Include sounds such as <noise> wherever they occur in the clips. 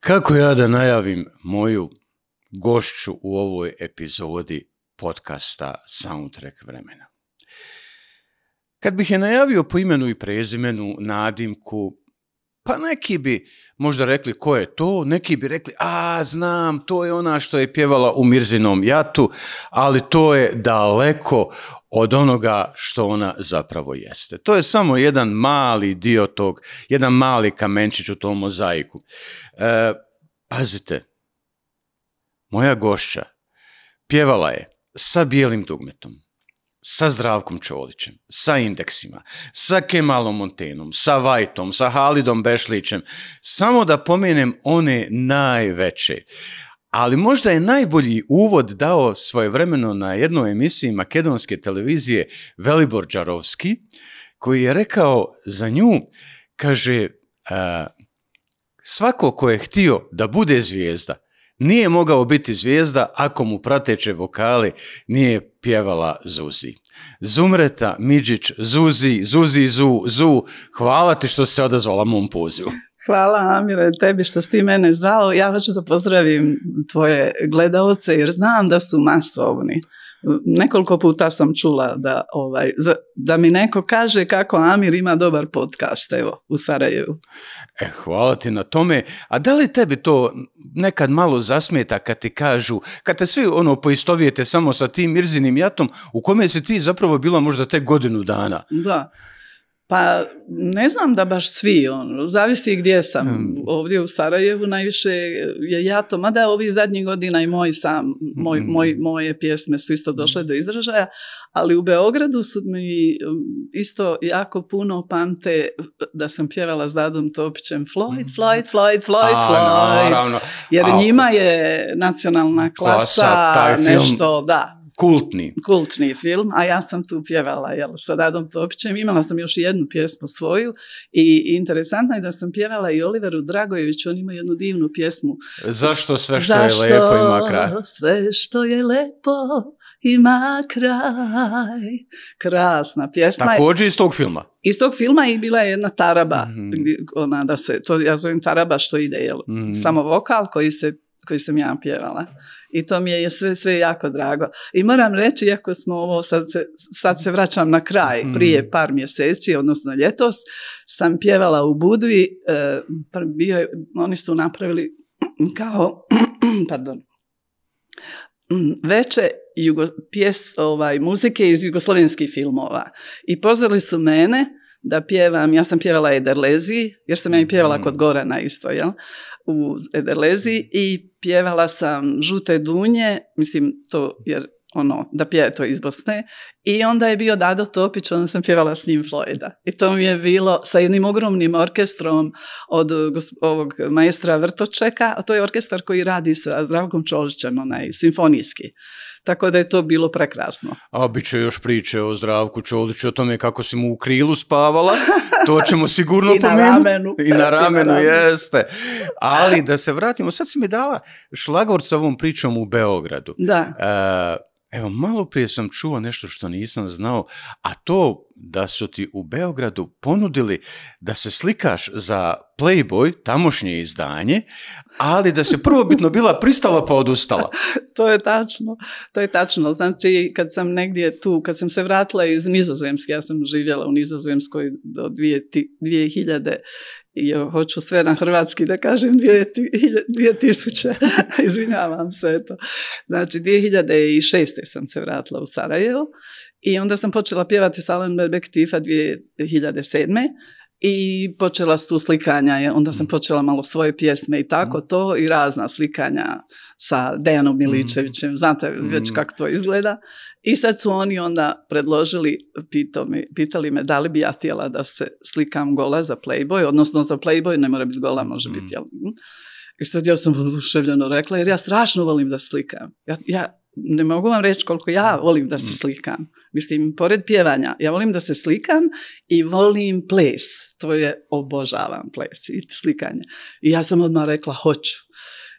Kako ja da najavim moju gošću u ovoj epizodi podcasta Soundtrack vremena? Kad bih je najavio po imenu i prezimenu, nadimku, pa neki bi možda rekli ko je to, neki bi rekli a znam, to je ona što je pjevala u Mirzinom jatu, ali to je daleko od onoga što ona zapravo jeste. To je samo jedan mali dio tog, jedan mali kamenčić u tom mozaiku. E, pazite, moja gošća pjevala je sa bijelim dugmetom sa Zdravkom Čolićem, sa Indeksima, sa Kemalom Montenom, sa Vajtom, sa Halidom Bešlićem, samo da pomenem one najveće. Ali možda je najbolji uvod dao svojevremeno na jednoj emisiji makedonske televizije Velibor Đarovski, koji je rekao za nju, kaže, svako ko je htio da bude zvijezda, nije mogao biti zvijezda ako mu prateće vokali nije pjevala Zuzi. Zumreta, Midžić, Zuzi, Zuzi, Zu, Zu, hvala ti što se odazvala mom pozivu. <laughs> Hvala Amire tebi što si ti mene znao. Ja hoću da pozdravim tvoje gledaoce jer znam da su masovni. Nekoliko puta sam čula da, ovaj, da mi neko kaže kako Amir ima dobar podcast evo, u Sarajevu. E, hvala ti na tome. A da li tebi to nekad malo zasmeta kad ti kažu, kad te svi ono poistovijete samo sa tim Mirzinim jatom, u kome si ti zapravo bila možda te godinu dana? Da. Pa ne znam da baš svi, on, zavisi gdje sam. Mm. Ovdje u Sarajevu najviše je ja to, mada ovih zadnjih godina i moj sam, mm. moj, moje pjesme su isto mm. došle do izražaja, ali u Beogradu su mi um, isto jako puno pamte da sam pjevala s Dadom Topićem Floyd, Floyd, Floyd, Floyd, Floyd. Jer njima je nacionalna klasa, nešto, da kultni. Kultni film, a ja sam tu pjevala jel, sa Radom Topićem. Imala sam još jednu pjesmu svoju i interesantno je da sam pjevala i Oliveru Dragojeviću, on ima jednu divnu pjesmu. Zašto sve što je lepo ima kraj? sve što je lepo ima kraj. Krasna pjesma. Također iz tog filma. Iz tog filma i bila je jedna taraba, mhm. ona da se, to ja zovem taraba što ide, jel, mhm. samo vokal koji se koji sam ja pjevala. I to mi je sve, sve jako drago. I moram reći, iako smo ovo, sad se, sad se vraćam na kraj, mm. prije par mjeseci, odnosno ljetos, sam pjevala u Budvi, e, oni su napravili kao, <clears throat> pardon, veće jugo, pjes, ovaj, muzike iz jugoslovenskih filmova. I pozvali su mene, da pjevam, ja sam pjevala Ederlezi, jer sam ja i pjevala mhm. kod Gorana isto, jel? U Ederlezi mhm. i pjevala sam Žute dunje, mislim to jer ono, da pije to iz Bosne. I onda je bio Dado Topić, onda sam pjevala s njim Floyda. I to mi je bilo sa jednim ogromnim orkestrom od e, ovog maestra Vrtočeka, a to je orkestar koji radi sa Zdravkom Čolićem, onaj, simfonijski. Tako da je to bilo prekrasno. A bit će još priče o Zdravku Čoliću, o tome kako si mu u krilu spavala. To ćemo sigurno pomenuti. <laughs> Na <laughs> I na ramenu. I na ramenu, jeste. Ali da se vratimo, sad si mi dala šlagor sa ovom pričom u Beogradu. Da. E, evo, malo prije sam čuo nešto što nisam znao, a to da su ti u Beogradu ponudili da se slikaš za Playboy, tamošnje izdanje, ali da se prvobitno bila pristala pa odustala. <laughs> to je tačno, to je tačno. Znači, kad sam negdje tu, kad sam se vratila iz Nizozemske, ja sam živjela u Nizozemskoj do 2000 ja hoću sve na hrvatski da kažem 2000, <laughs> izvinjavam se, eto. Znači 2006. sam se vratila u Sarajevo i onda sam počela pjevati Salen Bebek Tifa 2007. I počela su slikanja, onda sam mm. počela malo svoje pjesme i tako mm. to i razna slikanja sa Dejanom mm. Miličevićem, znate već kako to izgleda. I sad su oni onda predložili, pitali me da li bi ja htjela da se slikam gola za Playboy, odnosno za Playboy ne mora biti gola, može biti. I sad ja sam oduševljeno rekla jer ja strašno volim da slikam. ja ne mogu vam reći koliko ja volim da se mm. slikam. Mislim, pored pjevanja, ja volim da se slikam i volim ples. To je, obožavam ples i slikanje. I ja sam odmah rekla, hoću.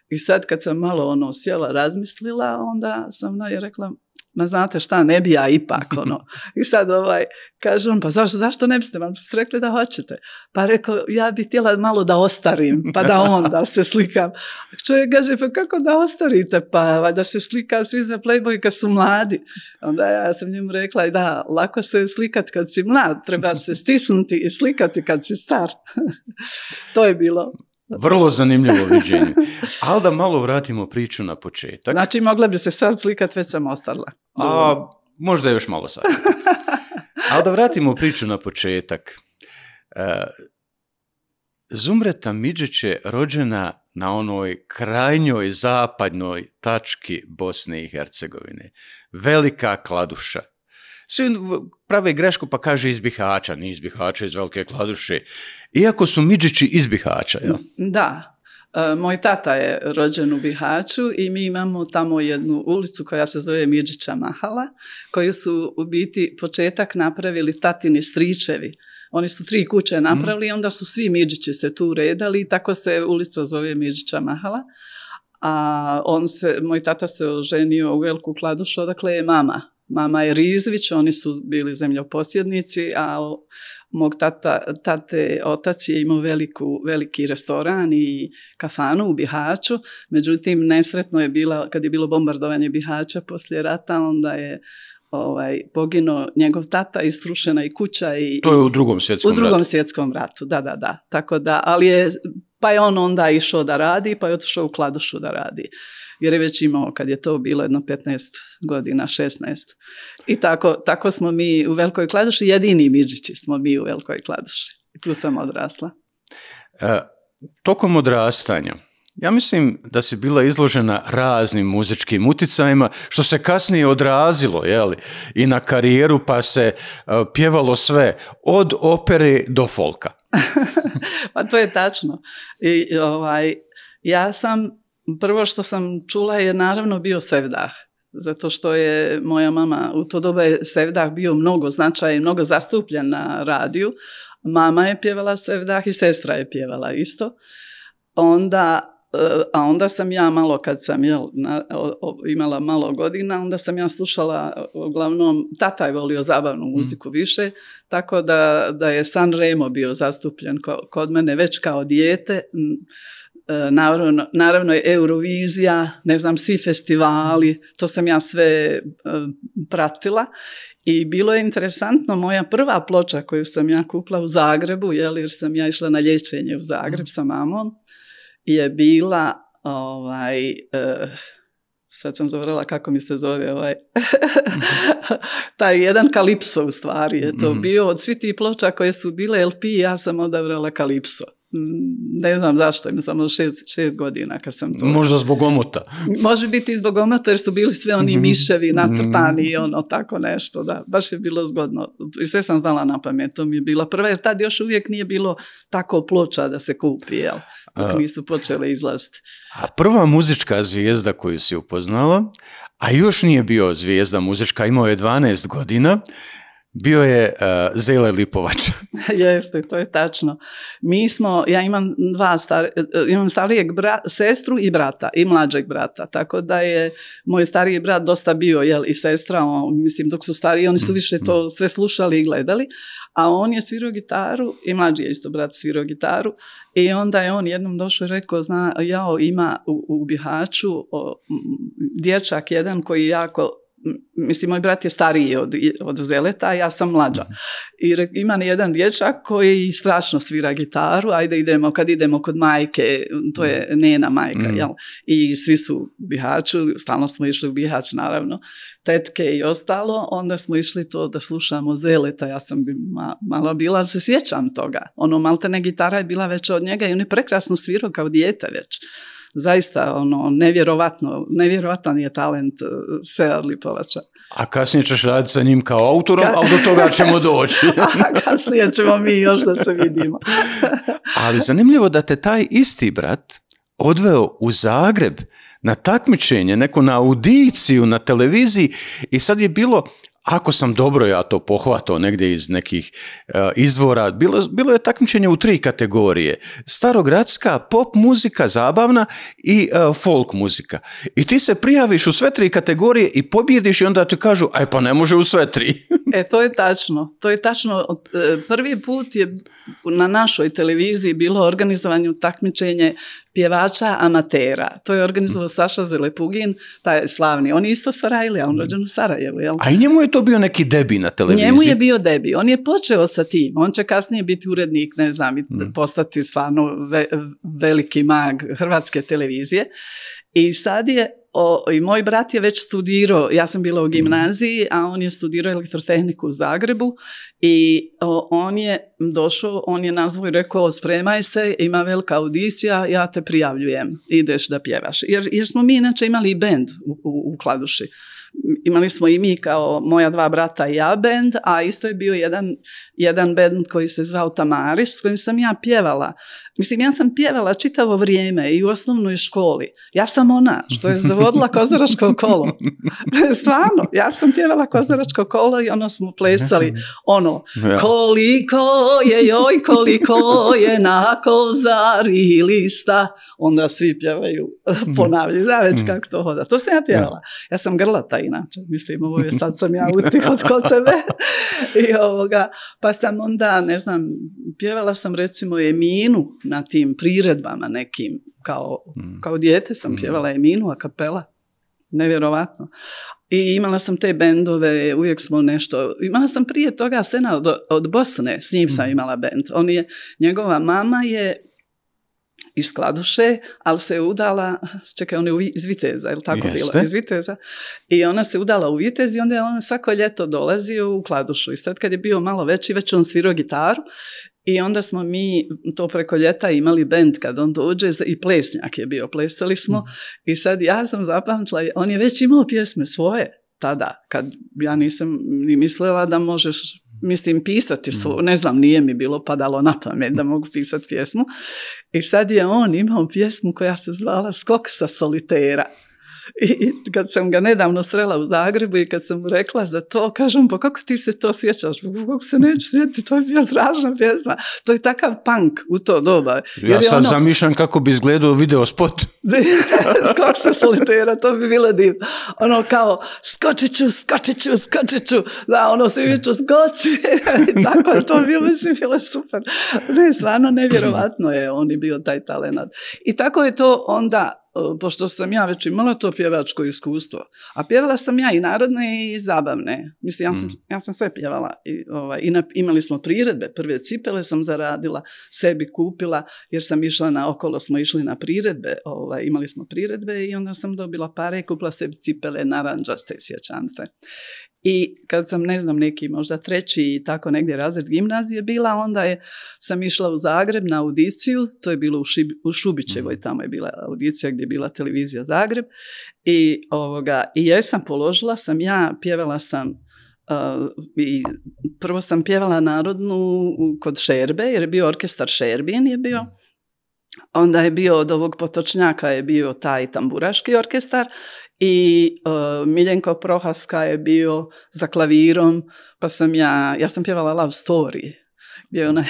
I sad kad sam malo ono sjela, razmislila, onda sam na rekla, ma znate šta, ne bi ja ipak, <laughs> ono. I sad ovaj, kaže on, pa zašto, zašto ne biste, vam ste rekli da hoćete. Pa rekao, ja bih htjela malo da ostarim, pa da onda <laughs> se slikam. Čovjek kaže, pa kako da ostarite, pa da se slika svi za Playboy kad su mladi. Onda ja sam njemu rekla, da, lako se slikat kad si mlad, treba se stisnuti i slikati kad si star. <laughs> to je bilo. Vrlo zanimljivo viđenje. Ali da malo vratimo priču na početak. Znači, mogla bi se sad slikat, već sam ostala. A, možda još malo sad. <laughs> Ali da vratimo priču na početak. E, Zumreta Miđić je rođena na onoj krajnjoj zapadnoj tački Bosne i Hercegovine. Velika kladuša. Svi prave grešku pa kaže iz Bihaća, ni iz Bihaća, iz Velike Kladuše. Iako su Miđići iz Bihaća, jel? Da. E, moj tata je rođen u Bihaću i mi imamo tamo jednu ulicu koja se zove Miđića Mahala, koju su u biti početak napravili tatini stričevi. Oni su tri kuće mhm. napravili i onda su svi Miđići se tu uredali i tako se ulica zove Miđića Mahala. A moj tata se oženio u Veliku Kladušu, odakle je mama mama je Rizvić, oni su bili zemljoposjednici, a mog tata, tate otac je imao veliku, veliki restoran i kafanu u Bihaću, međutim nesretno je bila, kad je bilo bombardovanje Bihaća poslije rata, onda je ovaj, poginuo njegov tata i strušena i kuća. I, to je u drugom svjetskom ratu. U drugom svjetskom ratu, da, da, da. Tako da, ali je, pa je on onda išao da radi, pa je otišao u Kladušu da radi jer je već imao kad je to bilo jedno 15 godina, 16. I tako, tako smo mi u Velikoj Kladuši, jedini miđići smo mi u Velikoj Kladuši. I tu sam odrasla. E, tokom odrastanja, ja mislim da si bila izložena raznim muzičkim utjecajima, što se kasnije odrazilo jeli, i na karijeru, pa se e, pjevalo sve, od opere do folka. <laughs> pa to je tačno. I, ovaj, ja sam Prvo što sam čula je naravno bio sevdah. Zato što je moja mama, u to doba je sevdah bio mnogo i mnogo zastupljen na radiju. Mama je pjevala sevdah i sestra je pjevala isto. Onda eh, a onda sam ja malo kad sam jel, imala malo godina, onda sam ja slušala eh, uglavnom, tata je volio zabavnu mm. muziku više, tako da, da je San Remo bio zastupljen kod mene već kao dijete. E, naravno, naravno Eurovizija, ne znam, svi festivali, to sam ja sve e, pratila i bilo je interesantno, moja prva ploča koju sam ja kukla u Zagrebu, jer sam ja išla na liječenje u Zagreb sa mamom, je bila ovaj, e, sad sam zavrla kako mi se zove ovaj, <laughs> taj jedan kalipso u stvari je to mm-hmm. bio, od svih tih ploča koje su bile LP ja sam odabrala kalipso. Mm, ne znam zašto, im samo šest, godina kad sam to... Možda zbog omota. Može biti i zbog omota jer su bili sve oni mhm. miševi mhm. nacrtani i ono tako nešto, da, baš je bilo zgodno. I sve sam znala na pamet, to mi je bila prva, jer tad još uvijek nije bilo tako ploča da se kupi, jel? Dok nisu počele izlaziti. A prva muzička zvijezda koju si upoznala, a još nije bio zvijezda muzička, imao je 12 godina, bio je uh, eh, Zele Lipovač. <laughs> Jeste, to je tačno. Mi smo, ja imam dva star, eh, eh, imam starijeg sestru i brata i mlađeg brata, tako da je moj stariji brat dosta bio jel, i sestra, ono, mislim dok su stariji, oni su mm, više mm. to sve slušali i gledali, a on je svirao gitaru i mlađi je isto brat svirao gitaru i onda je on jednom došao i rekao, zna, jao ima u, Bihaću o, dječak jedan koji jako mislim, moj brat je stariji od, od Zeleta, a ja sam mlađa. Mhm. I ima jedan dječak koji strašno svira gitaru, ajde idemo, kad idemo kod majke, to je mhm. Nena majka, mhm. jel? I svi su u Bihaću, stalno smo išli u Bihać, naravno, tetke i ostalo, onda smo išli to da slušamo Zeleta, ja sam bi malo bila, ali se sjećam toga. Ono, maltene gitara je bila već od njega i on je prekrasno svirao kao dijete već zaista ono, nevjerovatno, nevjerovatan je talent e, Sead Lipovača. A kasnije ćeš raditi sa njim kao autorom, Ka... ali do toga ćemo <laughs> doći. A kasnije ćemo mi još da se vidimo. <laughs> ali zanimljivo da te taj isti brat odveo u Zagreb na takmičenje, neko na audiciju, na televiziji i sad je bilo ako sam dobro ja to pohvatao negdje iz nekih eh, izvora, bilo, bilo je takmičenje u tri kategorije. Starogradska, pop muzika, zabavna i eh, folk muzika. I ti se prijaviš u sve tri kategorije i pobjediš i onda ti kažu, aj pa ne može u sve tri. <laughs> e, to je tačno. To je tačno. Eh, prvi put je na našoj televiziji bilo organizovanje takmičenje pjevača amatera. To je organizovao Saša Zelepugin, taj slavni. On je isto Sarajlija, on mm. rođen u Sarajevu. Jel? A i njemu je to bio neki debi na televiziji? Njemu je bio debi. On je počeo sa tim. On će kasnije biti urednik, ne znam, mm. postati stvarno veliki mag hrvatske televizije. I sad je o, i moj brat je već studirao, ja sam bila u mhm. gimnaziji, a on je studirao elektrotehniku u Zagrebu i on je došao, on je nazvao i rekao spremaj se, ima velika audicija, ja te prijavljujem, ideš da pjevaš. Jer, smo mi inače imali i bend u, u Kladuši imali smo i mi kao moja dva brata i ja band, a isto je bio jedan, jedan bend koji se zvao Tamaris s kojim sam ja pjevala. Mislim, ja sam pjevala čitavo vrijeme i u osnovnoj školi. Ja sam ona što je zavodila <laughs> Kozaračko kolo. <laughs> Stvarno, ja sam pjevala Kozaračko kolo i ono smo plesali ono koliko je joj koliko je na kozari lista. Onda svi pjevaju <laughs> ponavljaju. znači već mm. kako to hoda. To sam ja pjevala. Ja sam grlata inače, mislim ovo je <laughs> sad sam ja utih od kod tebe i ovoga, pa sam onda ne znam, pjevala sam recimo Eminu na tim priredbama nekim, kao, mm. kao dijete sam mm. pjevala Eminu, a kapela nevjerovatno. I imala sam te bendove, uvijek smo nešto... Imala sam prije toga Sena od, od Bosne, s njim sam mm. imala bend. On je, njegova mama je iz Skladuše, ali se udala, čekaj, on je iz Viteza, je tako bilo? Iz Viteza. I ona se udala u Vitez i onda je ona svako ljeto dolazio u Kladušu. I sad kad je bio malo veći, već on svirao gitaru i onda smo mi to preko ljeta imali bend kad on dođe i plesnjak je bio, plesali smo mm. i sad ja sam zapamtila, on je već imao pjesme svoje tada, kad ja nisam ni mislila da možeš Mislim, pisati su, mm. ne znam, nije mi bilo padalo na pamet da mm. mogu pisati pjesmu. I sad je on imao pjesmu koja se zvala Skok sa solitera. I kad sam ga nedavno srela u Zagrebu i kad sam mu rekla za to, kažem, pa kako ti se to sjećaš? Pa kako se neću sjetiti, to je bio zražna pjesma. To je takav punk u to doba. Jer ja sad ono- zamišljam kako bi izgledao video spot. <laughs> Skok se solitera, to bi bilo divno. Ono kao, skočiću, skočiću, skočit ću, ću. Da, ono se viču, skoči. <laughs> Tako je to bilo, mislim, bilo super. Ne, stvarno nevjerovatno je on je bio taj talenat. I tako je to onda E, pošto sam ja već imala to pjevačko iskustvo, a pjevala sam ja i narodne i zabavne. Mislim, ja sam, mm. ja sam sve pjevala. I, ovaj, imali smo priredbe, prve cipele sam zaradila, sebi kupila, jer sam išla na, okolo smo išli na priredbe, ovaj, imali smo priredbe i onda sam dobila pare i kupila sebi cipele naranđaste, sjećam se. I kad sam, ne znam, neki možda treći i tako negdje razred gimnazije bila, onda je, sam išla u Zagreb na audiciju, to je bilo u, Šib, u Šubićevoj, mhm. tamo je bila audicija gdje je bila televizija Zagreb. I, ovoga, i jesam položila, sam ja, pjevala sam i prvo sam pjevala narodnu kod Šerbe, jer je bio orkestar Šerbin je bio. Mhm. Onda je bio od ovog potočnjaka je bio taj tamburaški orkestar i uh, Miljenko Prohaska je bio za klavirom, pa sam ja, ja sam pjevala Love Story, gdje ona,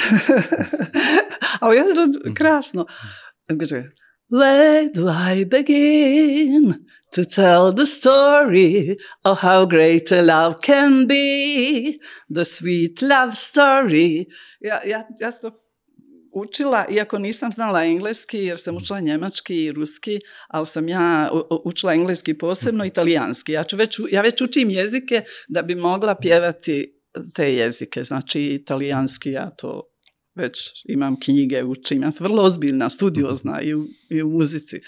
<laughs> ali ja to mhm. krasno, Let I begin to tell the story of how great a love can be, the sweet love story. Ja, ja, ja sam to učila, iako nisam znala engleski, jer sam mhm. učila njemački i ruski, ali sam ja učila engleski posebno, mhm. italijanski. Ja, već, ja već učim jezike da bi mogla pjevati te jezike. Znači, italijanski ja to već imam knjige, učim, ja sam vrlo ozbiljna, studiozna i u, i muzici.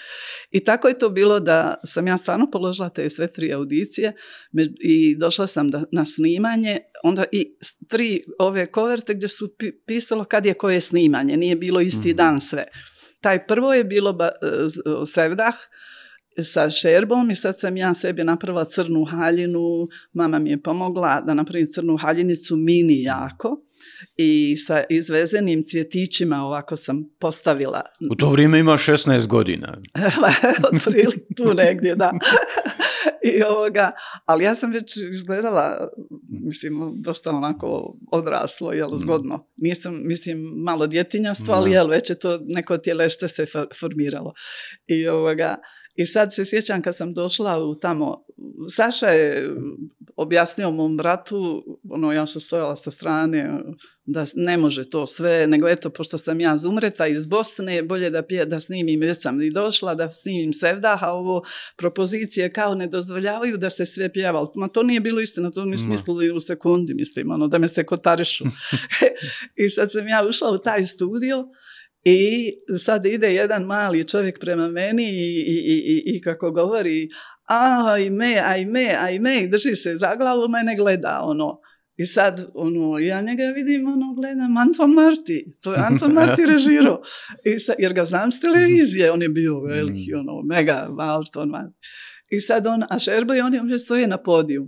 I tako je to bilo da sam ja stvarno položila te sve tri audicije i došla sam da, na snimanje, onda i tri ove koverte gdje su pisalo kad je koje snimanje, nije bilo isti mhm. dan sve. Taj prvo je bilo ba, e, Sevdah, e, sa šerbom i sad sam ja sebi napravila crnu haljinu, mama mi je pomogla da napravim crnu haljinicu mini jako i sa izvezenim cvjetićima ovako sam postavila. U to vrijeme ima 16 godina. <laughs> tu negdje, da. I ovoga, ali ja sam već izgledala, mislim, dosta onako odraslo, jel, mm. zgodno. Nisam, mislim, malo djetinjastvo, ali jel, već je to neko tjelešće se formiralo. I ovoga, i sad se sjećam kad sam došla u tamo, Saša je objasnio mom bratu, ono, ja sam stojala sa strane, da ne može to sve, nego eto, pošto sam ja zumreta iz Bosne, bolje da, pije, da snimim, već sam i došla, da snimim Sevdah, a ovo propozicije kao ne dozvoljavaju da se sve pjeva. Ma to nije bilo istina, to nisu mislili u sekundi, mislim, ono, da me se kotarišu. <laughs> <laughs> I sad sam ja ušla u taj studio, i sad ide jedan mali čovjek prema meni i, i, i, i kako govori, ajme, ajme, ajme, i drži se za glavu, mene gleda, ono. I sad, ono, ja njega vidim, ono, gledam, Anton Marti, to je Anton <laughs> Marti režiro, I sad, jer ga znam s televizije, on je bio veliki, mm. ono, mega, Anton Marti. I sad on, a Šerbo i oni, on stoje na podiju.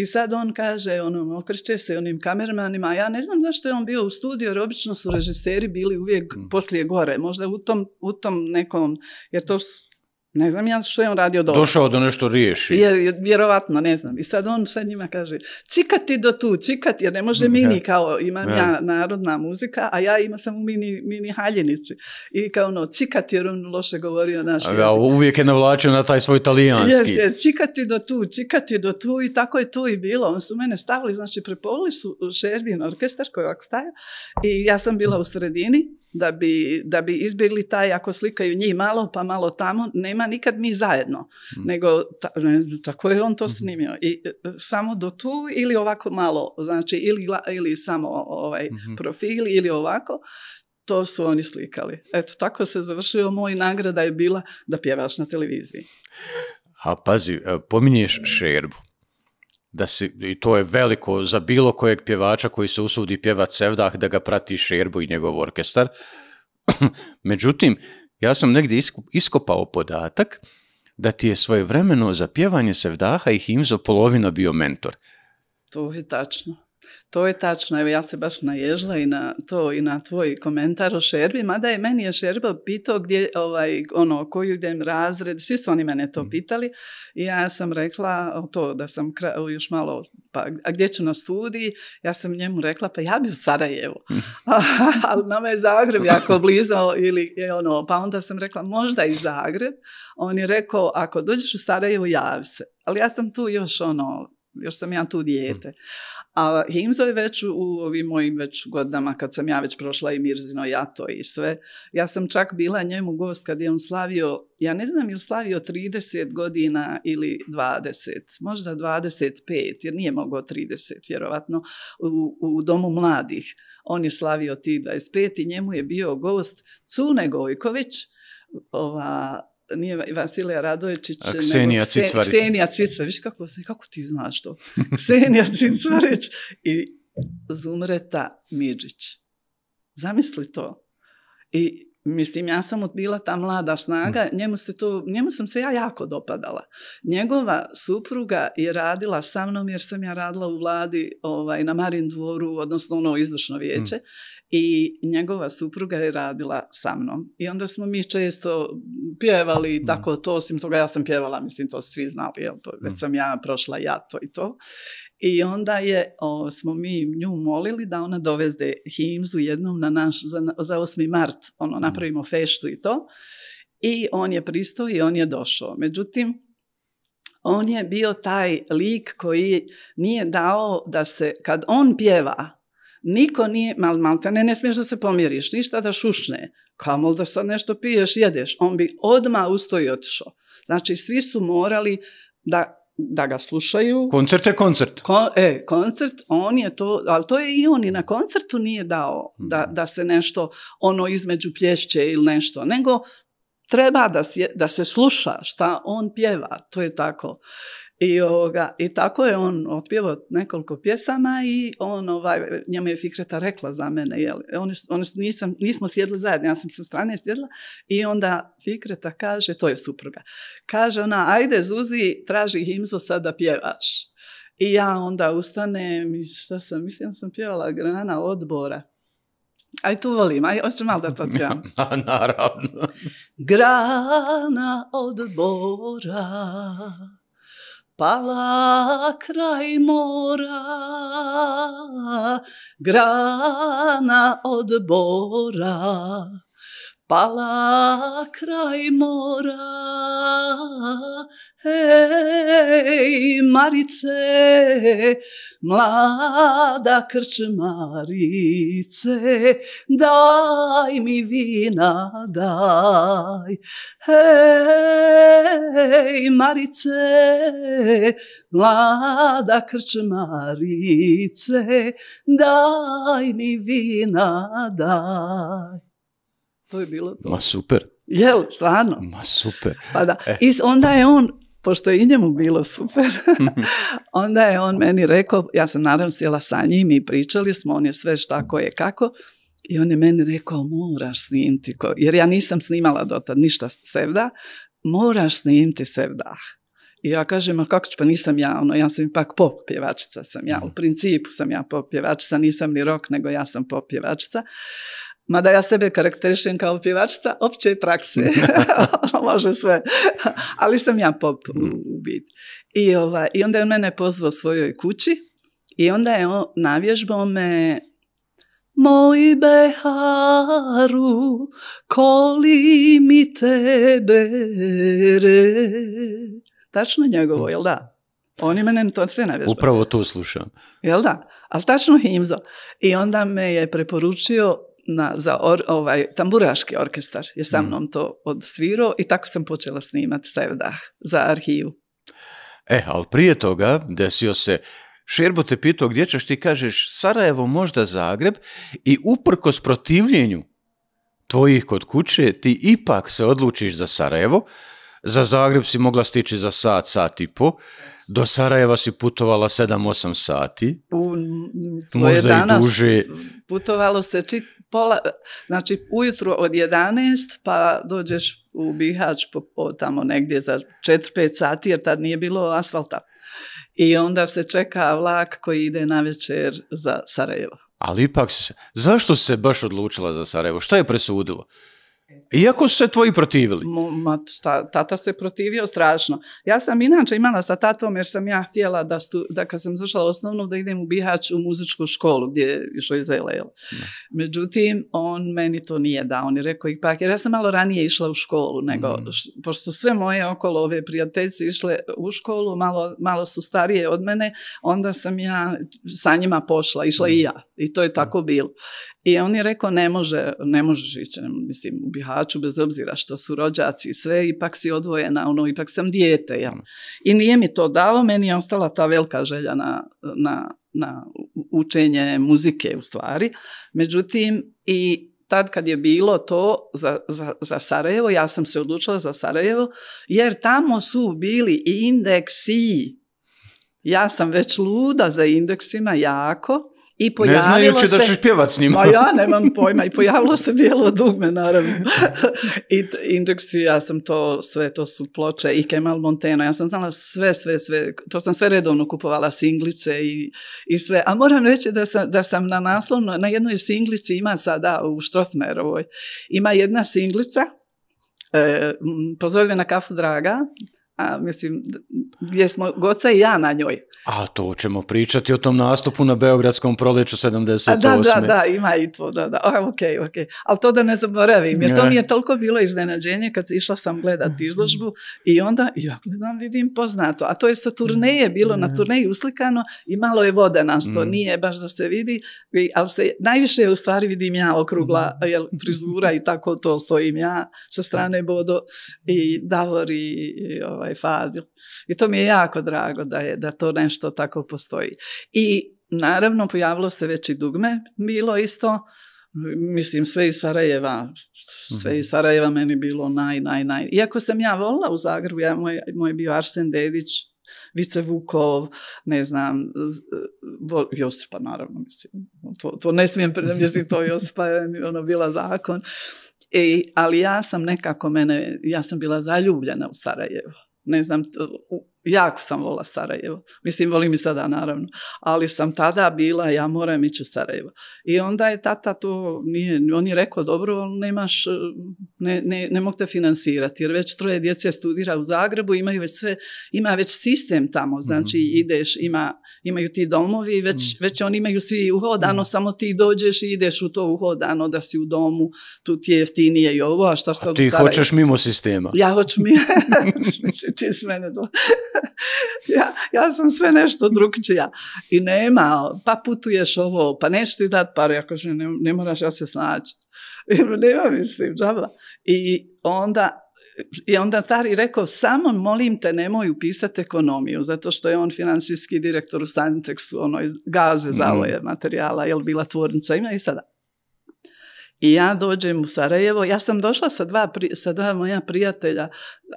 I sad on kaže, ono, okreće se onim kamermanima, ja ne znam zašto je on bio u studiju, jer obično su režiseri bili uvijek mhm. poslije gore, možda u tom, u tom nekom, jer to su ne znam ja što je on radio dobro. Došao da nešto riješi. Je, vjerovatno, ne znam. I sad on sad njima kaže, cikati do tu, cikati, jer ne može mm, mini, kao imam ja. narodna muzika, a ja imam samo mini, mini haljenici. I kao ono, cikati, jer on loše govorio naš jezik. uvijek je navlačio na taj svoj talijanski. Jeste, cikati do tu, cikati do tu i tako je to i bilo. On su mene stavili, znači prepovili su Šerbin orkestar koji je i ja sam bila u sredini da bi, da bi izbjegli taj ako slikaju njih malo pa malo tamo, nema nikad mi zajedno. Mhm. Nego tako je on to mhm. snimio. I e, samo do tu ili ovako malo, znači ili, ili samo ovaj mm profil ili ovako, to su oni slikali. Eto, tako se završio moj nagrada je bila da pjevaš na televiziji. A pazi, e, pominješ šerbu da si, i to je veliko za bilo kojeg pjevača koji se usudi pjevat Sevdah da ga prati Šerbu i njegov orkestar. <clears throat> Međutim, ja sam negdje iskopao podatak da ti je svojevremeno za pjevanje Sevdaha i Himzo polovina bio mentor. To je tačno. To je tačno, evo ja se baš naježla i na to i na tvoj komentar o šerbi, mada je meni je šerba pitao gdje, ovaj, ono, koju idem razred, svi su oni mene to mm. pitali i ja sam rekla to da sam još malo, pa a gdje ću na studiji, ja sam njemu rekla pa ja bi u Sarajevu, mm. <laughs> ali nama je Zagreb jako blizao, ili je ono, pa onda sam rekla možda i Zagreb, on je rekao ako dođeš u Sarajevo javi se, ali ja sam tu još ono, još sam ja tu dijete. Mm. A Himzo je već u ovim mojim već godinama kad sam ja već prošla i Mirzino jato i sve. Ja sam čak bila njemu gost kad je on slavio, ja ne znam je slavio 30 godina ili 20, možda 25 jer nije mogao 30 vjerovatno u, domu mladih. On je slavio ti 25 i njemu je bio gost Cune Gojković, ova nije Vasilija Radovićić, A, Ksenija Cicvarić. Ksenija Cicvarić. Viš kako, kako ti znaš to? Ksenija Cicvarić i Zumreta Miđić. Zamisli to. I Mislim, ja sam bila ta mlada snaga, mm. njemu, se to, njemu sam se ja jako dopadala. Njegova supruga je radila sa mnom jer sam ja radila u vladi ovaj, na Marin dvoru, odnosno ono izvršno vijeće mm. i njegova supruga je radila sa mnom. I onda smo mi često pjevali mm. tako to, osim toga ja sam pjevala, mislim to svi znali, jel to, već sam ja prošla ja to i to. I onda je, o, smo mi nju molili da ona dovezde himzu jednom na naš, za, za 8. mart, ono, mhm. napravimo feštu i to. I on je pristao i on je došao. Međutim, on je bio taj lik koji nije dao da se, kad on pjeva, niko nije, mal, malta, ne, ne smiješ da se pomiriš, ništa da šušne, kamo da sad nešto piješ, jedeš. On bi odmah ustoji i otišao. Znači, svi su morali da da ga slušaju. Koncert je koncert. e, koncert, on je to, ali to je i on i na koncertu nije dao da, hmm. da se nešto ono između plješće ili nešto, nego treba da, da se sluša šta on pjeva, to je tako. I, I tako je on otpjevao nekoliko pjesama i on, ovaj, je Fikreta rekla za mene, jel, oni, oni nisam, nismo sjedli zajedno, ja sam sa strane sjedla i onda Fikreta kaže, to je supruga, kaže ona, ajde Zuzi, traži Himzo sad da pjevaš. I ja onda ustanem i šta sam, mislim sam pjevala grana odbora. Aj tu volim, aj hoću malo da to <laughs> pjevam. Naravno. Grana odbora pala kraj mora, grana od bora. Pala kraj mora, hej, Marice, mlada krčmarice, daj mi vina, daj. Hej, Marice, mlada krčmarice, daj mi vina, daj. To je bilo to. Ma super. Jel, stvarno? Ma super. Pa da. E. onda je on, pošto je i njemu bilo super, <laughs> onda je on meni rekao, ja sam naravno sjela sa njim i pričali smo, on je sve šta ko je kako, i on je meni rekao, moraš snimti, ko... jer ja nisam snimala tad ništa sevda, moraš snimti sevdah. I ja kažem, a kako ću, pa nisam ja, ono, ja sam ipak pop pjevačica sam ja, u mhm. principu sam ja pop pjevačica, nisam ni rok, nego ja sam pop pjevačica. Mada ja sebe karakterišem kao pjevačica opće prakse. <laughs> ono može sve. Ali sam ja pop u mm. I, ovaj, I onda je on mene pozvao svojoj kući i onda je on navježbao me Moj beharu, koli mi tebe re. Tačno njegovo, jel da? Oni mene to sve navježbao. Upravo to slušam. Jel da? Ali tačno himzo. I onda me je preporučio na, za ovaj, tamburaški orkestar je sa mm. mnom to odsvirao i tako sam počela snimati Sevdah za arhivu. E, ali prije toga desio se Šerbo te pitao gdje ćeš ti kažeš Sarajevo, možda Zagreb i uprkos protivljenju tvojih kod kuće ti ipak se odlučiš za Sarajevo. Za Zagreb si mogla stići za sat, sat i po. Do Sarajeva si putovala 7-8 sati. U, možda danas duže. Putovalo se čit, pola, znači ujutro od 11 pa dođeš u Bihać po, tamo negdje za 4-5 sati jer tad nije bilo asfalta. I onda se čeka vlak koji ide na večer za Sarajevo. Ali ipak, zašto se baš odlučila za Sarajevo? Što je presudilo? Iako su se tvoji protivili. Ma, tata se protivio strašno. Ja sam inače imala sa tatom jer sam ja htjela da, kad sam zašla osnovnu da idem u Bihać u muzičku školu gdje je išao iz LL. Međutim, on meni to nije dao. On je rekao ipak, jer ja sam malo ranije išla u školu nego, mhm. pošto su sve moje okolo ove prijateljice išle u školu, malo, su starije od mene, onda sam ja sa njima pošla, išla i mhm. ja. I to je tako bilo. I on je rekao ne može, ne možeš ići, mislim, u Bihaću bez obzira što su rođaci i sve, ipak si odvojena, ono, ipak sam dijete, jel? Ono. I nije mi to dao, meni je ostala ta velika želja na, na, na učenje muzike u stvari. Međutim, i tad kad je bilo to za, za, za Sarajevo, ja sam se odlučila za Sarajevo, jer tamo su bili indeksi. Ja sam već luda za indeksima jako i pojavilo ne znajući se, da ćeš pjevat s njima. Ma ja nemam pojma i pojavilo se bijelo dugme naravno. <laughs> I indeksu ja sam to, sve to su ploče i Kemal Monteno, ja sam znala sve, sve, sve, to sam sve redovno kupovala singlice i, i sve. A moram reći da sam, da sam na naslovno, na jednoj singlici ima sada u Štrosmerovoj, ima jedna singlica, e, pozovi na kafu draga, a, mislim, gdje smo Goca i ja na njoj. A to ćemo pričati o tom nastupu na Beogradskom proleću 78. da, da, da, ima i to, da, da, ok, ok. Ali to da ne zaboravim, jer to mi je toliko bilo iznenađenje kad išla sam gledati mhm. izložbu i onda ja gledam, vidim poznato. A to je sa turneje mhm. bilo, na turneji uslikano i malo je vode nas to, mhm. nije baš da se vidi, ali se najviše u stvari vidim ja okrugla jel, frizura i tako to stojim ja sa strane Bodo i Davor i ovaj, ovaj Fadil. I to mi je jako drago da, je, da to nešto tako postoji. I naravno pojavilo se već i dugme, bilo isto, mislim sve iz Sarajeva, sve iz mhm. Sarajeva meni bilo naj, naj, naj. Iako sam ja volila u Zagrebu, ja, moj, moj bio Arsen Dedić, Vice Vukov, ne znam, Josipa naravno, mislim, to, to ne smijem, mislim, to Josipa je ono bila zakon. ali ja sam nekako mene, ja sam bila zaljubljena u Sarajevo ne znam, jako sam vola Sarajevo. Mislim, volim i sada, naravno. Ali sam tada bila, ja moram ići u Sarajevo. I onda je tata to, nije, on je rekao, dobro, nemaš, ne, ne, ne mogu te financirati, jer već troje djece studira u Zagrebu, imaju već sve, ima već sistem tamo, znači mhm. ideš, ima, imaju ti domovi, već, mhm. već oni imaju svi uhodano, mhm. samo ti dođeš i ideš u to uhodano, da si u domu, tu ti je jeftinije i ovo, a šta a ti hoćeš mimo sistema. Ja hoću mimo, <laughs> ti mene <laughs> ja, ja sam sve nešto drugčija. I nema, pa putuješ ovo, pa neš ti dat par, ja kažem, ne, ne moraš ja se snaći. <laughs> nema mi s tim džaba. I onda i onda stari rekao, samo molim te nemoj upisati ekonomiju, zato što je on financijski direktor u Sanitexu, ono iz gaze, mhm. zavoje materijala, jel bila tvornica, ima i sada. I ja dođem u Sarajevo, ja sam došla sa dva, moja prijatelja,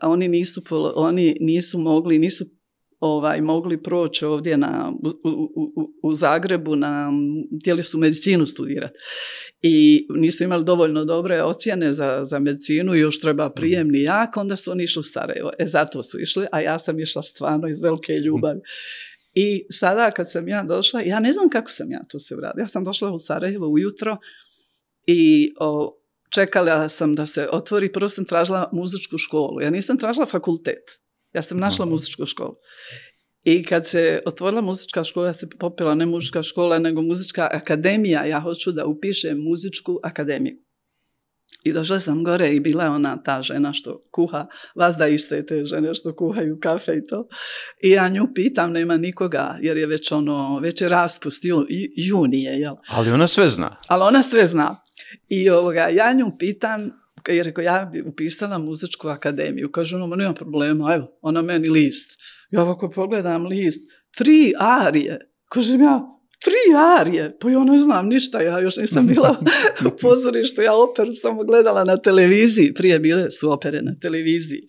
a oni nisu, oni nisu mogli, nisu ovaj, mogli proći ovdje na, u, u, u Zagrebu, na, htjeli su medicinu studirati. I nisu imali dovoljno dobre ocjene za, za medicinu, još treba mhm. prijemni jak, onda su oni išli u Sarajevo. E, zato su išli, a ja sam išla stvarno iz velike mhm. ljubavi. I sada kad sam ja došla, ja ne znam kako sam ja tu se vratila. Ja sam došla u Sarajevo ujutro, i o, čekala sam da se otvori, prvo sam tražila muzičku školu. Ja nisam tražila fakultet, ja sam našla muzičku školu. I kad se otvorila muzička škola, ja se popila ne muzička škola, nego muzička akademija. Ja hoću da upišem muzičku akademiju. I došla sam gore i bila je ona ta žena što kuha, vas da iste te žene što kuhaju kafe i to. I ja nju pitam, nema nikoga, jer je već ono, već je raspust, ju, junije, jel? Ali ona sve zna. Ali ona sve zna. I ovoga, ja nju pitam, jer rekao, ja bi upisala muzičku akademiju. Kaže, ono, nema problema, evo, ona meni list. Ja ovako pogledam list, tri arije. Kažem ja, tri arije, pa ja ne znam ništa, ja još nisam bila <laughs> u pozorištu, ja operu samo gledala na televiziji, prije bile su opere na televiziji,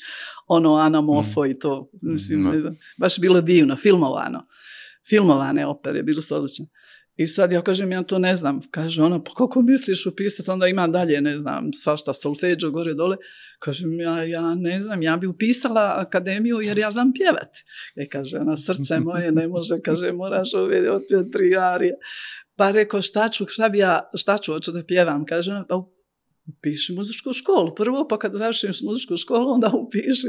ono Ana Mofo mm. i to, mislim, ne znam, baš bilo divno, filmovano, filmovane opere, bilo su odlične. I sad ja kažem, ja to ne znam. Kaže ona, pa kako misliš upisati? Onda ima dalje, ne znam, svašta solfeđo gore dole. Kažem, ja, ne znam, ja bi upisala akademiju jer ja znam pjevati. E kaže ona, srce moje ne može, kaže, moraš ove od tri arije. Pa rekao, šta ću, šta bi ja, šta ću, hoću da pjevam? Kaže ona, pa upiši muzičku školu prvo, pa kad završiš muzičku školu, onda upiši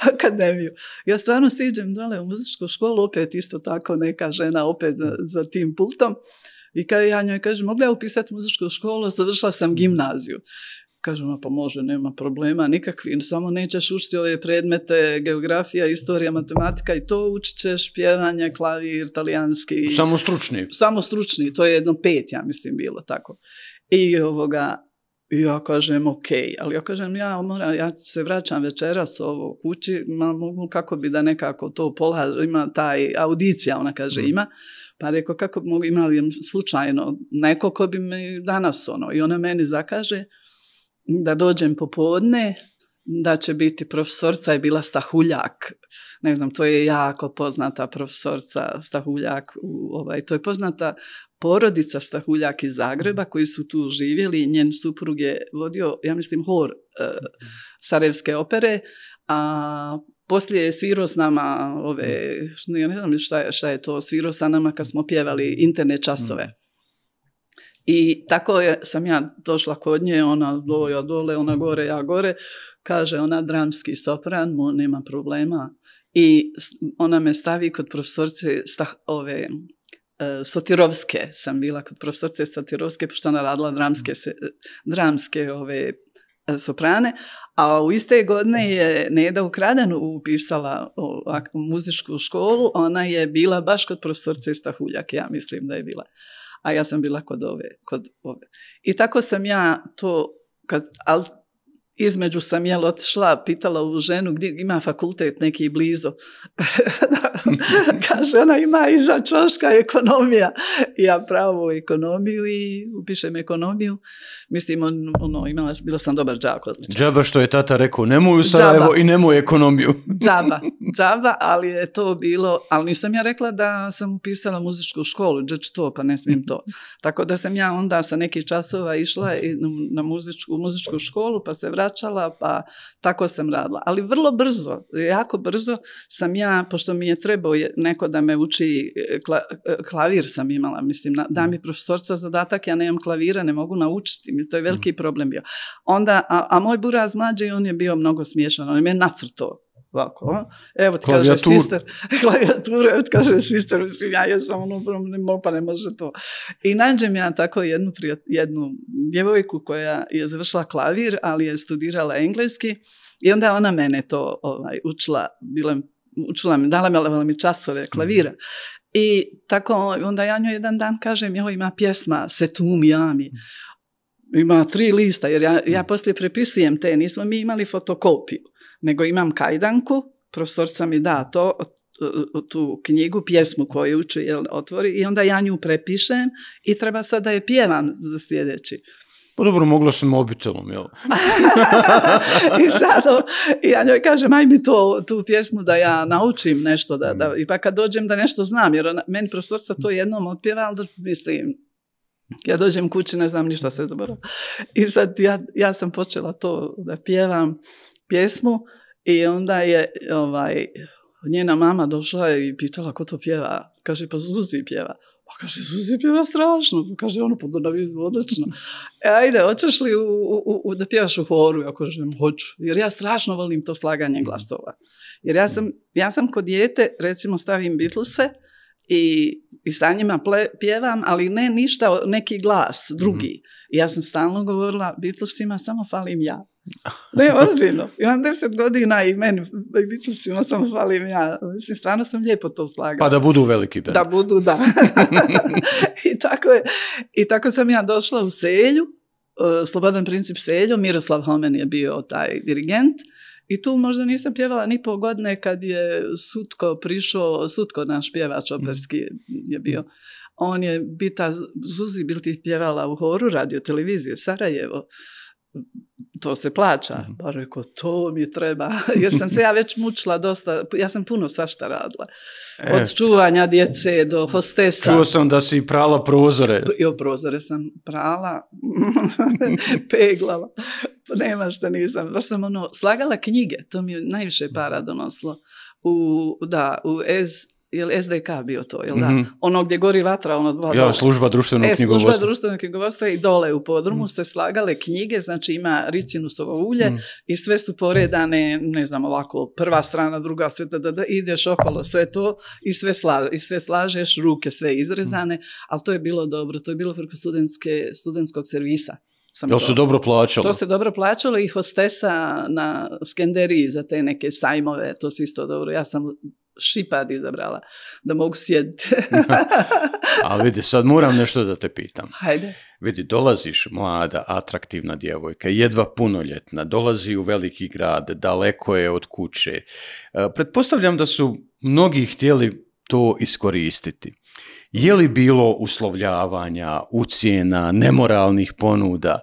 akademiju. Ja stvarno siđem dole u muzičku školu, opet isto tako neka žena opet za, tim pultom. I kad ja njoj kažem, mogla ja upisati muzičku školu, završila sam gimnaziju. Kažem, pa može, nema problema nikakvi. samo nećeš učiti ove predmete, geografija, istorija, matematika i to učit ćeš, pjevanje, klavir, italijanski. Samo stručni. Samo stručni, to je jedno pet, ja mislim, bilo tako. I ovoga, ja kažem, ok, ali ja kažem, ja, moram, ja se vraćam večeras ovo kući, kako bi da nekako to polaže, ima taj audicija, ona kaže, mhm. ima. Pa rekao, kako bi mogu, imali slučajno neko ko bi mi danas ono, i ona meni zakaže da dođem popodne, da će biti profesorca je bila Stahuljak. Ne znam, to je jako poznata profesorca Stahuljak. U, ovaj, to je poznata porodica Stahuljak iz Zagreba koji su tu živjeli. Njen suprug je vodio, ja mislim, hor e, Sarajevske opere, a poslije je svirao s nama ove, ja ne znam šta je, šta je to, svirao sa nama kad smo pjevali interne časove. I tako je, sam ja došla kod nje, ona ja dole, ona gore, ja gore. Kaže, ona dramski sopran, mu nema problema. I ona me stavi kod profesorce stah, ove, e, Sotirovske sam bila kod profesorce Sotirovske, pošto ona radila dramske, dramske ove e, soprane, a u iste godine je Neda Ukraden upisala muzičku školu, ona je bila baš kod profesorce Stahuljak, ja mislim da je bila a ja sam bila kod ove, kod ove. I tako sam ja to, kad, između sam jel otišla, pitala u ženu gdje ima fakultet neki blizu. <laughs> Kaže, ona ima iza čoška ekonomija. Ja pravu ekonomiju i upišem ekonomiju. Mislim, on, ono, imala, bila sam dobar džak. Džaba što je tata rekao, nemoj u Sarajevo i nemoj ekonomiju. <laughs> džaba, džaba, ali je to bilo, ali nisam ja rekla da sam upisala muzičku školu, džeč to, pa ne smijem to. Tako da sam ja onda sa nekih časova išla na muzičku, muzičku školu, pa se vraćala vraćala, pa tako sam radila. Ali vrlo brzo, jako brzo sam ja, pošto mi je trebao neko da me uči, e, e, klavir sam imala, mislim, da mi mm. profesorca zadatak, ja nemam klavira, ne mogu naučiti, to je mm. veliki problem bio. Onda, a, moj buraz mlađi, on je bio mnogo smiješan, on je me ovako, ono. Mm. evo ti kaže sister, <laughs> evo ti kaže sister, mislim, ja sam ono, ono, ne mogu, pa ne može to. I nađem ja tako jednu, djevojku koja je završila klavir, ali je studirala engleski i onda je ona mene to ovaj, učila, bila, učila mi, dala mi, mi časove klavira. Mm. I tako, onda ja njoj jedan dan kažem, joj, ima pjesma Setum Jami, mm. ima tri lista, jer ja, ja poslije prepisujem te, nismo mi imali fotokopiju nego imam kajdanku, profesorca mi da to, tu knjigu, pjesmu koju uči, jel, otvori i onda ja nju prepišem i treba sad da je pjevam za sljedeći. Pa dobro, mogla sam obitelom, jel? <laughs> I sad ja njoj kažem, aj mi to, tu pjesmu da ja naučim nešto, da, da, mm. i pa kad dođem da nešto znam, jer ona, meni profesorca to jednom otpjeva, ali mislim, ja dođem kući, ne znam ništa se zaboravilo. I sad ja, ja sam počela to da pjevam pjesmu i onda je ovaj, njena mama došla i pitala ko to pjeva. Kaže, pa Zuzi pjeva. Pa kaže, Zuzi pjeva strašno. Kaže, ono, pa vidu odlično. E, ajde, hoćeš li u, u, da pjevaš u horu? Ja kažem, hoću. Jer ja strašno volim to slaganje mm. glasova. Jer ja mm. sam, ja sam kod dijete, recimo, stavim Beatlese i, i sa njima pjevam, ali ne ništa, neki glas, drugi. Mm. ja sam stalno govorila Beatlesima, samo falim ja. Ne, ozbiljno. Imam deset godina i meni Beatlesima samo hvalim ja. Mislim, stvarno sam lijepo to slagala. Pa da budu veliki band. Da budu, da. <laughs> <laughs> I, tako je. I tako sam ja došla u Selju, e, Slobodan princip Selju, Miroslav Homen je bio taj dirigent. I tu možda nisam pjevala ni pol godine kad je Sutko prišao, Sutko naš pjevač mm. operski je bio. On je Bita Zuzi Bilti pjevala u horu radio televizije Sarajevo to se plaća. mm to mi treba, <laughs> jer sam se ja već mučila dosta, ja sam puno svašta radila. E. Od čuvanja djece do hostesa. Čuo sam da si prala prozore. Jo, prozore sam prala, <laughs> peglala, nema šta nisam. Baš sam ono, slagala knjige, to mi je najviše para donoslo. U, da, u S jel SDK bio to, jel da? Mhm. Ono gdje gori vatra, ono dva ja, služba društvenog e, knjigovodstva. Služba društvenog knjigovodstva i dole u podrumu mm se slagale knjige, znači ima ricinusovo ulje mhm. i sve su poredane, ne znam ovako, prva strana, druga, sve da, da, ideš okolo, sve to i sve, i sve slažeš, ruke sve izrezane, mhm. ali to je bilo dobro, to je bilo preko studentskog servisa. Sam Jel se dobro plaćalo? To se dobro plaćalo i hostesa na Skenderiji za te neke sajmove, to su isto dobro. Ja sam šipad izabrala, da mogu sjediti. <laughs> A vidi, sad moram nešto da te pitam. Hajde. Vidi, dolaziš mlada, atraktivna djevojka, jedva punoljetna, dolazi u veliki grad, daleko je od kuće. E, pretpostavljam da su mnogi htjeli to iskoristiti. Je li bilo uslovljavanja, ucijena, nemoralnih ponuda?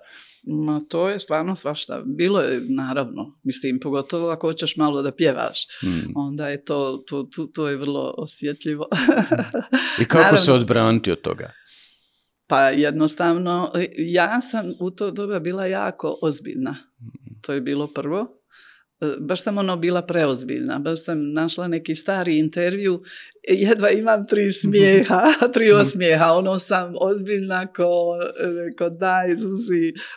Ma to je stvarno svašta. Bilo je, naravno, mislim, pogotovo ako hoćeš malo da pjevaš, hmm. onda je to, to, to, je vrlo osjetljivo. I kako se odbranti od toga? Pa jednostavno, ja sam u to doba bila jako ozbiljna. Hmm. To je bilo prvo e, baš sam ono bila preozbiljna, baš sam našla neki stari intervju jedva imam tri smijeha, <laughs> tri osmijeha, ono sam ozbiljna ko, ko daj,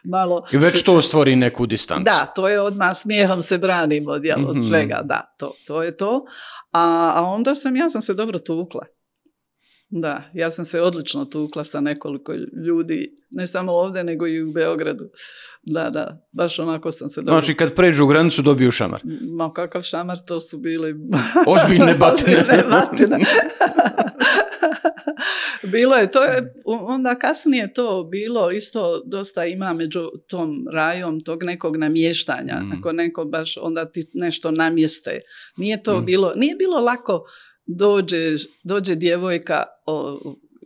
malo... I već to stvori neku distancu. Da, to je odmah smijehom se branim od, od mhm. svega, da, to, to je to. A, a onda sam, ja sam se dobro tukla. Da, ja sam se odlično tukla sa nekoliko ljudi, ne samo ovdje, nego i u Beogradu. Da, da, baš onako sam se dobila. Znači, kad pređu u granicu, dobiju šamar. Ma, kakav šamar, to su bili <laughs> Ozbiljne batine. Ozbiljne <laughs> bilo je, to je, onda kasnije to bilo, isto dosta ima među tom rajom tog nekog namještanja, mm. ako neko baš onda ti nešto namjeste. Nije to mm. bilo, nije bilo lako dođe, dođe djevojka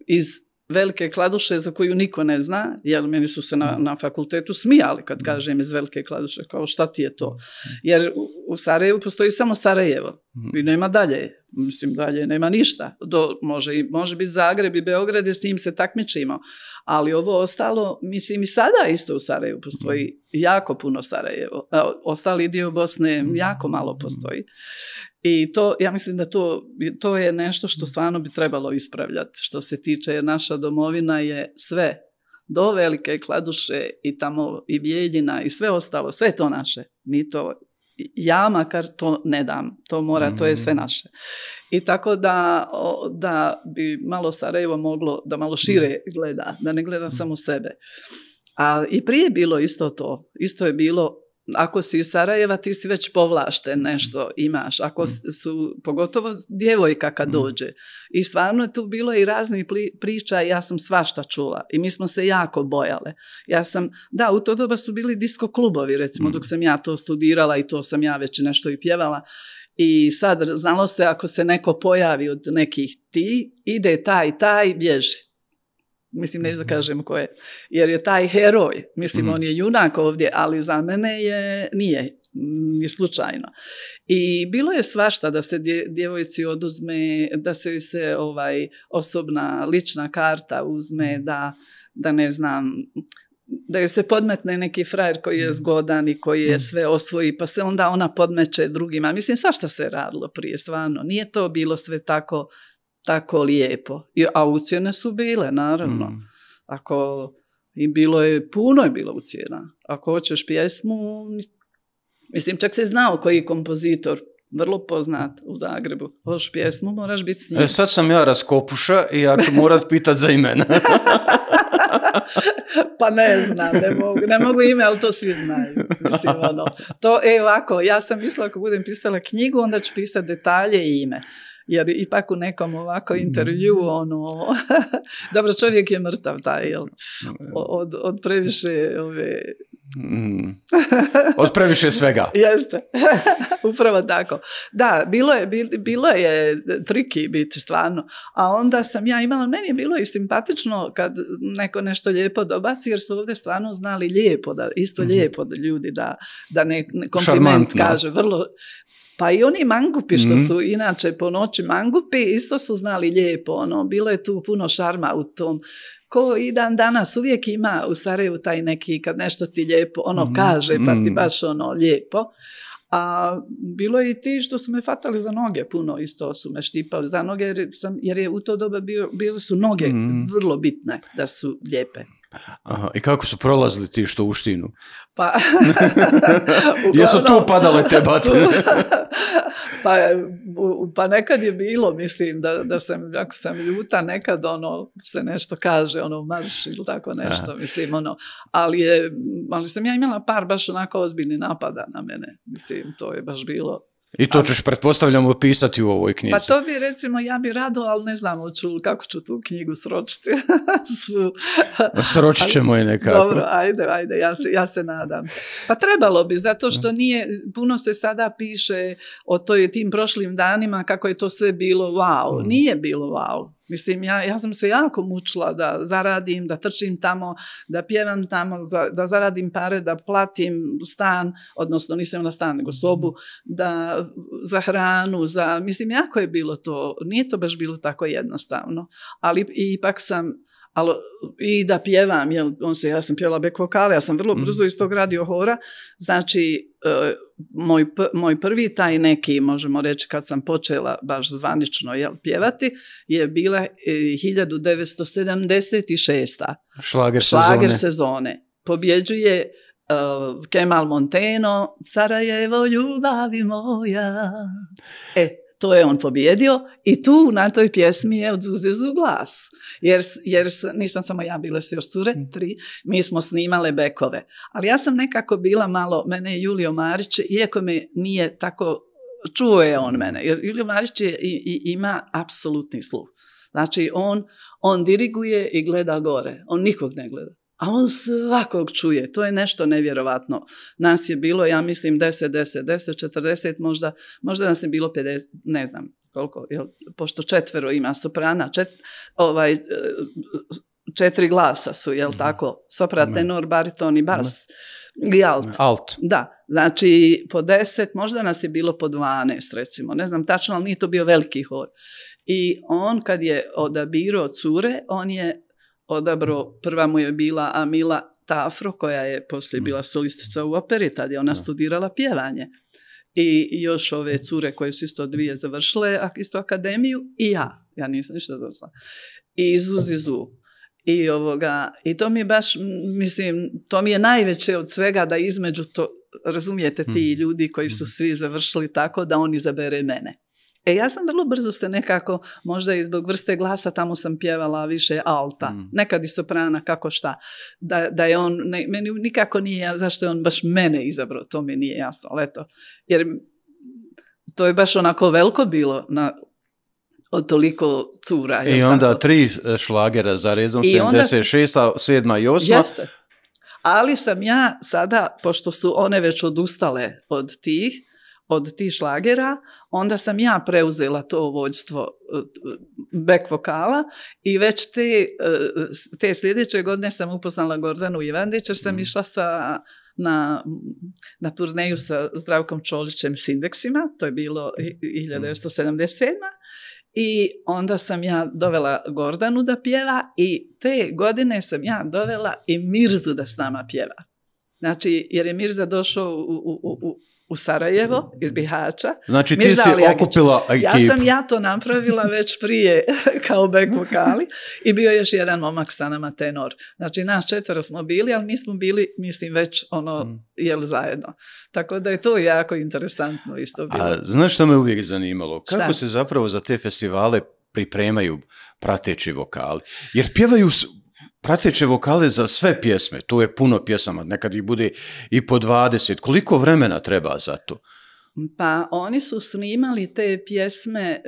iz velike kladuše za koju niko ne zna, jer meni su se na, mhm. na fakultetu smijali kad mhm. kažem iz velike kladuše, kao šta ti je to? Mhm. Jer u, u Sarajevu postoji samo Sarajevo i nema dalje, mislim dalje nema ništa. Do, može, može biti Zagreb i Beograd jer s njim se takmičimo, ali ovo ostalo, mislim i sada isto u Sarajevu postoji jako puno Sarajevo, ostali dio Bosne jako malo postoji. I to, ja mislim da to, to je nešto što stvarno bi trebalo ispravljati što se tiče, naša domovina je sve, do velike kladuše i tamo i bijeljina i sve ostalo, sve je to naše. Mi to, ja makar to ne dam, to mora, to je mhm. sve naše. I tako da, da bi malo Sarajevo moglo da malo šire mhm. gleda, da ne gleda mhm. samo sebe. A i prije bilo isto to, isto je bilo ako si iz Sarajeva, ti si već povlašten mhm. nešto imaš. Ako mhm. su, pogotovo djevojka kad mhm. dođe. I stvarno je tu bilo i razni priča i ja sam svašta čula. I mi smo se jako bojale. Ja sam, da, u to doba su bili disko klubovi, recimo, dok sam ja to studirala i to sam ja već nešto i pjevala. I sad znalo se ako se neko pojavi od nekih ti, ide taj, taj, bježi mislim neću da mhm. kažem ko je, jer je taj heroj, mislim mhm. on je junak ovdje, ali za mene je, nije ni slučajno. I bilo je svašta da se djevojci oduzme, da se joj se ovaj osobna lična karta uzme, mhm. da, da ne znam, da joj se podmetne neki frajer koji je zgodan i koji je sve osvoji, pa se onda ona podmeće drugima. Mislim, svašta se radilo prije, stvarno. Nije to bilo sve tako tako lijepo. I, a ucijene su bile, naravno. Mm. Ako i bilo je, puno je bilo ucijena. Ako hoćeš pjesmu, mislim, čak se znao koji je kompozitor vrlo poznat u Zagrebu. hoćeš pjesmu, moraš biti s njim. E, sad sam ja raskopuša i ja ću morat <laughs> pitat za imena. <laughs> pa ne znam, ne mogu, ne mogu ime, ali to svi znaju. Ono, to, e, ovako, ja sam mislila ako budem pisala knjigu, onda ću pisati detalje i ime jer ipak u nekom ovako intervju mhm. ono, <laughs> dobro čovjek je mrtav taj, jel? Mhm. Od, od previše ove... Mhm. <laughs> od previše svega. Jeste, <laughs> upravo tako. Da, bilo je, bilo je triki biti stvarno, a onda sam ja imala, meni je bilo i simpatično kad neko nešto lijepo dobaci, jer su ovdje stvarno znali lijepo, da, isto lijepo ljudi da, da ne, kompliment kaže, vrlo pa i oni mangupi što mhm. su inače po noći mangupi, isto su znali lijepo. Ono, bilo je tu puno šarma u tom. Ko i dan danas uvijek ima u Sarajevu taj neki kad nešto ti lijepo ono mhm. kaže pa ti mhm. baš ono lijepo. A bilo je i ti što su me fatali za noge puno, isto su me štipali za noge jer, je u to doba bile su noge vrlo bitne da su lijepe. I kako su prolazili ti što u Pa, uglavnom, <laughs> Jesu tu padale te <laughs> pa, pa nekad je bilo, mislim, da, da sam, ako sam ljuta, nekad ono se nešto kaže, ono marš ili tako nešto, mislim, ono, ali je, ali sam ja imala par baš onako ozbiljni napada na mene, mislim, to je baš bilo i to ćeš, pretpostavljam, pisati u ovoj knjizi. Pa to bi, recimo, ja bi rado, ali ne znam kako ću tu knjigu sročiti. <laughs> Sročit ćemo je nekako. Dobro, ajde, ajde, ja se, ja se nadam. Pa trebalo bi, zato što nije, puno se sada piše o toj, tim prošlim danima kako je to sve bilo wow. Mm. Nije bilo wow. Mislim, ja, ja sam se jako mučila da zaradim, da trčim tamo, da pjevam tamo, za, da zaradim pare, da platim stan, odnosno nisam na stan, nego sobu, mhm. da za hranu, za... Mislim, jako je bilo to, nije to baš bilo tako jednostavno, ali ipak sam ali i da pjevam, jel, on se, ja sam pjevala back vokale, ja sam vrlo mhm. brzo iz tog radio hora, znači e, moj, moj, prvi taj neki, možemo reći kad sam počela baš zvanično jel, pjevati, je bila 1976. E, Šlager, Šlager sezone. sezone. Pobjeđuje e, Kemal Monteno, Sarajevo ljubavi moja. E, to je on pobjedio i tu na toj pjesmi je Zuzizu glas jer, jer nisam samo ja, bila su još cure, mm. tri, mi smo snimale bekove. Ali ja sam nekako bila malo, mene je Julio Marić, iako me nije tako, čuo je on mm. mene, jer Julio Marić i, i, ima apsolutni sluh. Znači, on, on diriguje i gleda gore, on nikog ne gleda a on svakog čuje. To je nešto nevjerovatno. Nas je bilo, ja mislim, 10, 10, 10, 40, možda, možda nas je bilo 50, ne znam, koliko, jel, pošto četvero ima soprana, čet, ovaj, e, četiri glasa su, jel mhm. tako, soprat, tenor, bariton i bas i alt. Alt. Da, znači po deset, možda nas je bilo po dvanest recimo, ne znam tačno, ali nije to bio veliki hor. I on kad je odabirao cure, on je odabrao, mhm. prva mu je bila Amila Tafro, koja je poslije mhm. bila solistica u operi, tad je ona studirala pjevanje i još ove cure koje su isto dvije završile, isto akademiju i ja. Ja nisam ništa završila. I iz I, ovoga, to mi je baš, mislim, to mi je najveće od svega da između to, razumijete ti mhm. ljudi koji su mhm. svi završili tako da oni izabere mene. E ja sam vrlo brzo se nekako, možda i zbog vrste glasa, tamo sam pjevala više alta, mm. nekad i soprana, kako šta. Da, da je on, meni nikako nije, zašto je on baš mene izabrao, to mi nije jasno, ali eto. Jer to je baš onako veliko bilo na, od toliko cura. E, I onda tri e, šlagera za redom, 76, 7 i 8. Jeste. Ali sam ja sada, pošto su one već odustale od tih, od tih šlagera, onda sam ja preuzela to vođstvo e, back vokala i već te, e, te sljedeće godine sam upoznala Gordanu Ivandić jer sam mhm. išla sa na, na turneju sa Zdravkom Čolićem s indeksima, to je bilo 1977. Mhm. I onda sam ja dovela Gordanu da pjeva i te godine sam ja dovela i Mirzu da s nama pjeva. Znači, jer je Mirza došao u, u, u, u Sarajevo mhm. iz Bihaća. Znači ti si okupila Ja sam ja to napravila već prije <laughs> kao back vokali i bio još jedan momak sa nama tenor. Znači nas četiri smo bili, ali mi smo bili mislim već ono mhm. jel zajedno. Tako da je to jako interesantno isto bilo. znaš što me uvijek zanimalo? Kako se zapravo za te festivale pripremaju prateći vokali? Jer pjevaju prateće vokale za sve pjesme, tu je puno pjesama, nekad ih bude i po 20. Koliko vremena treba za to? Pa oni su snimali te pjesme,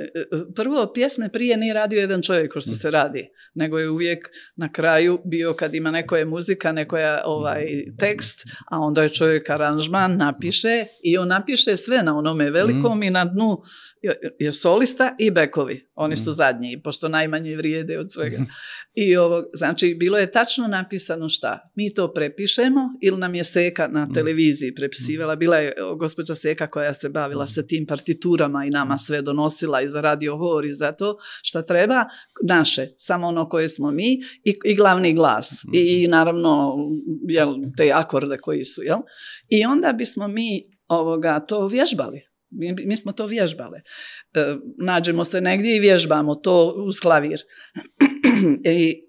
prvo pjesme prije nije radio jedan čovjek što mm. se radi, nego je uvijek na kraju bio kad ima neko je muzika, neko je ovaj mm. tekst, a onda je čovjek aranžman, napiše i on napiše sve na onome velikom mm. i na dnu je solista i bekovi, oni su zadnji, pošto najmanje vrijede od svega. Mm-hmm. I ovo, znači, bilo je tačno napisano šta, mi to prepišemo ili nam je Seka na televiziji prepisivala, bila je gospođa Seka koja se bavila mhm. sa tim partiturama i nama mhm. sve donosila i za radio hor i za to šta treba, naše, samo ono koje smo mi i, i glavni glas i, mhm. naravno jel, te akorde koji su. Jel? I onda bismo mi ovoga to vježbali. Mi, smo to vježbale. E, nađemo se negdje i vježbamo to uz klavir. <clears throat>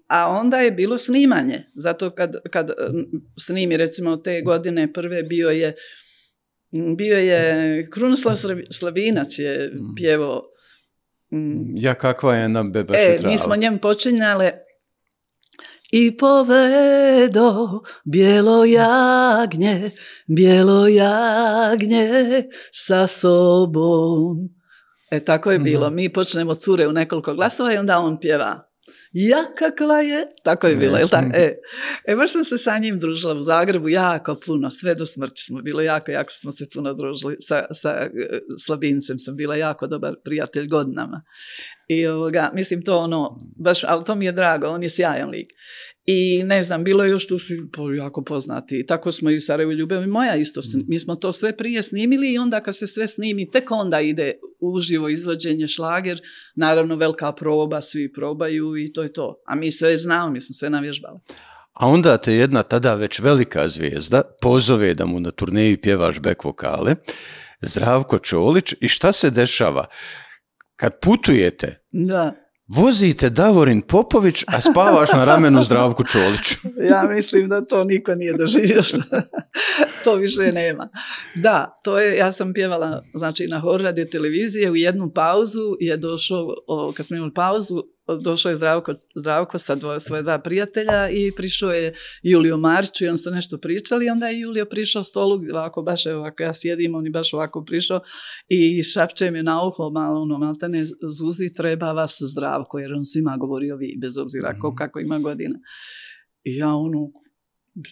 a onda je bilo snimanje. Zato kad, kad snimi, recimo te godine prve bio je bio je, Krunoslav mm. Slavinac je mm. pjevao. Mm. Ja kakva je nam beba E, mi smo njem počinjale i povedo bijelo jagnje, bijelo jagnje sa sobom. E, tako je mhm. bilo. Mi počnemo cure u nekoliko glasova i onda on pjeva ja kakva je, tako je bila, jel e, e, baš sam se sa njim družila u Zagrebu jako puno, sve do smrti smo bilo jako, jako smo se puno družili. Sa, sa e, Slabincem sam bila jako dobar prijatelj godinama. I ovoga, mislim to ono, baš, ali to mi je drago, on je sjajan lik. I ne znam, bilo je još tu su jako poznati. Tako smo i u Sarajevo ljubavi moja isto. Mm. Mi smo to sve prije snimili i onda kad se sve snimi, tek onda ide uživo izvođenje šlager. Naravno, velika proba, svi probaju i to je to. A mi sve znamo, mi smo sve navježbali. A onda te jedna tada već velika zvijezda pozove da mu na turneju pjevaš back vokale, Zdravko Čolić, i šta se dešava? Kad putujete, da. Vozite Davorin Popović, a spavaš na ramenu Zdravku Čoliću. <laughs> ja mislim da to niko nije doživio. Što... <laughs> to više nema. Da, to je, ja sam pjevala znači, na Horrade televizije, u jednu pauzu je došao, o, kad smo imali pauzu, došao je Zdravko, Zdravko sa dvoje svoje dva prijatelja i prišao je Julio Marću i on su nešto pričali i onda je Julio prišao stolu, ovako baš je ovako, ja sjedim, on je baš ovako prišao i šapče mi na uho malo ono, malo ne Zuzi, treba vas Zdravko, jer on svima govorio vi, bez obzira ko, mhm. kako ima godina. I ja ono,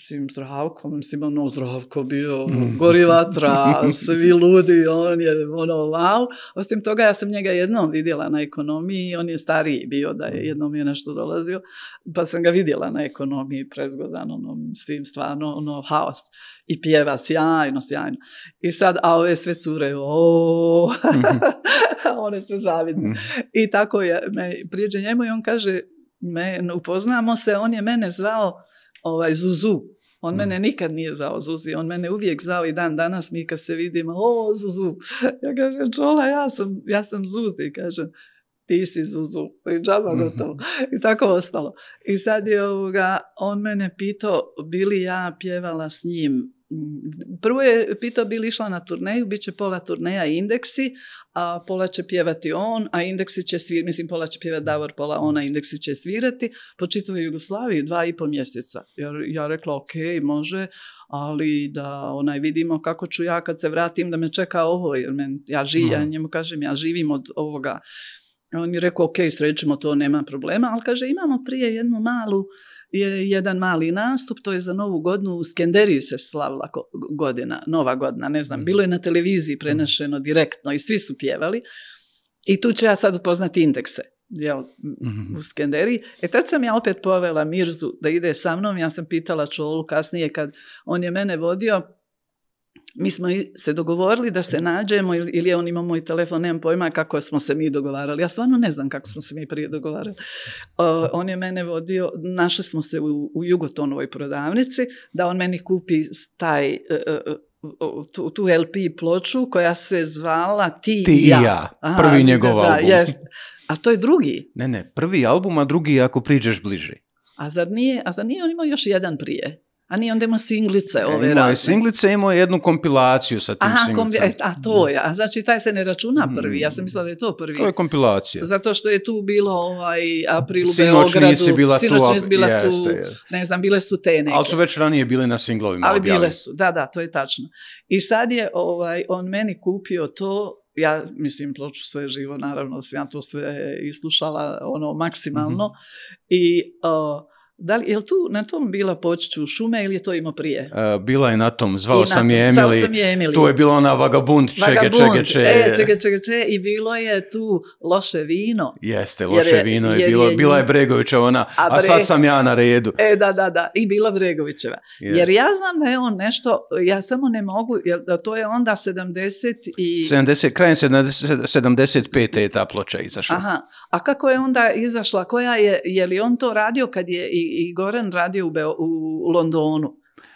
tim zdravko, mislim, ono, zdravko bio, ono, mm. gori vatra, <laughs> svi ludi, on je, ono, wow. Osim toga, ja sam njega jednom vidjela na ekonomiji, on je stariji bio, da je mm. jednom je nešto dolazio, pa sam ga vidjela na ekonomiji prezgodan, ono, s tim stvarno, ono, haos. I pjeva sjajno, sjajno. I sad, a ove sve cure, o <laughs> one sve zavidne. Mm. I tako je, prijeđe njemu i on kaže, me, upoznamo se, on je mene zvao ovaj, Zuzu. On mene mm. nikad nije zvao Zuzi, on mene uvijek zvao i dan danas mi kad se vidimo, o Zuzu, <laughs> ja kažem čola ja sam, ja sam Zuzi, kažem ti si Zuzu i džaba mhm. gotovo i tako ostalo. I sad je ovoga, on mene pitao bili ja pjevala s njim Prvo je pitao bi li išla na turneju, bit će pola turneja indeksi, a pola će pjevati on, a indeksi će svirati, mislim pola će pjevati Davor, pola ona, indeksi će svirati, po čitavoj Jugoslaviji dva i pol mjeseca. Ja, rekla ok, može, ali da onaj vidimo kako ću ja kad se vratim da me čeka ovo, jer ja, živim, njemu kažem ja živim od ovoga on je rekao, ok, srećemo to, nema problema, ali kaže, imamo prije jednu malu, jedan mali nastup, to je za Novu godinu, u Skenderiji se slavila godina, Nova godina, ne znam, mhm. bilo je na televiziji prenešeno direktno i svi su pjevali. I tu ću ja sad upoznati indekse jel, mhm. u Skenderiji. E tad sam ja opet povela Mirzu da ide sa mnom, ja sam pitala Čolu kasnije kad on je mene vodio, mi smo se dogovorili da se nađemo ili je on ima moj telefon, nemam pojma kako smo se mi dogovarali. Ja stvarno ne znam kako smo se mi prije dogovarali. on je mene vodio, našli smo se u, Jugotonovoj prodavnici, da on meni kupi taj e, e, e, tu, LP ploču koja se zvala Ti, i ja. prvi njegov album. A to je drugi. Ne, ne, prvi album, a drugi ako priđeš bliži. A zar nije, a zar nije on imao još jedan prije? A nije, onda imao singlice e, ove imao singlice, imao jednu kompilaciju sa tim Aha, e, a to je, a znači taj se ne računa mm. prvi, ja sam mislila da je to prvi. To je kompilacija. Zato što je tu bilo ovaj april u Sinoć bila tu, bila ne znam, bile su te neke. Ali su već ranije bile na singlovima. Ali bile su, da, da, to je tačno. I sad je ovaj, on meni kupio to ja mislim ploču sve živo naravno ja to sve islušala ono maksimalno mhm. i da li, je li tu na tom bila u šume ili je to imao prije? E, bila je na tom, zvao, sam, je tom, je Tu je bila ona vagabund, čege, čege, če. E, I bilo je tu loše vino. Jeste, loše je, vino je, bilo. Je, bila je Bregovićeva ona, a, sad sam ja na redu. E, da, da, da. I bila Bregovićeva. Jer ja znam da je on nešto, ja samo ne mogu, jer da to je onda 70 i... 70, krajem 70, 75. je ta ploča izašla. Aha. A kako je onda izašla? Koja je, je li on to radio kad je i i Goran radio u, u Londonu.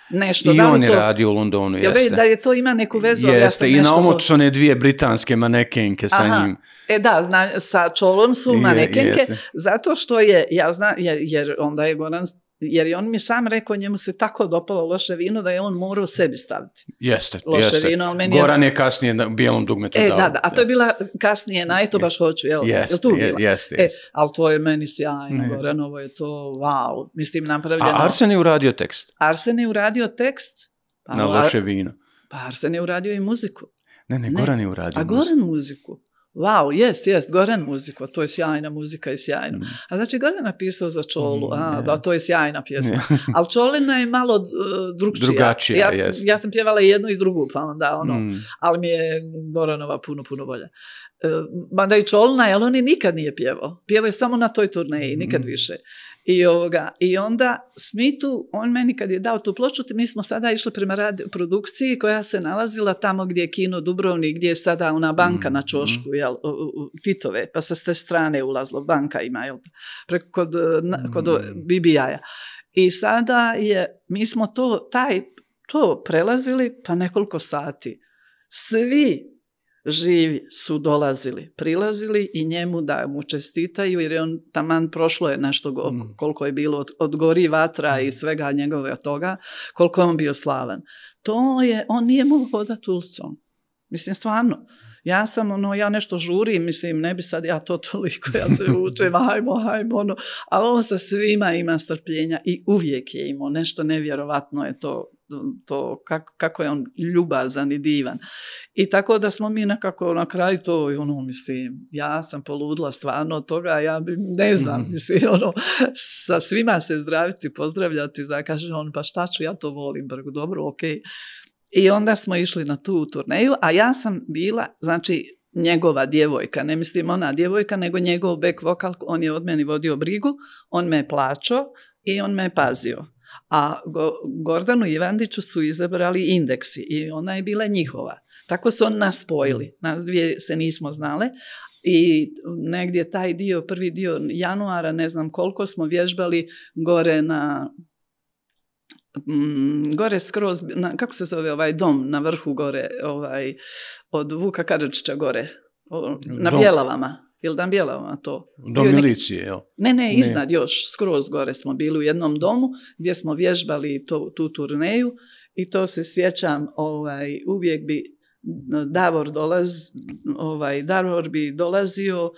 Nešto, I da on je u Londonu, jeste. Da je to ima neku vezu. Jeste, i na su dvije britanske manekenke sa njim. E da, zna, sa čolom su manekenke, zato što je, ja znam, jer, jer onda je Goran jer je on mi sam rekao, njemu se tako dopalo loše vino da je on morao sebi staviti. Jeste, loše Vino, ali meni Goran je... kasnije na bijelom dugmetu e, dao. Da, da, a to je bila kasnije na, eto baš hoću, jel, jeste, Jeste, E, ali to je meni sjajno, Goran, ovo je to, wow, mislim napravljeno. A Arsen je uradio tekst? Arsen je uradio tekst. Pa na loše vino. Pa Arsen je uradio i muziku. Ne, ne, Goran je uradio A Goran muziku wow, jest, jest, Goran muzika, to je sjajna muzika i sjajno. Mm. A znači Goran napisao za Čolu, mm, a, da, to je sjajna pjesma. <laughs> Ali Čolina je malo uh, Drugačija, ja, ja sam pjevala jednu i drugu, pa onda ono, mm. ali mi je Goranova puno, puno bolja. Uh, i Čolina, ali on je nikad nije pjevao. Pjevao je samo na toj turneji, nikad više. I, ovoga, I onda Smitu, on meni kad je dao tu ploču, mi smo sada išli prema radi, produkciji koja se nalazila tamo gdje je kino Dubrovnik, gdje je sada ona banka mm, na čošku, mm. jel, Titove, pa sa ste strane ulazlo, banka ima, jel, preko kod, kod mm. BBI-a. I sada je, mi smo to, taj, to prelazili pa nekoliko sati. Svi živi su dolazili, prilazili i njemu da mu čestitaju jer je on taman prošlo je nešto mm. koliko je bilo od, od gori vatra i mm. svega njegove od toga, koliko je on bio slavan. To je, on nije mogao hodati ulicom. Mislim, stvarno. Ja sam, ono, ja nešto žurim, mislim, ne bi sad ja to toliko, ja se <laughs> učem, hajmo, hajmo, ono. Ali on sa svima ima strpljenja i uvijek je imao. Nešto nevjerovatno je to to kako je on ljubazan i divan. I tako da smo mi nekako na kraju to, ono, mislim, ja sam poludila stvarno od toga, ja bi, ne znam, mhm. mislim, ono, sa svima se zdraviti, pozdravljati, znači, kaže on, pa šta ću, ja to volim, brgu, dobro, ok. I onda smo išli na tu turneju, a ja sam bila, znači, njegova djevojka, ne mislim ona djevojka, nego njegov back vokal, on je od meni vodio brigu, on me je plaćao i on me je pazio a Gordanu Ivandiću su izabrali indeksi i ona je bila njihova. Tako su oni nas spojili, mm. nas dvije se nismo znale i negdje taj dio, prvi dio januara, ne znam koliko smo vježbali gore na mm, gore skroz, kako se zove ovaj dom na vrhu gore, ovaj, od Vuka Karadžića gore, na Bjelavama. Jel dan bila na to? Ne, ne, iznad još, skroz gore smo bili u jednom domu gdje smo vježbali tu turneju i to se sjećam, ovaj, uvijek bi Davor dolaz, ovaj, Davor bi dolazio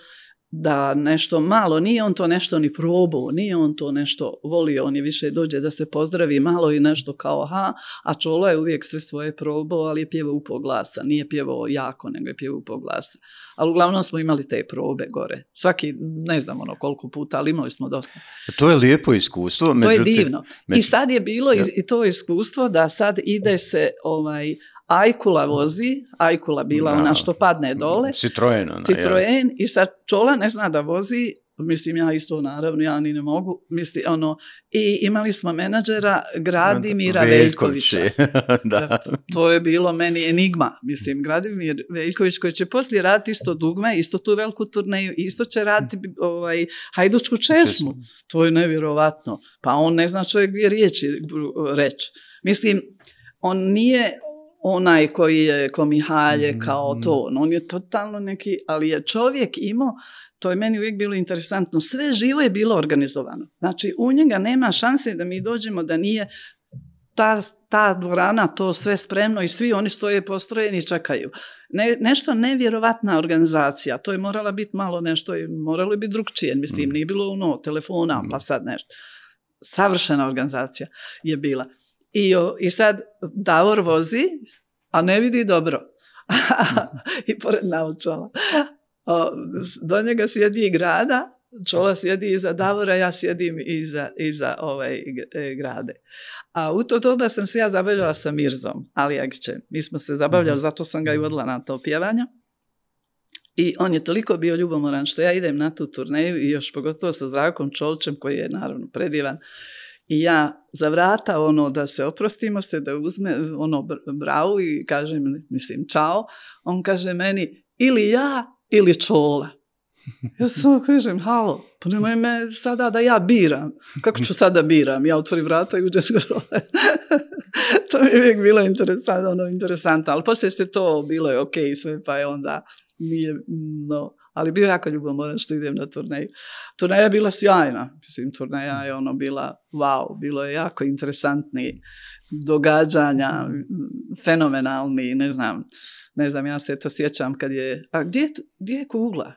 da nešto malo, nije on to nešto ni probao, nije on to nešto volio, on je više dođe da se pozdravi malo i nešto kao ha, a Čolo je uvijek sve svoje probao, ali je pjevao upo glasa, nije pjevao jako, nego je pjevao upo glasa. Ali uglavnom smo imali te probe gore. Svaki, ne znam ono koliko puta, ali imali smo dosta. To je lijepo iskustvo. to je divno. I sad je bilo i to iskustvo da sad ide se ovaj, Ajkula vozi, Ajkula bila ona što padne dole. Mm, Citroen. Ona, Citroen i sad čola ne zna da vozi, mislim ja isto naravno, ja ni ne mogu, misli ono, i imali smo menadžera Gradimira Veljkovića. <laughs> da. To je bilo meni enigma, mislim, Gradimir Veljković koji će poslije raditi isto dugme, isto tu veliku turneju, isto će raditi mm. ovaj, hajdučku česmu. To je nevjerovatno. Pa on ne zna čovjek Gdje riječi reći. Mislim, on nije onaj koji je komihalje mm, kao mm. to. On je totalno neki, ali je čovjek imao, to je meni uvijek bilo interesantno, sve živo je bilo organizovano. Znači, u njega nema šanse da mi dođemo da nije ta, ta dvorana, to sve spremno i svi oni stoje postrojeni i čekaju. Ne, nešto nevjerovatna organizacija, to je morala biti malo nešto, moralo je biti drugčije, mislim, mm. nije bilo ono, telefona, pa sad nešto. Savršena organizacija je bila. I, I sad Davor vozi, a ne vidi dobro. <laughs> I pored naučala. Do njega sjedi i grada, Čola sjedi iza Davora, ja sjedim iza, iza ovaj e, grade. A u to doba sam se ja zabavljala sa Mirzom, ali Mi smo se zabavljali, mhm. zato sam ga i odla na to pjevanje. I on je toliko bio ljubomoran što ja idem na tu turneju i još pogotovo sa Zrakom Čolčem koji je naravno predivan. I ja za vrata, ono, da se oprostimo se, da uzme, ono, bravu i kaže, mislim, čao. On kaže meni, ili ja, ili čola. Ja samo ono križem, halo, pa nemoj me sada da ja biram. Kako ću sada biram? Ja otvorim vrata i uđem <laughs> to mi je uvijek bilo interesantno, ono, interesantno. Ali poslije se to bilo je ok sve, pa je onda nije, no, ali bio jako ljubomoran što idem na turneju. Turneja je bila sjajna, mislim, turneja je ono bila wow, bilo je jako interesantni događanja, fenomenalni, ne znam, ne znam, ja se to sjećam kad je, a gdje je, kugla?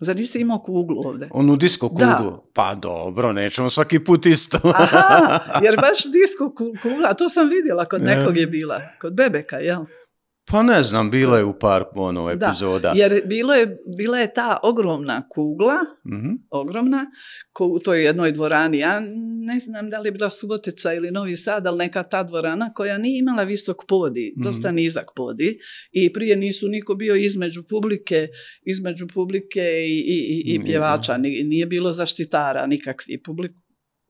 Zar nisi imao kuglu ovdje? Onu disko kuglu? Pa dobro, nećemo svaki put isto. Aha, <laughs> jer baš disko kugla, to sam vidjela kod nekog je bila, kod Bebeka, jel? Pa ne znam, bila je u par ono epizoda. Da, jer bilo je, bila je ta ogromna kugla, mm ogromna, ko, u toj jednoj dvorani. Ja ne znam da li je bila Subotica ili Novi Sad, ali neka ta dvorana koja nije imala visok podi, mhm. dosta nizak podi. I prije nisu niko bio između publike, između publike i, i, i, mhm. pjevača. Nije bilo zaštitara nikakvih Publiku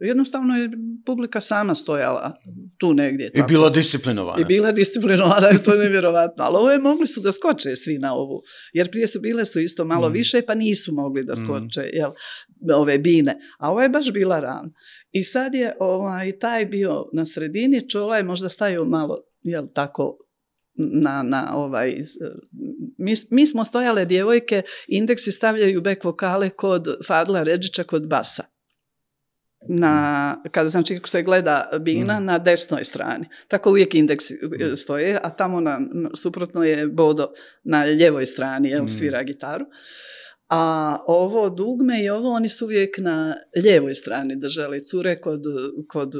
Jednostavno je publika sama stojala tu negdje. Tako. I bila disciplinovana. I bila disciplinovana, <laughs> to je nevjerovatno. Ali ovo je, mogli su da skoče svi na ovu. Jer prije su bile su isto malo mm. više, pa nisu mogli da mm. skoče, jel, ove bine. A ovo je baš bila ravna. I sad je ovaj, taj bio na sredini, čola je možda staju malo, jel, tako, na, na ovaj, mi, smo stojale djevojke, indeksi stavljaju bek vokale kod Fadla Ređića, kod basa na, mm. kada znači se gleda bina mm. na desnoj strani. Tako uvijek indeks e, mm. stoje, a tamo na, suprotno je bodo na ljevoj strani, jel, svira gitaru. A ovo dugme i ovo, oni su uvijek na ljevoj strani držali cure kod, kod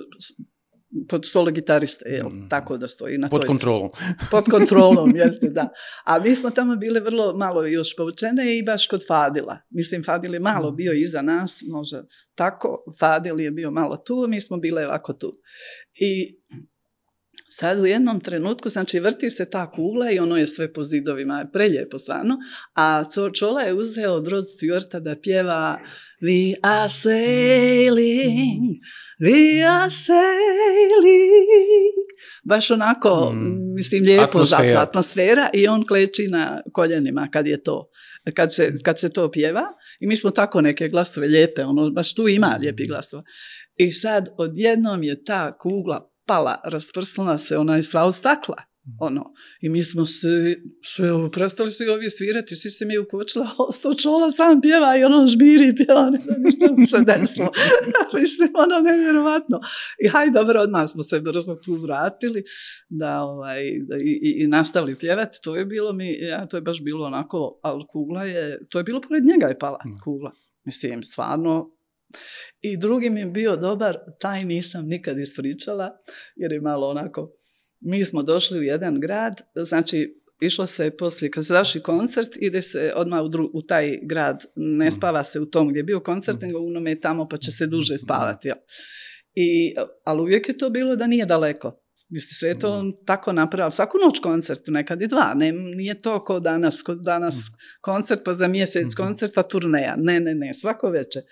pod solo gitariste, mm. tako da stoji na pod toj kontrolom. <laughs> pod kontrolom, <laughs> jeste, da. A mi smo tamo bile vrlo malo još povučene i baš kod Fadila. Mislim, Fadil je malo mm. bio iza nas, možda tako, Fadil je bio malo tu, mi smo bile ovako tu. I Sad u jednom trenutku, znači vrti se ta kugla i ono je sve po zidovima, prelijepo stvarno, a Čola je uzeo od Rod Stewarta da pjeva We are sailing, we are sailing. Baš onako, mm. mislim, lijepo atmosfera. atmosfera i on kleči na koljenima kad je to, kad se, kad se to pjeva. I mi smo tako neke glasove lijepe, ono, baš tu ima lijepi glasova. I sad odjednom je ta kugla pala, rasprslna se, ona je sva ostakla. Mhm. Ono. I mi smo se, sve, prestali su i ovi svirati, svi se mi ukočila, <laughs> ostao čola sam pjeva i ono žbiri <laughs> pjeva, ne znam što se desilo. <laughs> Mislim, ono nevjerovatno. I haj, dobro, nas smo se brzo tu vratili da, ovaj, da, i, i, nastavili pjevati. To je bilo mi, ja, to je baš bilo onako, ali kugla je, to je bilo pored njega je pala kugla. Mislim, stvarno, i drugi mi je bio dobar, taj nisam nikad ispričala, jer je malo onako... Mi smo došli u jedan grad, znači išlo se poslije, kad se završi koncert, ide se odmah u, taj grad, ne mhm. spava se u tom gdje je bio koncert, mhm. nego u je tamo pa će se mhm. duže spavati. ali uvijek je to bilo da nije daleko. Mislim, sve je to tako napravio. Svaku noć koncert, nekad i dva. nije to ko danas, ko danas koncert, pa za mjesec koncert, pa turneja. Ne, ne, ne, svako večer.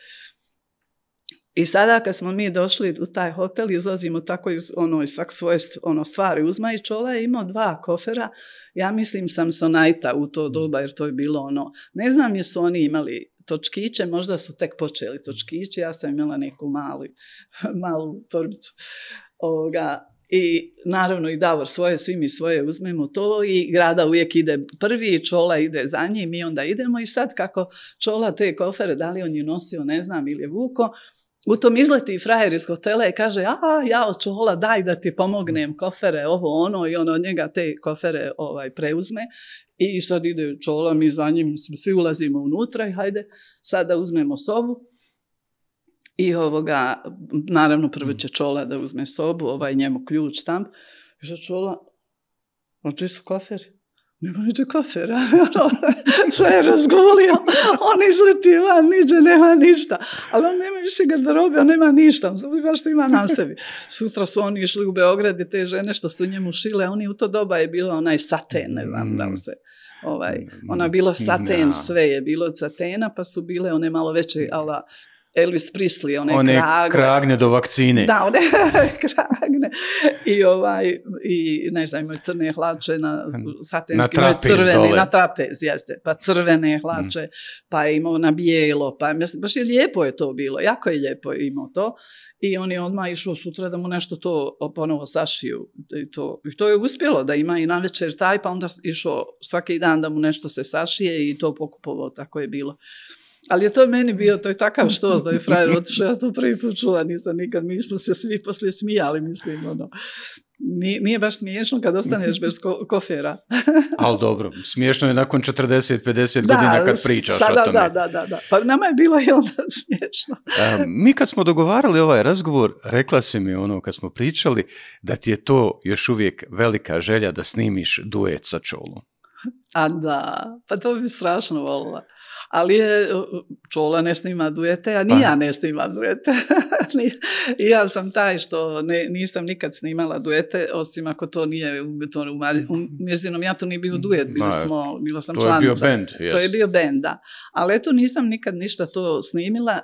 I sada kad smo mi došli u taj hotel, izlazimo tako iz, ono, iz svak svoje ono, stvari uzma i Čola je imao dva kofera, ja mislim sam sonajta u to doba, jer to je bilo ono, ne znam jesu oni imali točkiće, možda su tek počeli točkiće, ja sam imala neku malu <laughs> malu torbicu. Ovoga, i naravno i Davor svoje, svi mi svoje uzmemo to i grada uvijek ide prvi i Čola ide za njim mi onda idemo i sad kako Čola te kofere, da li on je nosio, ne znam, ili je vuko, u tom izleti frajer iz hotela i kaže, a ja čola daj da ti pomognem mm. kofere, ovo ono, i on od njega te kofere ovaj, preuzme. I sad ide čola, mi za njim svi ulazimo unutra i hajde, sada uzmemo sobu. I ovoga, naravno prvo mm. će čola da uzme sobu, ovaj njemu ključ tam. I sad čola, oči su koferi. Nema niđe kofera, što ono, je razgulio, on izleti van, niđe, nema ništa. Ali on nema više garderobe, on nema ništa, on baš što ima na sebi. Sutra su oni išli u Beograd i te žene što su njemu šile, oni u to doba je bilo onaj saten, ne znam da mm. se... Ovaj, mm. ona bilo saten, sve je bilo satena, pa su bile one malo veće, ala Elvis Prisli, one, one kragne. kragne do vakcine. Da, one <laughs> kragne i ovaj, i ne znam, imaju crne hlače na satenski, na trapez, crveni, na trapez, jeste, pa crvene hlače, mm. pa je imao na bijelo, pa mislim, baš je lijepo je to bilo, jako je lijepo je imao to i on je odmah išao sutra da mu nešto to ponovo sašiju i to, i to je uspjelo da ima i na večer taj, pa onda išao svaki dan da mu nešto se sašije i to pokupovo, tako je bilo. Ali je to meni bio, to je takav što da je frajer otišao, ja to prvi put čula, nisam nikad, mi smo se svi poslije smijali, mislim, ono. Nije, nije baš smiješno kad ostaneš bez kofera. <laughs> Ali dobro, smiješno je nakon 40-50 godina kad pričaš sada, o tome. Da, da, da, da. Pa nama je bilo i onda <laughs> smiješno. mi kad smo dogovarali ovaj razgovor, rekla si mi ono kad smo pričali da ti je to još uvijek velika želja da snimiš duet sa čolom. A da, pa to bi strašno volila ali je, Čola ne snima duete, a ni pa. ja ne snima duete. <laughs> I ja sam taj što ne, nisam nikad snimala duete, osim ako to nije u, to, u, u mhm. njezinom ja to nije bio mhm. duet, bili smo, bila sam to To je bio band, yes. To je bio band, da. Ali eto nisam nikad ništa to snimila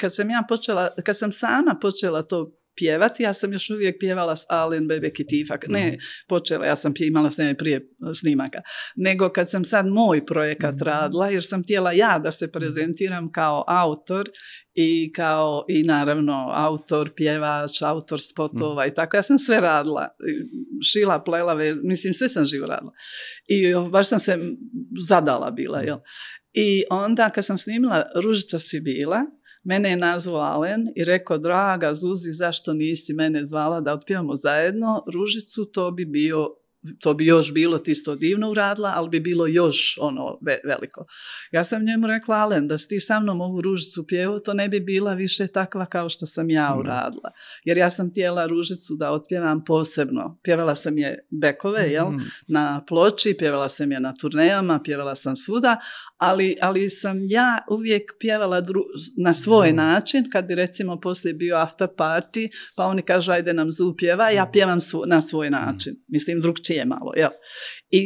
kad sam ja počela, kad sam sama počela to pjevati. Ja sam još uvijek pjevala s Alen Bebek i Tifak. Ne mhm. počela, ja sam imala s njima prije snimaka. Nego kad sam sad moj projekat mhm. radila, jer sam htjela ja da se mhm. prezentiram kao autor i kao i naravno autor, pjevač, autor spotova i tako. Ja sam sve radila. Šila, plela, mislim sve sam živo radila. I baš sam se zadala bila. Jel? I onda kad sam snimila Ružica si bila, Mene je nazvao Alen i rekao, draga Zuzi, zašto nisi mene zvala da otpijamo zajedno? Ružicu, to bi bio to bi još bilo, ti sto divno uradila, ali bi bilo još ono veliko. Ja sam njemu rekla, Alen, da si ti sa mnom ovu ružicu pjevao, to ne bi bila više takva kao što sam ja uradila. Jer ja sam tijela ružicu da otpjevam posebno. Pjevala sam je bekove, jel? Mhm. Na ploči, pjevala sam je na turnejama, pjevala sam svuda, ali, ali sam ja uvijek pjevala na svoj način, kad bi recimo poslije bio after party, pa oni kažu, ajde nam zupjeva, ja pjevam su- na svoj način. Mislim, drugčije malo, jel? I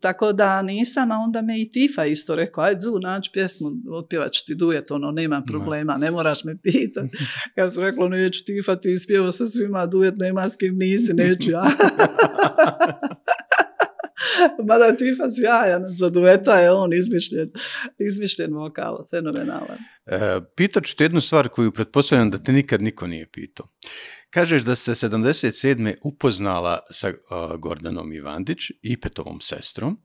tako da nisam, a onda me i Tifa isto rekao, aj Zu, naći pjesmu, otpjevač ti duet, ono, nema problema, ne moraš me pitati. <laughs> Ja sam rekla, neću Tifa, ti ispjeva sa svima duet, nema s kim nisi, neću ja. <laughs> Mada Tifa sjajan, za dueta je on izmišljen, izmišljen vokal, fenomenalan. E, te jednu stvar koju pretpostavljam da te nikad niko nije pitao. Kažeš da se 77. upoznala sa uh, Gordanom Ivandić i petovom sestrom,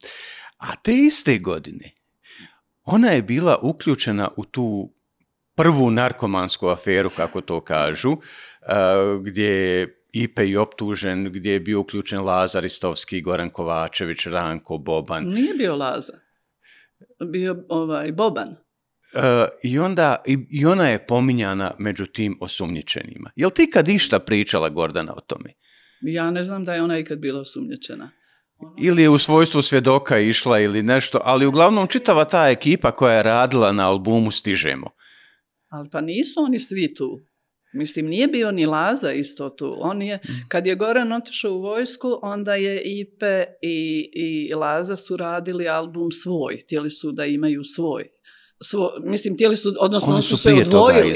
a te iste godine ona je bila uključena u tu prvu narkomansku aferu, kako to kažu, uh, gdje je Ipe i optužen, gdje je bio uključen Lazar Istovski, Goran Kovačević, Ranko, Boban. Nije bio Lazar. Bio ovaj, Boban. E, i onda, i ona je pominjana među tim osumnjičenima. Jel ti kad išta pričala Gordana o tome? Ja ne znam da je ona ikad bila osumnjičena. Ili je u svojstvu svjedoka išla ili nešto, ali uglavnom čitava ta ekipa koja je radila na albumu Stižemo. Ali pa nisu oni svi tu. Mislim, nije bio ni Laza isto tu. On je, mm. kad je Goran otišao u vojsku, onda je Ipe i, i Laza su radili album svoj. Htjeli su da imaju svoj su, mislim, tijeli su, odnosno oni su, su se odvojili.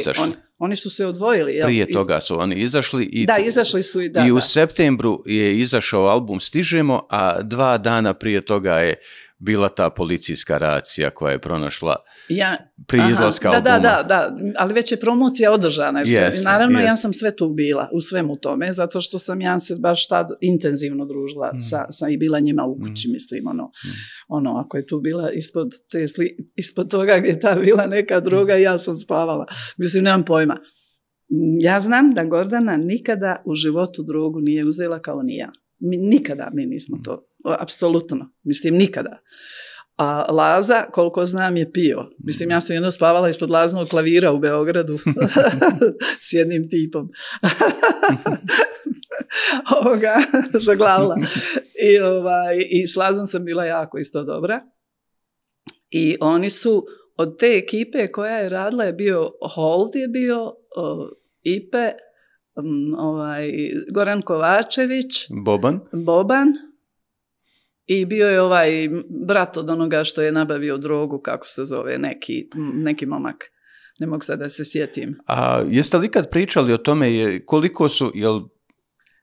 oni su se odvojili. Jel? Prije toga su oni izašli. I, da, izašli su i da. I u septembru je izašao album Stižemo, a dva dana prije toga je bila ta policijska racija koja je pronašla ja, pri izlaska da, da, da, da, ali već je promocija održana. Jer naravno, ja sam sve tu bila, u svemu tome, zato što sam ja se baš tad intenzivno družila mm. sa, i bila njima u hmm. kući, mislim, ono, hmm. ono, ako je tu bila ispod, te ispod toga gdje je ta bila neka druga, hmm. ja sam spavala. Mislim, nemam pojma. Mm, ja znam da Gordana nikada u životu drogu nije uzela kao ni ja. Mi, nikada mi nismo to, apsolutno, mislim nikada. A Laza, koliko znam, je pio. Mislim, ja sam jedno spavala ispod laznog klavira u Beogradu <laughs> s jednim tipom. <laughs> Ovoga, zaglavila. I, ovaj, I s Lazom sam bila jako isto dobra. I oni su od te ekipe koja je radila je bio Hold je bio, Ipe, Mm, ovaj, Goran Kovačević. Boban. Boban. I bio je ovaj brat od onoga što je nabavio drogu, kako se zove, neki, neki momak. Ne mogu sad da se sjetim. A jeste li kad pričali o tome koliko su, jel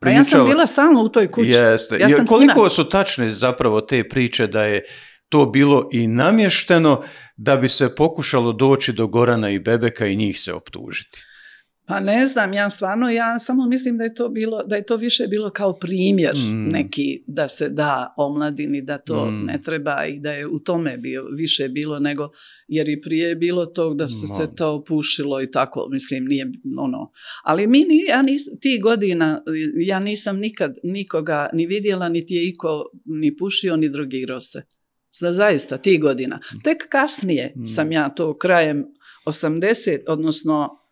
pa ja sam bila stalno u toj kući. Jeste. Ja koliko su tačne zapravo te priče da je to bilo i namješteno da bi se pokušalo doći do Gorana i Bebeka i njih se optužiti? Pa ne znam, ja stvarno, ja samo mislim da je to bilo, da je to više bilo kao primjer mm. neki da se da omladini, da to mm. ne treba i da je u tome bio, više bilo nego, jer i prije je bilo tog da se, se to pušilo i tako, mislim, nije ono. Ali mi, ja nis, ti godina, ja nisam nikad nikoga ni vidjela, niti je iko ni pušio, ni drogirao se. Zna, zaista, ti godina. Tek kasnije mm. sam ja to krajem 80, odnosno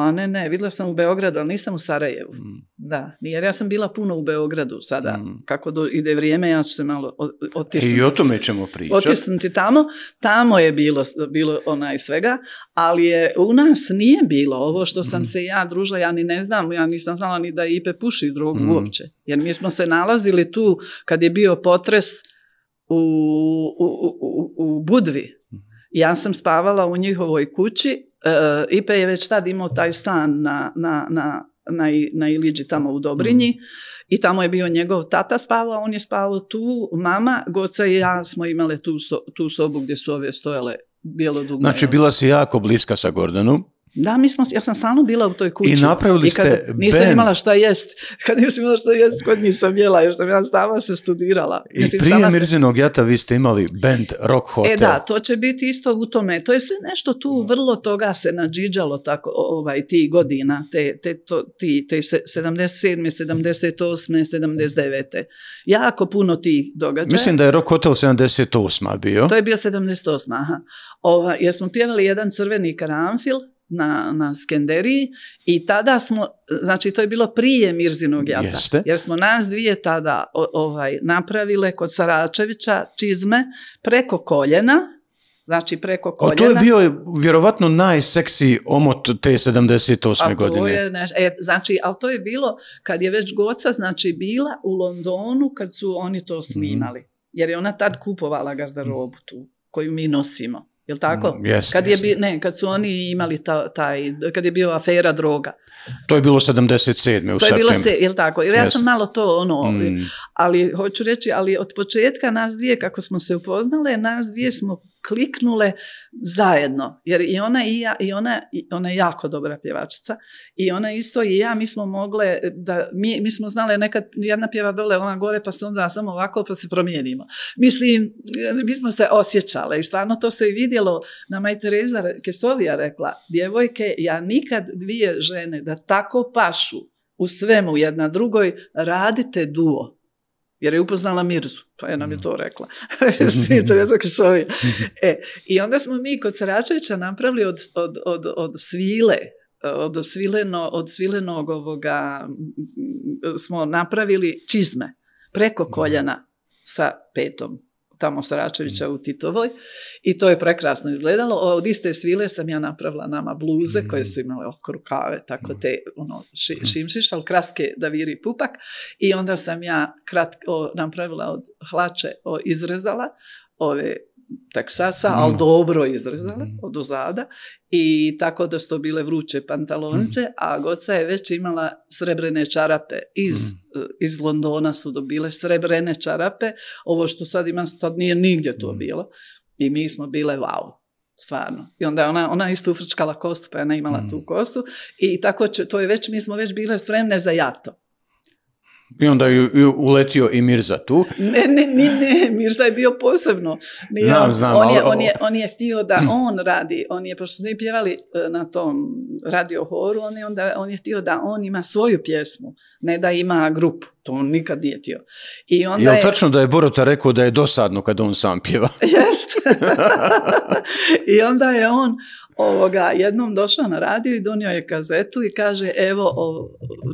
a ne, ne, vidjela sam u Beogradu, ali nisam u Sarajevu. Mm. Da, jer ja sam bila puno u Beogradu sada. Mm. Kako ide vrijeme, ja ću se malo otisnuti. I o tome ćemo pričati. Otisnuti tamo. Tamo je bilo, bilo onaj svega, ali je u nas nije bilo ovo što sam mm. se ja družila, ja ni ne znam, ja nisam znala ni da Ipe puši mm. uopće. Jer mi smo se nalazili tu kad je bio potres u, u, u, u Budvi ja sam spavala u njihovoj kući, i eh, Ipe je već tad imao taj stan na, na, na na, na Iliđi tamo u Dobrinji mhm. i tamo je bio njegov tata spavao, on je spavao tu, mama, Goca i ja smo imale tu, tu sobu gdje su ove stojale bijelo dugo. Znači bila si jako bliska sa Gordonom? Da, mi smo, ja sam stalno bila u toj kući. I napravili I kad ste Nisam band. imala šta jest. <laughs> Kad nisam imala šta jest, kod nisam jela, jer sam ja sama se studirala. I Mislim, prije Mirzinog jata vi ste imali band Rock e, Hotel. E da, to će biti isto u tome. To je sve nešto tu, mm. vrlo toga se nađiđalo tako, ovaj, ti godina, te, te, to, ti, te 77. 78. 79. Jako puno ti događaja. Mislim da je Rock Hotel 78. bio. To je bio 78. Aha. Ova, jer smo pjevali jedan crveni karanfil, na, na Skenderiji i tada smo, znači to je bilo prije Mirzinog jata, jer smo nas dvije tada ovaj, napravile kod Saračevića čizme preko koljena, znači preko koljena. A to je bio vjerovatno najseksi omot te 78. godine. e, znači, ali to je bilo kad je već Goca znači, bila u Londonu kad su oni to mhm. snimali. Jer je ona tad kupovala garderobu tu koju mi nosimo. Jel tako? Mm, kad, je bi, ne, kad su oni imali taj, kad je bio afera droga. To je bilo 77. u To je bilo se, jel tako? Jer ja sam malo to ono, mm. ali hoću reći, ali od početka nas dvije, kako smo se upoznale, nas dvije smo kliknule zajedno. Jer i ona i ja, i ona, ona je jako dobra pjevačica, i ona isto i ja, mi smo mogle, e, da, mi, smo znale nekad jedna pjeva dole, ona gore, pa se onda samo ovako, pa se promijenimo. Mislim, e, mi smo se osjećale i stvarno to se i vidjelo, nama je Tereza Kesovija rekla, djevojke, ja nikad dvije žene da tako pašu u svemu jedna drugoj, radite duo jer je upoznala Mirzu, pa je nam je mm. to rekla. <laughs> <laughs> <laughs> e, I onda smo mi kod Saračevića napravili od, od, od, svile, od, osvileno, od svilenog ovoga, smo napravili čizme preko koljena sa petom tamo Saračevića mm. u Titovoj i to je prekrasno izgledalo. Od iste svile sam ja napravila nama bluze koje mm. su imale oko rukave, tako mm. te ono, šimšiš, ali kraske da viri pupak i onda sam ja kratko napravila od hlače, o, izrezala ove Teksasa, ali dobro izrezala mm. od uzada i tako da su to bile vruće pantalonice, mhm. a Goca je već imala srebrene čarape. Iz, mhm. eh, iz Londona su dobile srebrene čarape, ovo što sad imam, sad nije nigdje to mhm. bilo. I mi smo bile wow, stvarno. I onda je ona, ona isto ufrčkala kosu, pa je ona imala tu kosu i tako će, to je već, mi smo već bile spremne za jato. I onda je uletio i Mirza tu. Ne, ne, ne, ne Mirza je bio posebno. Nije on, je, on, je, on je htio da on radi, on je, pošto smo pjevali e, na tom radio horu, on je, on je htio da on ima svoju pjesmu, ne da ima grupu. To on nikad nije htio. I onda je li tačno da je Borota rekao da je dosadno kad on sam pjeva? <laughs> Jest. <laughs> I onda je on, ovoga, jednom došao na radio i donio je kazetu i kaže, evo,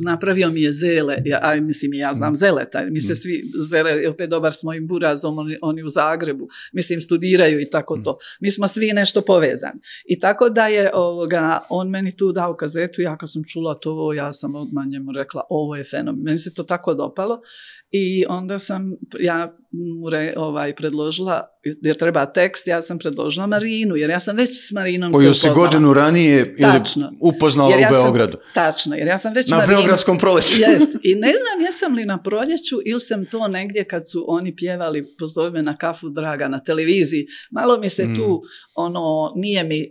napravio mi je zele, ja, a mislim ja znam mm. zeleta, mi se mm. svi zele, opet dobar s mojim burazom, oni, oni u Zagrebu, mislim studiraju i tako mm. to. Mi smo svi nešto povezani. I tako da je ovoga, on meni tu dao kazetu, ja kad sam čula to, ja sam odmah njemu rekla, ovo je fenomen. Meni se to tako dopalo i onda sam, ja re, ovaj, predložila, jer treba tekst, ja sam predložila Marinu, jer ja sam već s Marinom se upoznala. si godinu ranije tačno. upoznala jer ja u Beogradu. Sam, tačno, jer ja sam već Na Beogradskom <laughs> I ne znam jesam li na proljeću ili sam to negdje kad su oni pjevali pozove me na kafu draga na televiziji. Malo mi se mm. tu, ono, nije mi, e,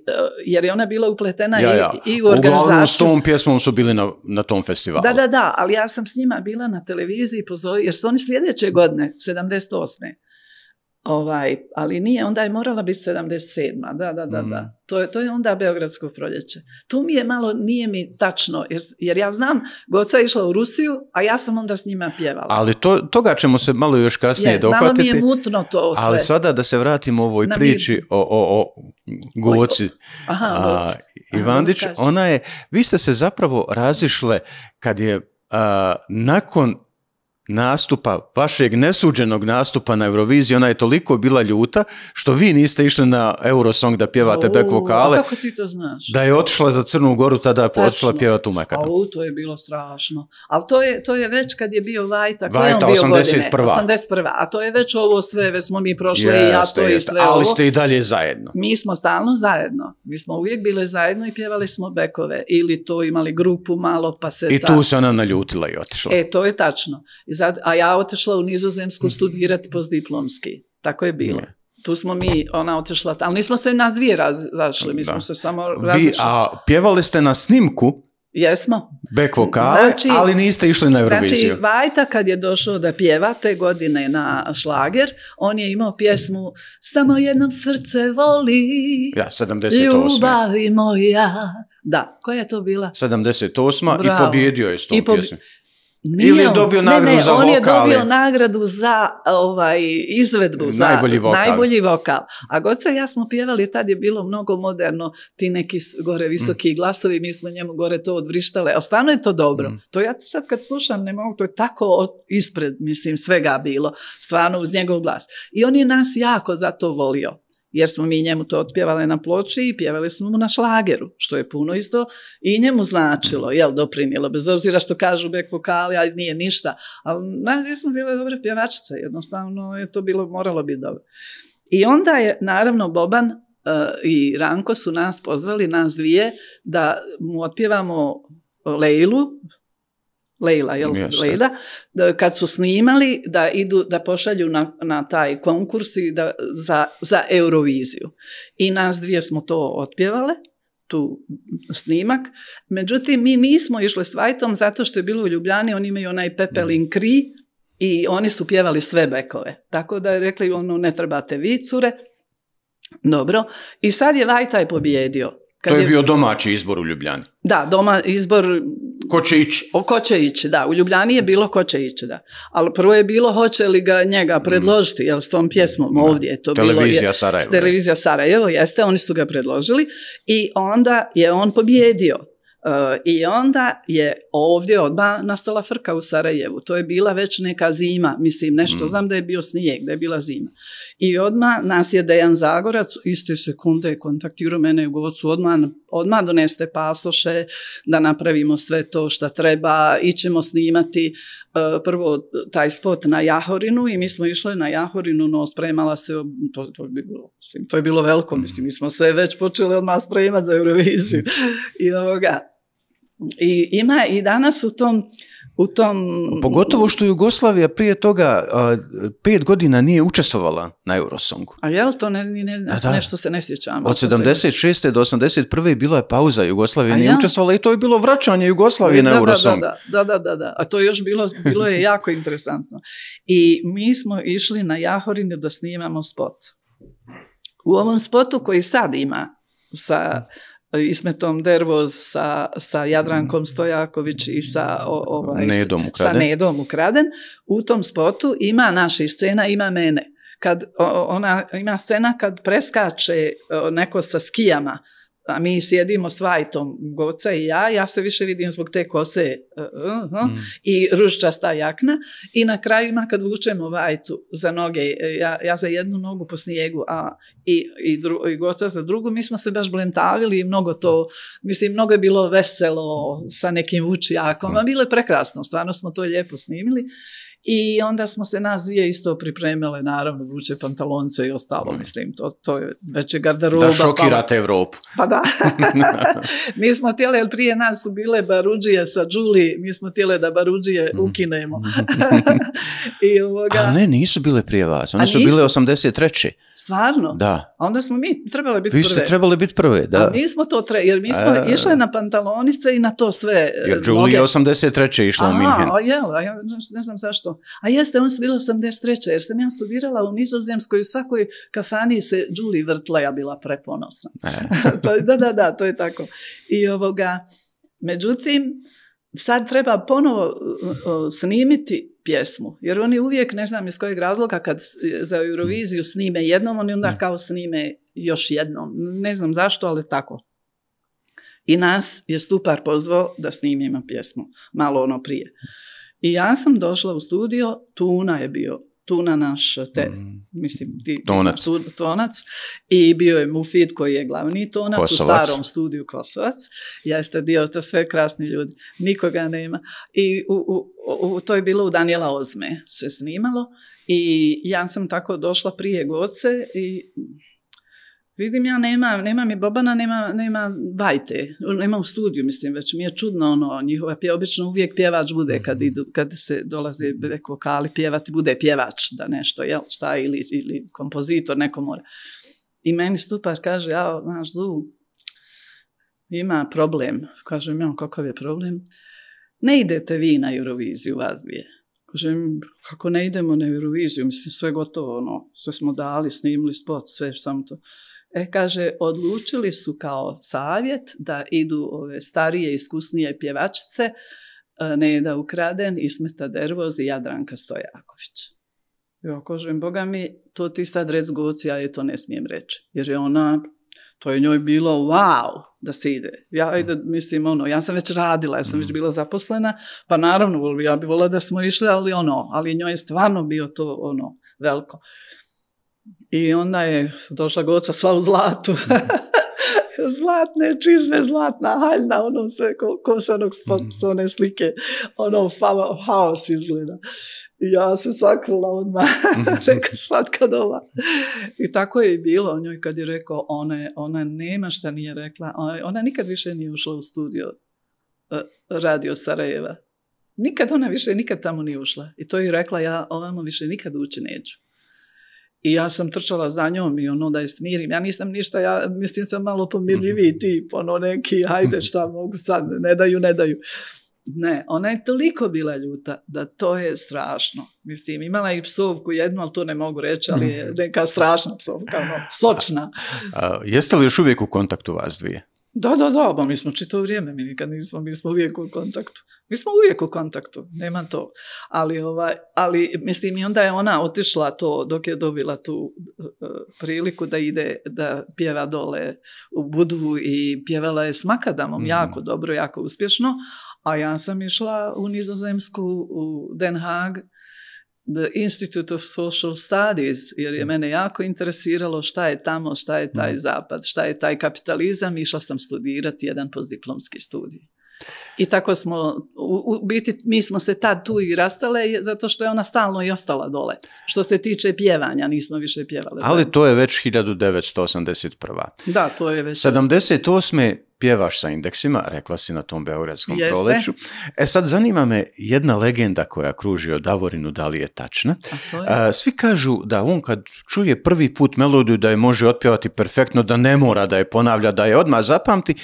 jer je ona bila upletena i, i u organizaciju. Uglavnom s tom pjesmom su bili na, na tom festivalu. Da, da, da, ali ja sam s njima bila na televiziji pozove, jer su oni sljedeće godine, 70 78. Ovaj, ali nije, onda je morala biti 77. Da, da, da, mm. To je, to je onda Beogradsko proljeće. Tu mi je malo, nije mi tačno, jer, jer ja znam, Goca je išla u Rusiju, a ja sam onda s njima pjevala. Ali to, toga ćemo se malo još kasnije je, dohvatiti. Malo mi je mutno to sve. Ali sada da se vratimo ovoj priči o, o, o Goci. Aha, Ivandić, ona je, vi ste se zapravo razišle kad je nakon nastupa, vašeg nesuđenog nastupa na Euroviziji, ona je toliko bila ljuta što vi niste išli na Eurosong da pjevate back vokale. kako ti to znaš? Da je otišla za Crnu Goru, tada je počela pjevati u to je bilo strašno. Ali to je, to je već kad je bio Vajta, koja Vajta, on bio godine? 81. A to je već ovo sve, već smo mi prošli i ja to i sve Ali ste i dalje zajedno. Mi smo stalno zajedno. Mi smo uvijek bile zajedno i pjevali smo bekove. Ili to imali grupu malo pa se... I tu se ona naljutila i otišla. E, to je tačno a ja otišla u nizozemsku mhm. studirati postdiplomski. Tako je bilo. Tu smo mi, ona otešla ali nismo se nas dvije razašli, mi smo se samo razišli. Vi, a pjevali ste na snimku? Jesmo. Bek vokale, znači, ali niste išli na znači, Euroviziju. Znači, Vajta kad je došao da pjeva te godine na šlager, on je imao pjesmu Samo jednom srce voli, ja, ljubavi moja. Da, koja je to bila? 78. i pobjedio je s tom nije Ili je dobio nagradu ne, ne, za on je dobio nagradu za ovaj, izvedbu, za najbolji vokal. A Goca i ja smo pjevali, tad je bilo mnogo moderno, ti neki gore visoki mm. glasovi, mi smo njemu gore to odvrištale, a stvarno je to dobro. Mm. To ja sad kad slušam ne mogu, to je tako ispred, mislim, svega bilo, stvarno uz njegov glas. I on je nas jako za to volio jer smo mi njemu to otpjevali na ploči i pjevali smo mu na šlageru, što je puno isto i njemu značilo, jel, doprinijelo, bez obzira što kažu bek vokali, ali nije ništa, ali nas smo bile dobre pjevačice, jednostavno je to bilo, moralo biti dobro. I onda je, naravno, Boban eh, i Ranko su nas pozvali, nas dvije, da mu otpjevamo Leilu, Leila, jel, kad su snimali da idu, da pošalju na, na taj konkurs i da, za, za Euroviziju. I nas dvije smo to otpjevale, tu snimak. Međutim, mi nismo išli s Vajtom zato što je bilo u Ljubljani, oni imaju onaj Pepelin mm. Kri i oni su pjevali sve bekove. Tako da je rekli, ono, ne trebate vi, cure. Dobro. I sad je Vajta pobjedio. Kad to je, bio domaći izbor u Ljubljani. Da, doma izbor... Ko će ići? ko će ići, da. U Ljubljani je bilo ko će ići, da. Ali prvo je bilo hoće li ga njega mm. predložiti, jel, s tom pjesmom ovdje je to Televizija bilo. Je, Sarajevo. Televizija Sarajevo, jeste, oni su ga predložili i onda je on pobjedio E, I onda je ovdje odmah nastala frka u Sarajevu. To je bila već neka zima, mislim, nešto, mm. znam da je bio snijeg, da je bila zima. I odmah nas je Dejan Zagorac, iste sekunde je kontaktirao mene u govocu, odmah, doneste pasoše da napravimo sve to što treba, ićemo snimati e, prvo taj spot na Jahorinu i mi smo išli na Jahorinu, no spremala se, to, je, bilo, veliko, mm. mislim, mi smo se već počeli odmah spremati za Euroviziju. Mm. I ovoga, i ima i danas u tom u tom... Pogotovo što Jugoslavija prije toga a, pet godina nije učestvovala na Eurosongu. A jel to ne, ne, nešto se ne sjećam. Od 76. do 81. bila je pauza Jugoslavije, nije ja? učestvovala i to je bilo vraćanje Jugoslavije e, na Eurosong. Da da, da, da, da, A to još bilo, bilo je jako interesantno. I mi smo išli na Jahorinu da snimamo spot. U ovom spotu koji sad ima sa E, ismetom Dervoz sa, sa Jadrankom mhm. Stojaković i sa, o, ovaj, nedom sa Nedom ukraden. U tom spotu ima naših scena, ima mene. Kad ona, ima scena kad preskače e, neko sa skijama a mi sjedimo s vajtom Goca i ja, ja se više vidim zbog te kose uh, uh, mm. i ruščasta jakna i na krajima kad vučemo vajtu za noge, ja, ja za jednu nogu po snijegu a, i, i, dru, i Goca za drugu, mi smo se baš blentavili i mnogo to, mislim mnogo je bilo veselo sa nekim vučijakom, a bilo je prekrasno, stvarno smo to lijepo snimili i onda smo se nas dvije isto pripremile, naravno, vruće pantalonce i ostalo, mm. mislim, to, to je već je garderoba. Da šokirate pa, Evropu. Pa da. <laughs> <laughs> mi smo tile jer prije nas su bile baruđije sa Đuli, mi smo tile da baruđije mhm. ukinemo. <laughs> I ovoga... A ne, nisu bile prije vas, one su bile 83. Stvarno? Da. A onda smo mi trebali biti prve. Vi ste prve. trebali biti prve, da. A mi smo to, jer mi smo e. išle na pantalonice i na to sve. Jer Đuli je 83. išla u Minhen. A, jel, ne znam zašto. A jeste, on su bilo 83. jer sam ja studirala u Nizozemskoj, u svakoj kafani se Đuli vrtla, ja bila preponosna. E. <laughs> da, da, da, to je tako. I ovoga, međutim, sad treba ponovo snimiti pjesmu, jer oni uvijek, ne znam iz kojeg razloga, kad za Euroviziju mm. snime jednom, oni onda mm. kao snime još jednom. Ne znam zašto, ali tako. I nas je Stupar pozvao da snimimo pjesmu, malo ono prije. I ja sam došla u studio, Tuna je bio Tuna naš te, mm. mislim, di, tonac. I bio je Mufid koji je glavni tonac Kosovac. u starom studiju Kosovac. Ja dio, to sve krasni ljudi. Nikoga nema. I u, u, to je bilo u Daniela Ozme se snimalo. I ja sam tako došla prije Goce i Vidim, ja nema, nema mi Bobana, nema, nema Vajte, nema u studiju, mislim, već mi je čudno ono, njihova pjeva, obično uvijek pjevač bude mhm. kad, idu, kad se dolaze reko vokali pjevati, bude pjevač da nešto, jel, šta, ili, ili kompozitor, neko mora. I meni stupaš kaže, ja, znaš, Zu, ima problem. Kažem, ja, kakav je problem? Ne idete vi na Euroviziju, vas dvije. Kažem, kako ne idemo na Euroviziju, mislim, sve gotovo, ono, sve smo dali, snimili spot, sve samo to. E, kaže, odlučili su kao savjet da idu ove starije, iskusnije pjevačice, e, Neda Ukraden, Ismeta Dervoz i Jadranka Stojaković. Ja kažem, boga mi, to ti sad rec ja je to ne smijem reći. Jer je ona, to je njoj bilo wow da se ide. Ja, ajde, mislim, ono, ja sam već radila, ja sam već mm. bila zaposlena, pa naravno, ja bi volila da smo išli, ali ono, ali njoj je stvarno bio to, ono, veliko. I onda je došla goca sva u zlatu. Mm. <laughs> zlatne čizme, zlatna haljna, ono sve ko, ko mm. one slike, ono fa- haos izgleda. I ja se sakrila odmah, rekao sad kad ova. I tako je i bilo njoj kad je rekao, ona, ona nema šta nije rekla, ona nikad više nije ušla u studio e, radio Sarajeva. Nikad ona više, nikad tamo nije ušla. I to je rekla, ja ovamo više nikad ući neću i ja sam trčala za njom i ono da je smirim. Ja nisam ništa, ja mislim sam malo pomirljiviji mhm. tip, ono neki, hajde šta mhm. mogu sad, ne daju, ne daju. Ne, ona je toliko bila ljuta da to je strašno. Mislim, imala je i psovku jednu, ali to ne mogu reći, ali je mhm. neka strašna psovka, ono, sočna. jeste li još uvijek u kontaktu vas dvije? Da, da, da, ba mi smo čito vrijeme, mi nikad nismo, mi smo uvijek u kontaktu. Mi smo uvijek u kontaktu, nema to. Ali, ovaj, ali mislim, i onda je ona otišla to dok je dobila tu e, priliku da ide, da pjeva dole u Budvu i pjevala je s Makadamom, mhm. jako dobro, jako uspješno. A ja sam išla u Nizozemsku, u Den Haag, The Institute of Social Studies, jer je mm. mene jako interesiralo šta je tamo, šta je taj mm. zapad, šta je taj kapitalizam. Išla sam studirati jedan postdiplomski studij. I tako smo, u, biti mi smo se tad tu i rastale zato što je ona stalno i ostala dole. Što se tiče pjevanja, nismo više pjevali. Ali to je već 1981. Da, to je već. 78 pjevaš sa indeksima, rekla si na tom Beogradskom Jeste. proleću. E sad, zanima me jedna legenda koja kruži o Davorinu, da li je tačna. svi kažu da on kad čuje prvi put melodiju da je može otpjevati perfektno, da ne mora da je ponavlja, da je odmah zapamti,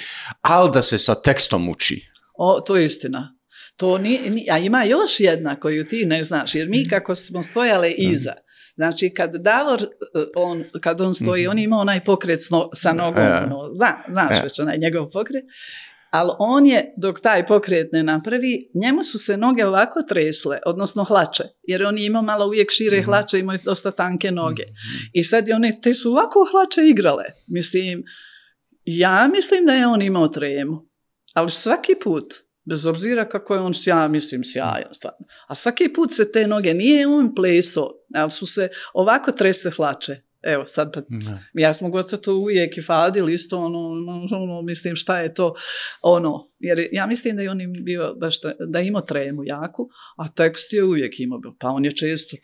ali da se sa tekstom uči. O, to je istina. To ni, a ima još jedna koju ti ne znaš, jer mi mhm. kako smo stojale mhm. iza, Znači, kad Davor, e, on, kad on stoji, mm on ima onaj pokret sa e. nogom, e. no, zna, znaš već onaj njegov pokret, ali on je, dok taj pokret ne napravi, njemu su se noge ovako tresle, odnosno hlače, jer on je imao malo uvijek šire mhm. hlače, imao je dosta tanke noge. Mhm. I sad je one, te su ovako hlače igrale. Mislim, ja mislim da je on imao tremu, ali svaki put Bez obzira kako je on sjajan, mislim sjajan stvarno. A svaki put se te noge, nije on pleso, ali su se ovako trese hlače. Evo sad, ja smo god to uvijek i fadili isto, ono, ono, mislim šta je to, ono, jer ja mislim da je on im bio, baš, da je imao tremu jaku, a tekst je uvijek imao, pa on je često,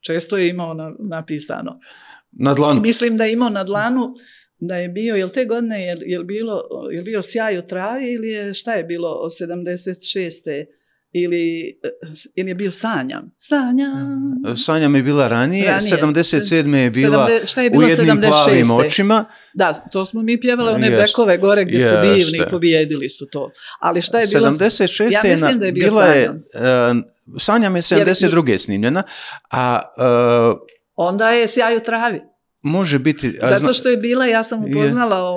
često je imao napisano. Na dlanu. Mislim da je imao na dlanu da je bio, jel te godine je, je bilo, je bio sjaj u travi ili je, šta je bilo od 76. Ili, ili je bio Sanjam? Sanjam. Sanjam je bila ranije, 77. je bila je u jednim 76. plavim očima. Da, to smo mi pjevali one brekove gore gdje su divni, pobijedili su to. Ali šta je bilo? 76. Ja mislim da je bio Sanjam. Je, sanjam e, je 72. snimljena, a... E, onda je Sjaj u travi. Može biti. Zato što je bila, ja sam upoznala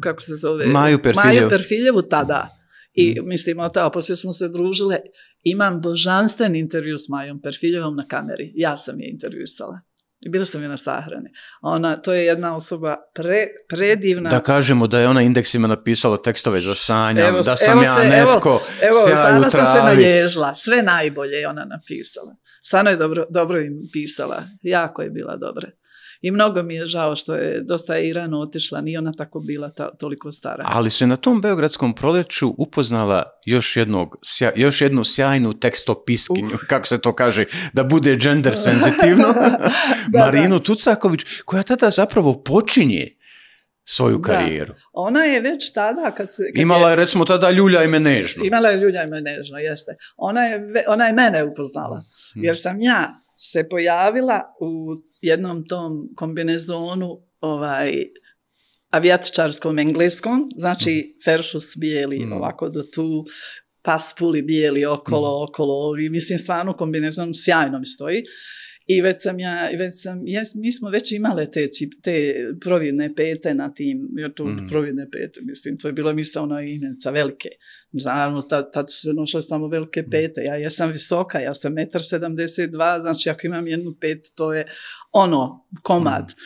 kako se zove? Maju Perfiljevu. Maju Perfiljevu tada. I mm. mislim, o to, poslije smo se družile. Imam božanstven intervju s Majom Perfiljevom na kameri. Ja sam je i Bila sam je na sahrani. Ona, to je jedna osoba predivna. Da kažemo da je ona indeksima napisala tekstove za Sanja, da sam ja se, netko, Evo, evo sam se naježla. Sve najbolje je ona napisala. Stvarno je dobro, dobro im pisala. Jako je bila dobra. I mnogo mi je žao što je dosta i rano otišla, nije ona tako bila ta, toliko stara. Ali se na tom Beogradskom proljeću upoznala još, jednog, još jednu sjajnu tekstopiskinju, uh. kako se to kaže, da bude gender senzitivno, <laughs> da, Marinu Tucaković, koja tada zapravo počinje svoju karijeru. Ona je već tada kad se... imala je recimo tada ljulja i menežno. Imala je ljulja i menežno, jeste. Ona je, ona je mene upoznala, mhm. jer sam ja se pojavila u jednom tom kombinezonu ovaj, avijatičarskom engleskom, znači mhm. feršus bijeli mhm. ovako do tu, paspuli bijeli okolo, mhm. okolo mislim stvarno kombinezon sjajno mi stoji. I već sam ja, već sam, jes, mi smo već imale te, te providne pete na tim, jer to mm. providne pete, mislim, to je bila misao ona imenca, velike. Naravno, tad, tad su se nošle samo velike mm. pete, ja sam visoka, ja sam 1,72 znači ako imam jednu petu, to je ono, komad. Mm.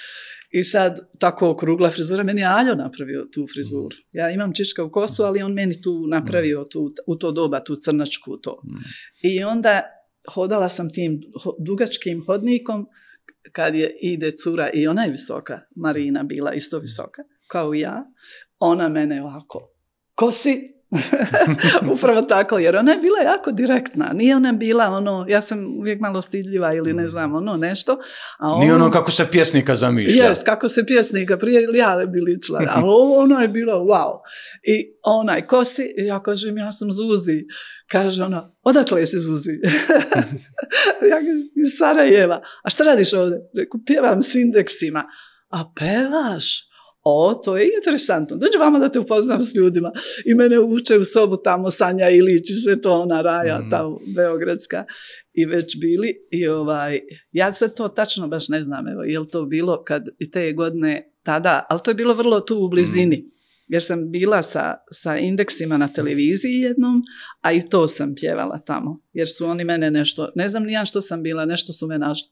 I sad, tako okrugla frizura, meni je Aljo napravio tu frizuru. Mm. Ja imam čička u kosu, ali on meni tu napravio tu, u to doba, tu crnačku to. I onda hodala sam tim dugačkim hodnikom kad je ide cura i ona je visoka, Marina bila isto visoka kao i ja, ona mene ovako, ko si? <laughs> <laughs> Upravo tako, jer ona je bila jako direktna. Nije ona bila ono, ja sam uvijek malo stidljiva ili ne mm. znam, ono nešto. A on, Nije ono kako se pjesnika zamišlja. Jes, kako se pjesnika, prije ja član, <laughs> Ali ovo ono je bilo wow. I onaj, ko si? Ja kažem, ja sam Zuzi. Kaže ona, odakle si Zuzi? ja kažem, iz Sarajeva. A šta radiš ovdje? Reku, pjevam s indeksima. A pevaš? o, to je interesantno, dođu vama da te upoznam s ljudima. I mene uče u sobu tamo Sanja Ilić i sve to ona raja, mm. ta Beogradska. I već bili i ovaj, ja sve to tačno baš ne znam, evo, je to bilo kad i te godine tada, ali to je bilo vrlo tu u blizini. Mhm. Jer sam bila sa, sa indeksima na televiziji jednom, a i to sam pjevala tamo. Jer su oni mene nešto, ne znam ni ja što sam bila, nešto su me našli.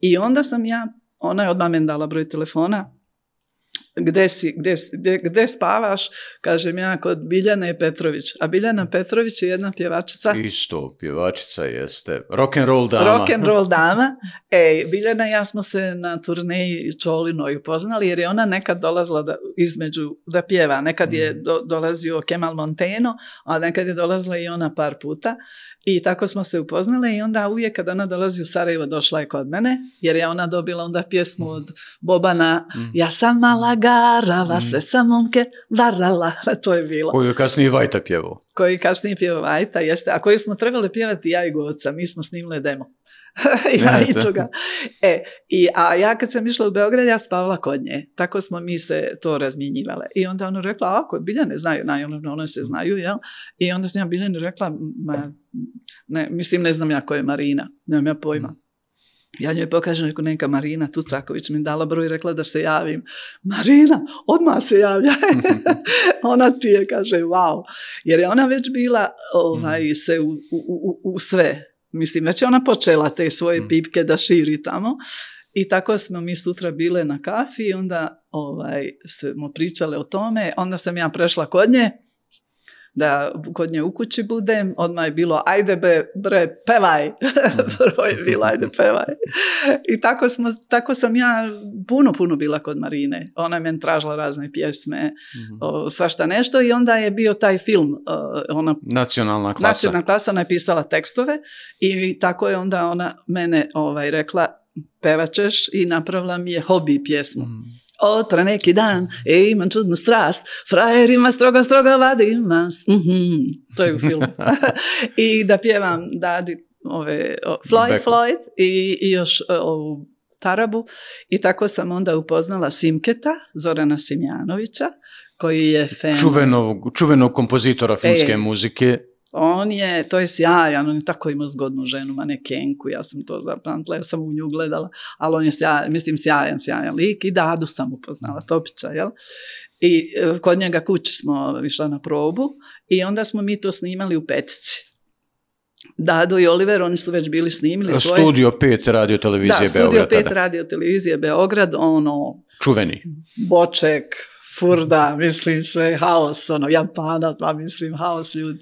I onda sam ja, ona je odmah meni dala broj telefona, gde, si, gde, gde, spavaš, kažem ja, kod Biljane Petrović. A Biljana Petrović je jedna pjevačica. Isto, pjevačica jeste. Rock'n'roll dama. roll dama. E, Biljana i ja smo se na turneji Čolinoj poznali jer je ona nekad dolazila da, između, da pjeva. Nekad je mm. do, dolazio Kemal Monteno, a nekad je dolazila i ona par puta. I tako smo se upoznali i onda uvijek kada ona dolazi u Sarajevo došla je kod mene, jer je ona dobila onda pjesmu od Bobana mhm. Ja sam mala mhm. garava, mhm. sve sam momke varala, <laughs> to je bilo. Koju je kasnije Vajta pjevao. Koji je kasnije pjevao Vajta, jeste. A koju smo trebali pjevati ja i Goca, mi smo snimili demo. <laughs> <laughs> i toga. E, i, a ja kad sam išla u Beograd, ja spavala kod nje. Tako smo mi se to razmjenjivale. I onda ona rekla, ako Biljane znaju, naravno one se znaju, jel? I onda sam ja biljani rekla, ma, ne, mislim ne znam ja ko je Marina, nemam ja pojma. Mm. Ja njoj pokažem neku neka Marina Tucaković mi dala broj i rekla da se javim. Marina, odmah se javlja. <laughs> ona ti je, kaže, wow. Jer je ona već bila ovaj, mm. se u sve Mislim, već je ona počela te svoje mm. pipke da širi tamo. I tako smo mi sutra bile na kafi i onda ovaj, smo pričale o tome. Onda sam ja prešla kod nje da kod nje u kući budem. Odmah je bilo ajde be, bre, pevaj. <laughs> Prvo je bilo ajde pevaj. I tako, smo, tako sam ja puno, puno bila kod Marine. Ona je meni tražila razne pjesme, mhm. svašta nešto i onda je bio taj film. Ona, nacionalna klasa. Nacionalna klasa napisala tekstove i tako je onda ona mene ovaj, rekla pevačeš i napravila mi je hobi pjesmu. Mhm. Otra neki dan, e, imam čudnu strast, frajerima strogo, stroga vadim mas. mm To je u filmu. <laughs> I da pjevam Dadi, ove, Floyd, Floyd i, još e, ovu Tarabu. I tako sam onda upoznala Simketa, Zorana Simjanovića, koji je fan... Čuvenog, kompozitora e, filmske muzike on je, to je sjajan, on je tako imao zgodnu ženu, manekenku, ja sam to zapamtila, ja sam u nju gledala, ali on je sjajan, mislim sjajan, sjajan lik i Dadu sam upoznala, mhm. Topića, jel? I e, kod njega kući smo išla na probu i onda smo mi to snimali u petici. Dado i Oliver, oni su već bili snimili svoje... Studio 5 radio televizije Beograd. Studio 5 radio televizije Beograd, ono... Čuveni. Boček, furda, mislim sve, haos, ono, Japana, pa mislim haos ljudi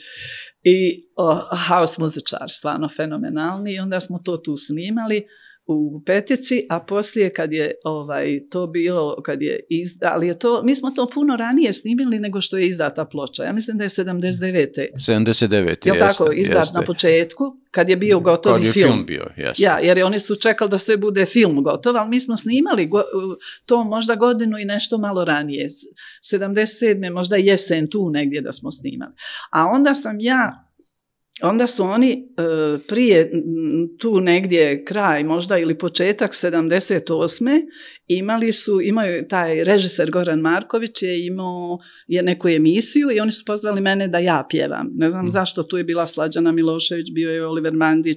i o, house muzičar, stvarno fenomenalni i onda smo to tu snimali u petici, a poslije kad je ovaj, to bilo, kad je izda, ali je to, mi smo to puno ranije snimili nego što je izdata ploča. Ja mislim da je 79. 79. Jel tako, izdat na početku, kad je bio gotovi kad film. bio, jeste. Ja, jer oni su čekali da sve bude film gotov, ali mi smo snimali to možda godinu i nešto malo ranije. 77. možda jesen tu negdje da smo snimali. A onda sam ja onda su oni e, prije tu negdje kraj možda ili početak 78 imali su, imaju taj režiser Goran Marković je imao je neku emisiju i oni su pozvali mene da ja pjevam. Ne znam mhm. zašto, tu je bila Slađana Milošević, bio je Oliver Mandić,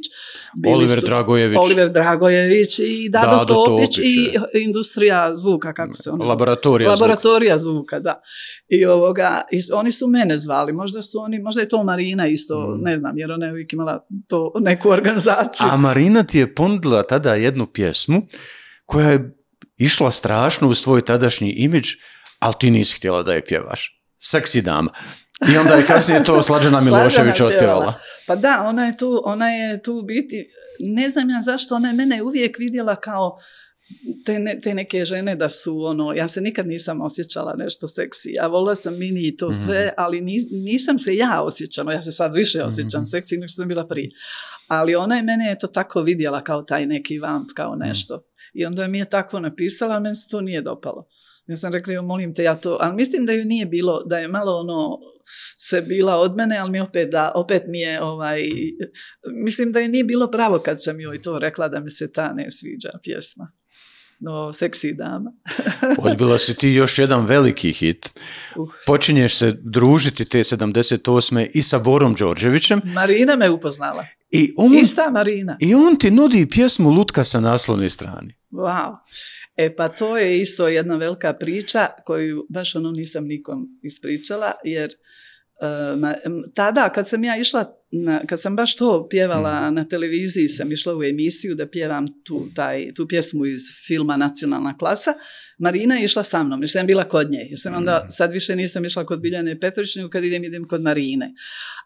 Oliver Dragojević, Oliver Dragojević i Dado, Topić, i industrija zvuka, kako se ono Laboratorija, Laboratorija zvuka. da. I ovoga, oni su mene zvali, možda su oni, možda je to Marina isto, mhm. ne znam, jer ona je uvijek imala to neku organizaciju. A Marina ti je ponudila tada jednu pjesmu koja je išla strašno u svoj tadašnji imidž, ali ti nisi htjela da je pjevaš. Seksi dama. I onda je kasnije to Slađana <laughs> Milošević otpjevala. Pa da, ona je tu, ona je u biti, ne znam ja zašto, ona je mene uvijek vidjela kao te, te neke žene da su ono, ja se nikad nisam osjećala nešto seksi, ja volila sam mini i to mhm. sve, ali nisam se ja osjećala, ja se sad više mhm. osjećam seksi nego što sam bila prije. Ali ona je mene to tako vidjela kao taj neki vamp, kao mhm. nešto. I onda mi je tako napisala, a meni se to nije dopalo. Ja sam rekla, molim te, ja to, ali mislim da ju nije bilo, da je malo ono, se bila od mene, ali mi opet, da, opet mi je, ovaj, mislim da je nije bilo pravo kad sam joj to rekla da mi se ta ne sviđa pjesma. No, seksi dama. <laughs> Odbila si ti još jedan veliki hit. Počinješ se družiti te 78. i sa Borom Đorđevićem. Marina me upoznala. I on, Ista Marina. I on ti nudi pjesmu Lutka sa naslovne strane. Wow. E pa to je isto jedna velika priča koju baš ono nisam nikom ispričala jer eh, tada kad sam ja išla, kad sam baš to pjevala mm. na televiziji, sam išla u emisiju da pjevam tu, taj, tu pjesmu iz filma Nacionalna klasa, Marina je išla sa mnom, jer sam bila kod nje, jer sam onda, mm. sad više nisam išla kod Biljane Petrović, kad idem, idem kod Marine.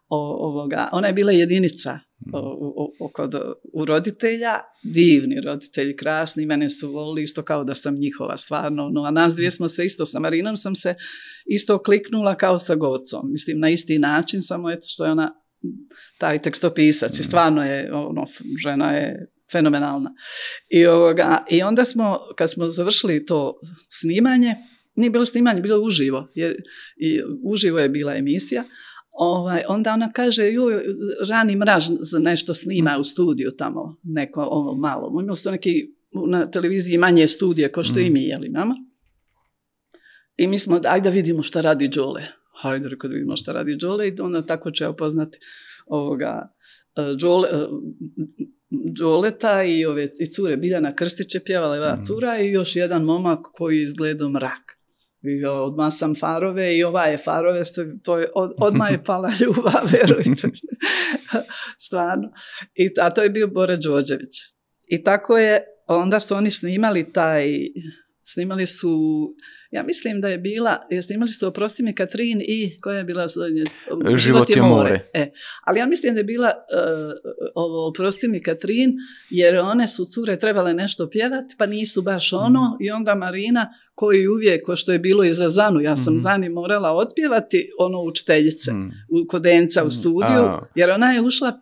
ovoga. Ona je bila jedinica Mm. kod, u roditelja, divni roditelji, krasni, mene su volili isto kao da sam njihova, stvarno, no a nas dvije mm. smo se isto, sa Marinom sam se isto kliknula kao sa Gocom, mislim na isti način, samo eto što je ona taj tekstopisac i mm. stvarno je, ono, žena je fenomenalna. I, ovoga, I onda smo, kad smo završili to snimanje, nije bilo snimanje, bilo uživo, jer uživo je bila emisija, Ovaj, onda ona kaže, ju, Rani Mraž nešto snima u studiju tamo, neko ovo malo. Imao ono su neki na televiziji manje studije, ko što i mhm. mi, jel nama I mi smo, ajde da vidimo šta radi Đole. Hajde, rekao da vidimo šta radi Đole i onda tako će opoznati ovoga e, Đole, e, Đoleta i ove i cure Biljana Krstić je pjevala mm. cura i još jedan momak koji je izgledao mrak bio odmah sam farove i ova je farove, to je, od, odmah je pala <laughs> ljubav, vjerujte. <laughs> Stvarno. I, a to je bio Bore I tako je, onda su oni snimali taj, snimali su ja mislim da je bila, jer imali su oprosti mi Katrin i koja je bila zadnja? Život, je more. E. Ali ja mislim da je bila e, ovo oprosti mi Katrin jer one su cure trebale nešto pjevati pa nisu baš mm. ono i onda Marina koji uvijek, ko što je bilo i za Zanu, ja sam mm-hmm. Zani morala otpjevati ono učiteljice mm. u kodenca u mm. studiju, jer ona je ušla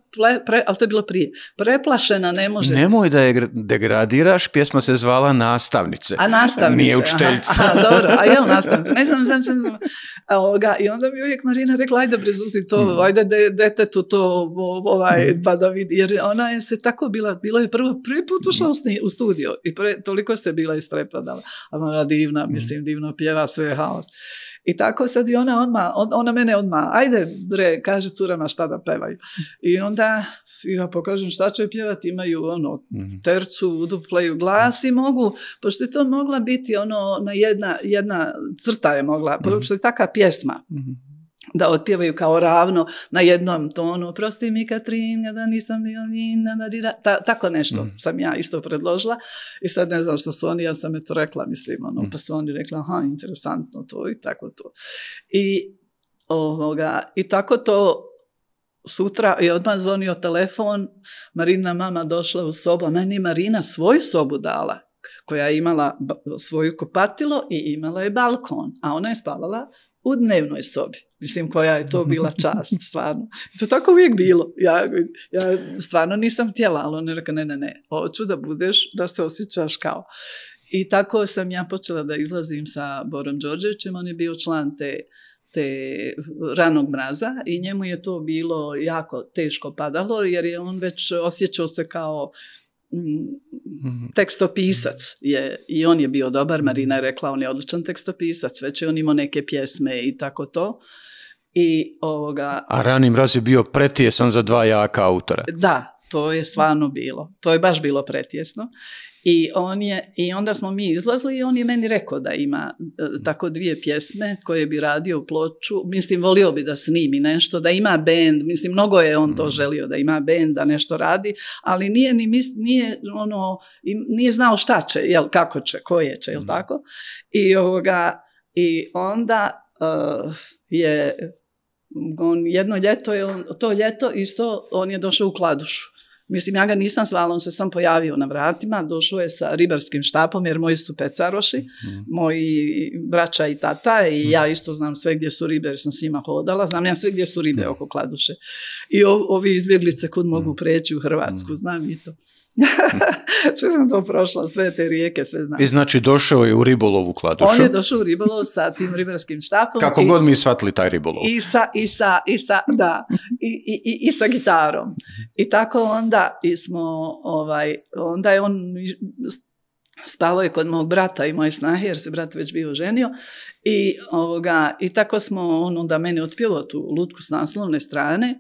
ali to je bilo prije, preplašena ne može. Nemoj da je degradiraš, pjesma se zvala Nastavnice. A nastavnice. Nije učiteljica dobro, a jel nastavim, ne znam, Ovoga, I onda mi uvijek Marina rekla, ajde brezuzi to, mm. ajde de, detetu to, ovaj, mm. pa da vidi, jer ona je se tako bila, bila je prvo, prvi put ušla u studio i pre, toliko se bila isprepadala, a ona divna, mm. mislim, divno pjeva, sve je haos. I tako sad i ona odmah ona mene odmah, ajde bre, kaže curama šta da pevaju. I onda ja pokažem šta će pjevati, imaju ono mhm. tercu, uduplaju glas mhm. i mogu, pošto je to mogla biti ono, na jedna, jedna crta je mogla, mhm. pošto je taka pjesma da otpjevaju kao ravno na jednom tonu, prosti mi trinja da nisam ni tako nešto sam ja isto predložila i sad ne znam što su oni, ja sam je to rekla, mislim, ono, pa su oni rekla, aha, interesantno to i tako to. I, ovoga, i tako to sutra je odmah zvonio telefon, Marina mama došla u sobu, a meni je Marina svoju sobu dala, koja je imala svoju kopatilo i imala je balkon, a ona je spavala u dnevnoj sobi. Mislim, koja je to bila čast, <laughs> stvarno. To tako uvijek bilo. Ja, ja stvarno nisam htjela, ali ona je rekao, ne, ne, ne, hoću da budeš, da se osjećaš kao. I tako sam ja počela da izlazim sa Borom Đorđevićem, on je bio član te te ranog mraza i njemu je to bilo jako teško padalo jer je on već osjećao se kao mm, mhm. tekstopisac je, i on je bio dobar, Marina je rekla on je odličan tekstopisac, već je on imao neke pjesme i tako to. I ovoga... A rani mraz je bio pretjesan za dva jaka autora. Da, to je stvarno bilo. To je baš bilo pretjesno. I, on je, I onda smo mi izlazili i on je meni rekao da ima e, mhm. tako dvije pjesme koje bi radio u ploču. Mislim, volio bi da snimi nešto, da ima bend. Mislim, mnogo je on to mhm. želio da ima bend, da nešto radi, ali nije ni mis, nije, ono, nije znao šta će, jel, kako će, koje će, jel mhm. tako? I, ovoga, i onda e, je on jedno ljeto je on, to ljeto isto on je došao u kladušu Mislim, ja ga nisam zvala, on se sam pojavio na vratima, došao je sa ribarskim štapom, jer moji su pecaroši, mhm. moji braća i tata, i mhm. ja isto znam sve gdje su ribe, jer sam s njima hodala, znam ja sve gdje su ribe oko kladuše. I ovi izbjeglice kud mogu mhm. preći u Hrvatsku, znam i to. <laughs> sve sam to prošla, sve te rijeke, sve znam. I znači došao je u ribolovu kladušu. On je došao u ribolov sa tim ribarskim štapom. Kako i, god mi shvatili taj ribolov. I sa, i sa, i sa da, i, i, i, sa gitarom. I tako onda smo, ovaj, onda je on spavao je kod mog brata i moje snahe, jer se brat već bio ženio. I, ovoga, i tako smo, on onda meni otpio tu lutku s naslovne strane.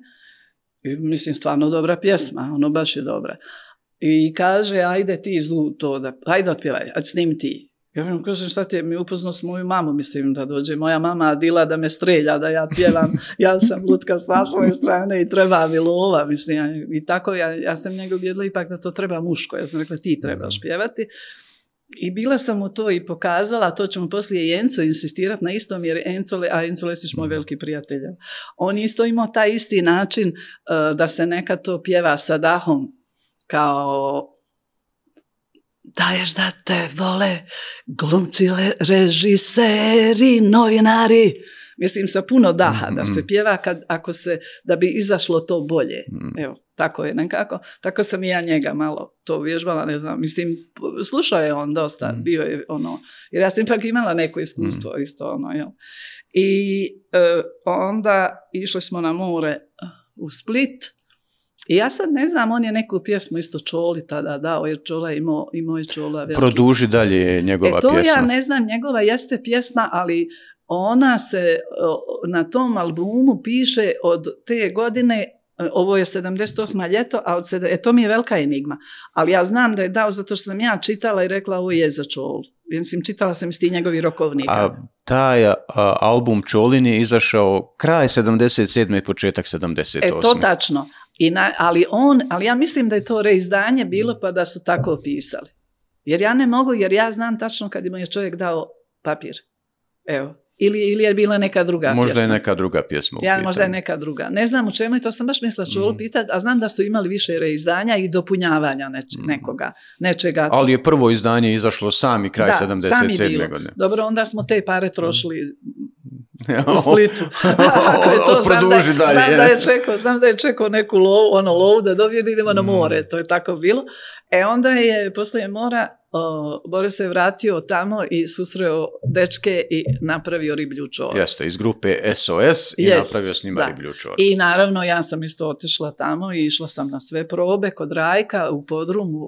I, mislim, stvarno dobra pjesma, ono baš je dobra i kaže, ajde ti zlu to, da, ajde otpjevaj, ajde snim ti. Ja vam kažem, šta ti je, mi upoznao s moju mamu, mislim da dođe moja mama Adila da me strelja, da ja pjevam, <laughs> ja sam lutka sa svoje strane i treba mi lova, mislim, i tako ja, ja sam njega objedla ipak da to treba muško, ja sam rekla ti trebaš pjevati. I bila sam mu to i pokazala, to ćemo poslije i Enco insistirati na istom, jer Enco, a Enco Lesić moj mhm. veliki prijatelj. On isto imao taj isti način eh, da se neka to pjeva sa dahom, kao daješ da te vole glumci, režiseri, novinari. Mislim, sa puno daha da se mm-hmm. pjeva kad, ako se, da bi izašlo to bolje. Mm-hmm. Evo, tako je nekako. Tako sam i ja njega malo to vježbala, ne znam. Mislim, slušao je on dosta, mm-hmm. bio je ono, jer ja sam ipak imala neko iskustvo isto ono, jel. I e, onda išli smo na more e, u Split, i ja sad ne znam, on je neku pjesmu isto Čoli tada dao, jer Čola je imao, imao je Čola veliki. Produži dalje njegova e, to ja ne znam, njegova jeste pjesma, ali ona se na tom albumu piše od te godine e, ovo je 78. ljeto, a od e, to mi je velika enigma. Ali ja znam da je dao zato što sam ja čitala i rekla ovo je za Čolu. čitala sam iz njegovi njegovih rokovnika. A taj album Čolin je izašao kraj 77. i početak 78. E, to tačno ali, on, ali ja mislim da je to reizdanje bilo pa da su tako opisali. Jer ja ne mogu, jer ja znam tačno kad im je čovjek dao papir. Evo. Ili, ili je bila neka druga možda je neka druga pjesma ja, Možda je neka druga. Ne znam u čemu je to sam baš mislila ću mm. pitati, a znam da su imali više reizdanja i dopunjavanja neč, mhm. nekoga, nečega. Ali je prvo izdanje izašlo sami kraj da, Sami godine. Dobro, onda smo te pare trošili u <laughs> Splitu. <laughs> Ako je to, znam da je, da čekao, znam da je čekao neku lovu ono lovu da dobije idemo na mm. more, to je tako bilo. E onda je, poslije mora, o, Boris se vratio tamo i susreo dečke i napravio riblju čor. Jeste, iz grupe SOS i napravio s njima riblju I naravno ja sam isto otišla tamo i išla sam na sve probe kod Rajka u podrumu.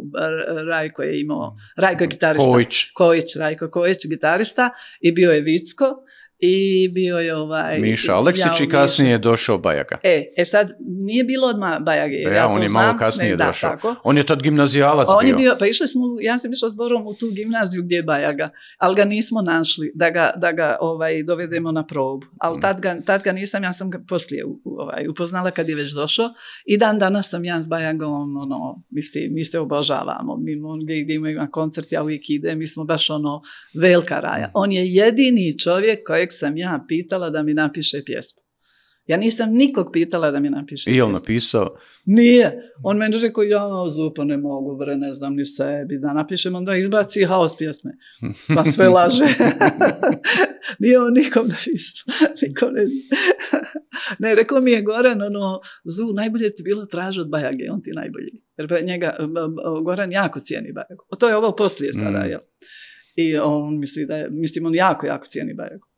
Rajko je imao, Rajko mm. gitarista. Kojić. Kojić, Rajko Kojić, gitarista i bio je Vicko i bio je ovaj... Miša Aleksić i kasnije je došao Bajaga. E, e sad, nije bilo odmah Bajage. E, ja, ja, on je malo kasnije ne, došao. Da, tako. On je tad gimnazijalac on bio. Je bio. Pa išli smo, ja sam išla s Borom u tu gimnaziju gdje je Bajaga, ali ga nismo našli da ga, da ga ovaj, dovedemo na probu. Ali mm. tad ga, tad ga nisam, ja sam ga poslije ovaj, upoznala kad je već došao i dan danas sam ja s Bajagom, ono, mislim, mi se obožavamo. Mi, on gdje ima koncert, ja uvijek idem, mi smo baš ono, velika raja. Mm. On je jedini čovjek kojeg sam ja pitala da mi napiše pjesmu. Ja nisam nikog pitala da mi napiše. I on napisao? Nije. On meni rekao, ja zupa ne mogu, bre, ne znam ni sebi da napišem, onda izbaci haos pjesme. Pa sve <laughs> laže. <laughs> Nije on nikom napisao. <laughs> Nikom ne... ne, rekao mi je Goran, ono, Zu, najbolje ti bilo traži od Bajage, on ti najbolji. Jer njega, Goran jako cijeni Bajagu. To je ovo poslije sada, mm. jel? I on misli da je, mislim, on jako, jako cijeni Bajagu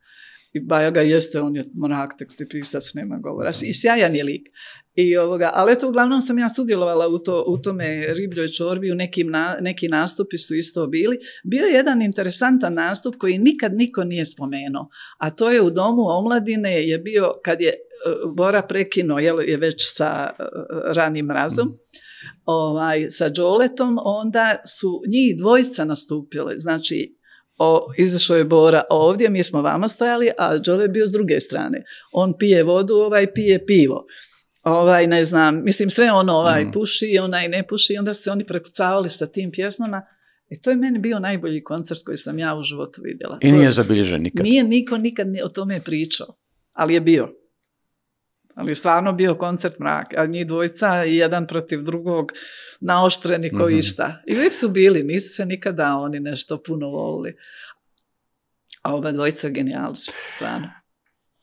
i ga jeste, on je monak, i pisac, nema govora. I sjajan je lik. I ovoga, ali eto, uglavnom sam ja sudjelovala u, to, u tome ribljoj čorbi, u nekim neki nastupi su isto bili. Bio je jedan interesantan nastup koji nikad niko nije spomenuo, a to je u domu omladine je bio, kad je e, Bora prekino, jel, je već sa e, ranim razom, mm. ovaj, sa Đoletom, onda su njih dvojica nastupile, znači o, izašao je Bora ovdje, mi smo vama stajali, a Đole je bio s druge strane. On pije vodu, ovaj pije pivo. Ovaj, ne znam, mislim sve ono, ovaj mm. puši, onaj ne puši, onda se oni prekucavali sa tim pjesmama. i e, to je meni bio najbolji koncert koji sam ja u životu vidjela. I nije zabilježen nikad. Nije niko nikad o tome pričao, ali je bio ali stvarno bio koncert a njih dvojica i jedan protiv drugog naoštreni ko mhm. I uvijek su bili, nisu se nikada oni nešto puno volili. A oba dvojica genijalci, stvarno.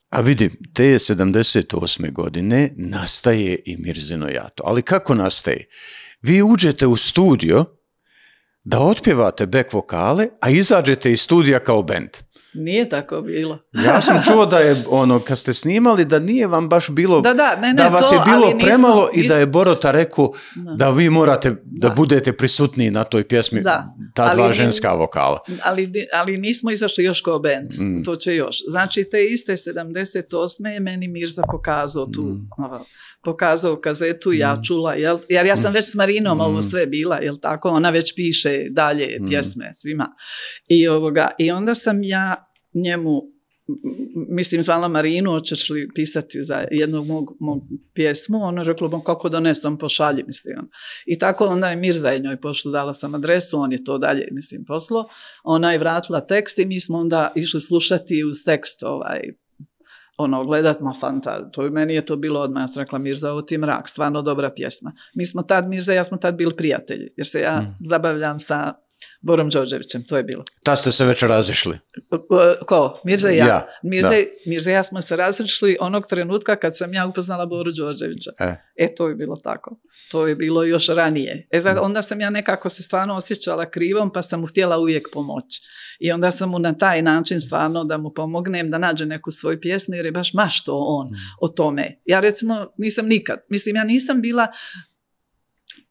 A vidim, te je 78. godine nastaje i Mirzino jato. Ali kako nastaje? Vi uđete u studio da otpjevate back vokale, a izađete iz studija kao bend. Nije tako bilo. ja sam <laughs> čuo da je, ono, kad ste snimali, da nije vam baš bilo, da, da, ne, ne, vas je bilo premalo i da je Borota rekao da, da vi morate da, budete prisutniji na toj pjesmi, ta dva ženska vokala. Ali, ali nismo izašli još kao band, mm. to će još. Znači, te iste 78. je meni Mirza pokazao tu mm. Ono, pokazao kazetu i ja mm. čula, jel? jer ja sam mm. već s Marinom ovo mm. sve bila, jel tako, ona već piše dalje pjesme svima. I, ovoga, I onda sam ja njemu mislim zvala Marinu, hoćeš li pisati za jednu mog, pjesmu, ona je rekla, kako da ne, sam pošalji, mislim. Ono. I tako onda je Mirza je njoj pošla, dala sam adresu, on je to dalje, mislim, poslo. Ona je vratila tekst i mi smo onda išli slušati uz tekst ovaj, ono, gledat, ma fanta, to meni je to bilo odmah, ja sam rekla Mirza, ovo ti mrak, stvarno dobra pjesma. Mi smo tad, Mirza ja smo tad bili prijatelji, jer se ja mm. zabavljam sa Borom Đorđevićem, to je bilo. Ta ste se već razišli. Ko? Mirza i ja. ja Mirza, Mirza i ja smo se razišli onog trenutka kad sam ja upoznala Boru Đorđevića. E. e to je bilo tako. To je bilo još ranije. E, mm. onda sam ja nekako se stvarno osjećala krivom pa sam mu htjela uvijek pomoći. I onda sam mu na taj način stvarno da mu pomognem da nađe neku svoju pjesmu jer je baš mašto on mm. o tome. Ja recimo nisam nikad, mislim ja nisam bila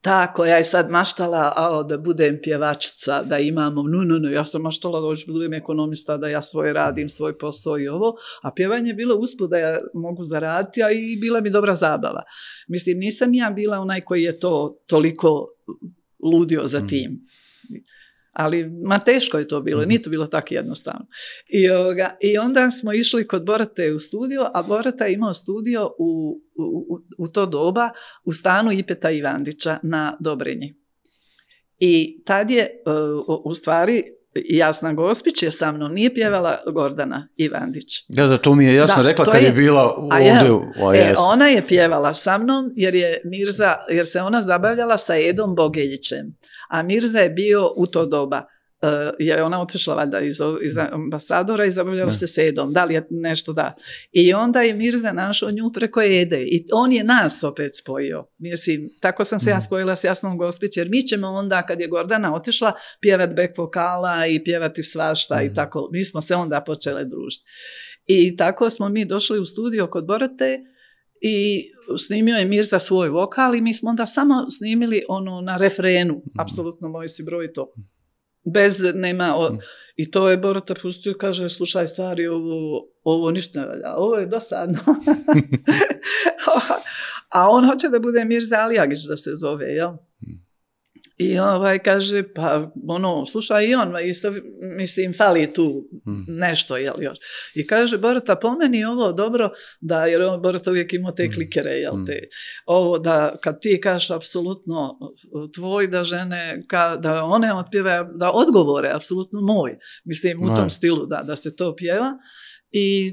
ta koja je sad maštala da budem pjevačica, da imamo, no, no, no, ja sam maštala da budem ekonomista, da ja svoje radim, svoj posao i ovo, a pjevanje je bilo usput da ja mogu zaraditi, a i bila mi dobra zabava. Mislim, nisam ja bila onaj koji je to toliko ludio za mm. tim ali ma teško je to bilo, mhm. nije to bilo tako jednostavno. I, ovoga, I, onda smo išli kod Borate u studio, a Borata je imao studio u, u, to doba u stanu Ipeta Ivandića na Dobrinji. I tad je, e, u stvari, Jasna Gospić je sa mnom, nije pjevala Gordana Ivandić. Ja, da, to mi je jasno rekla kad je, bila ovdje. E, ona je pjevala sa mnom jer, je Mirza, jer se ona zabavljala sa Edom Bogeljićem a Mirza je bio u to doba eh, je ona otišla valjda iz, ambasadora i zabavljala se sedom, da li je nešto da. I onda je Mirza našao nju preko Ede i on je nas opet spojio. Mislim, tako sam se ja mhm. spojila s Jasnom Gospić, jer mi ćemo onda kad je Gordana otišla pjevat bek vokala i pjevati svašta i mhm. tako. Mi smo se onda počele družiti. I tako smo mi došli u studio kod Borate i snimio je Mirza svoj vokal i mi smo onda samo snimili ono na refrenu, mhm. apsolutno moj si broj to. Bez, nema, mhm. i to je Borota pustio, kaže, slušaj stvari ovo, ovo ništa ne valja, ovo je dosadno. <laughs> <laughs> A on hoće da bude Mirza Alijagić da se zove, jel? Mhm. I ovaj kaže, pa ono, slušaj i on, isto, mislim, fali tu hmm. nešto, jel još. I kaže, Borta, pomeni ovo dobro, da, jer on Borta uvijek imao te hmm. klikere, jel hmm. te, ovo da kad ti kažeš apsolutno tvoj, da žene, da one otpjeve, da odgovore apsolutno moj, mislim, u tom stilu, da, da se to pjeva. I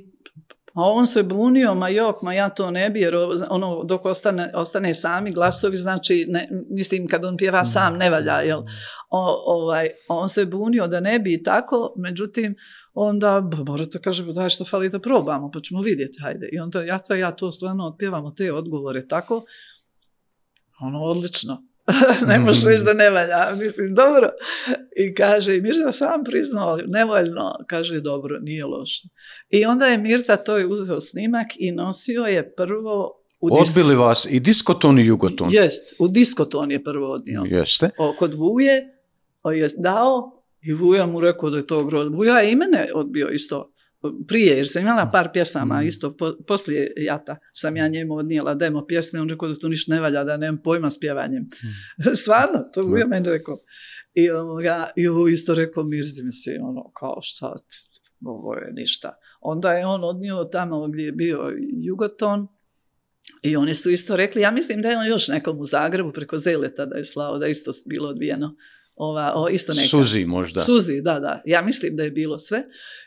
a on se bunio, ma jok, ma ja to ne bi, jer ono, dok ostane, ostane sami glasovi, znači, mislim, kad on pjeva sam, ne valja, jel? ovaj, on se bunio da ne bi i tako, međutim, onda, morate kaže, daj što fali da probamo, pa ćemo vidjeti, hajde. I onda, ja to, ja to stvarno otpjevamo te odgovore, tako, ono, odlično. <laughs> ne možeš mhm. reći da ne valja. Mislim, dobro. I kaže, i Mirza sam priznao, nevoljno, kaže, dobro, nije loše. I onda je Mirza to je uzeo snimak i nosio je prvo u Odbili vas i diskoton i jugoton. Jest, u diskoton je prvo odnio. Jeste. kod Vuje o, je dao i Vuja mu rekao da je to grozno. Vuja je i mene odbio isto prije, jer sam imala par pjesama, mm. isto poslije jata sam ja njemu odnijela demo pjesme, on rekao da tu ništa ne valja, da nemam pojma s pjevanjem. Mm. <laughs> Stvarno, to je bio meni rekao. I, i isto rekao Mirzi, se, ono, kao šta, ovo je ništa. Onda je on odnio tamo gdje je bio Jugoton, i oni su isto rekli, ja mislim da je on još nekom u Zagrebu preko Zeleta da je slao, da je isto bilo odvijeno ova, o, isto Suzi možda. Suzi, da, da. Ja mislim da je bilo sve.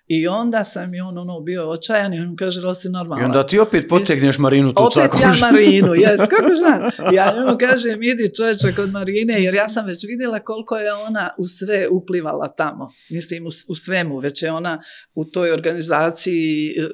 I onda sam i on ono bio očajan i on kaže, rosi normalno onda ti opet potegneš Marinu tu Opet ja <laughs> Marinu, jes, kako Ja njemu kažem, idi čovječe kod Marine, jer ja sam već vidjela koliko je ona u sve uplivala tamo. Mislim, u, svemu, već je ona u toj organizaciji e, e, e,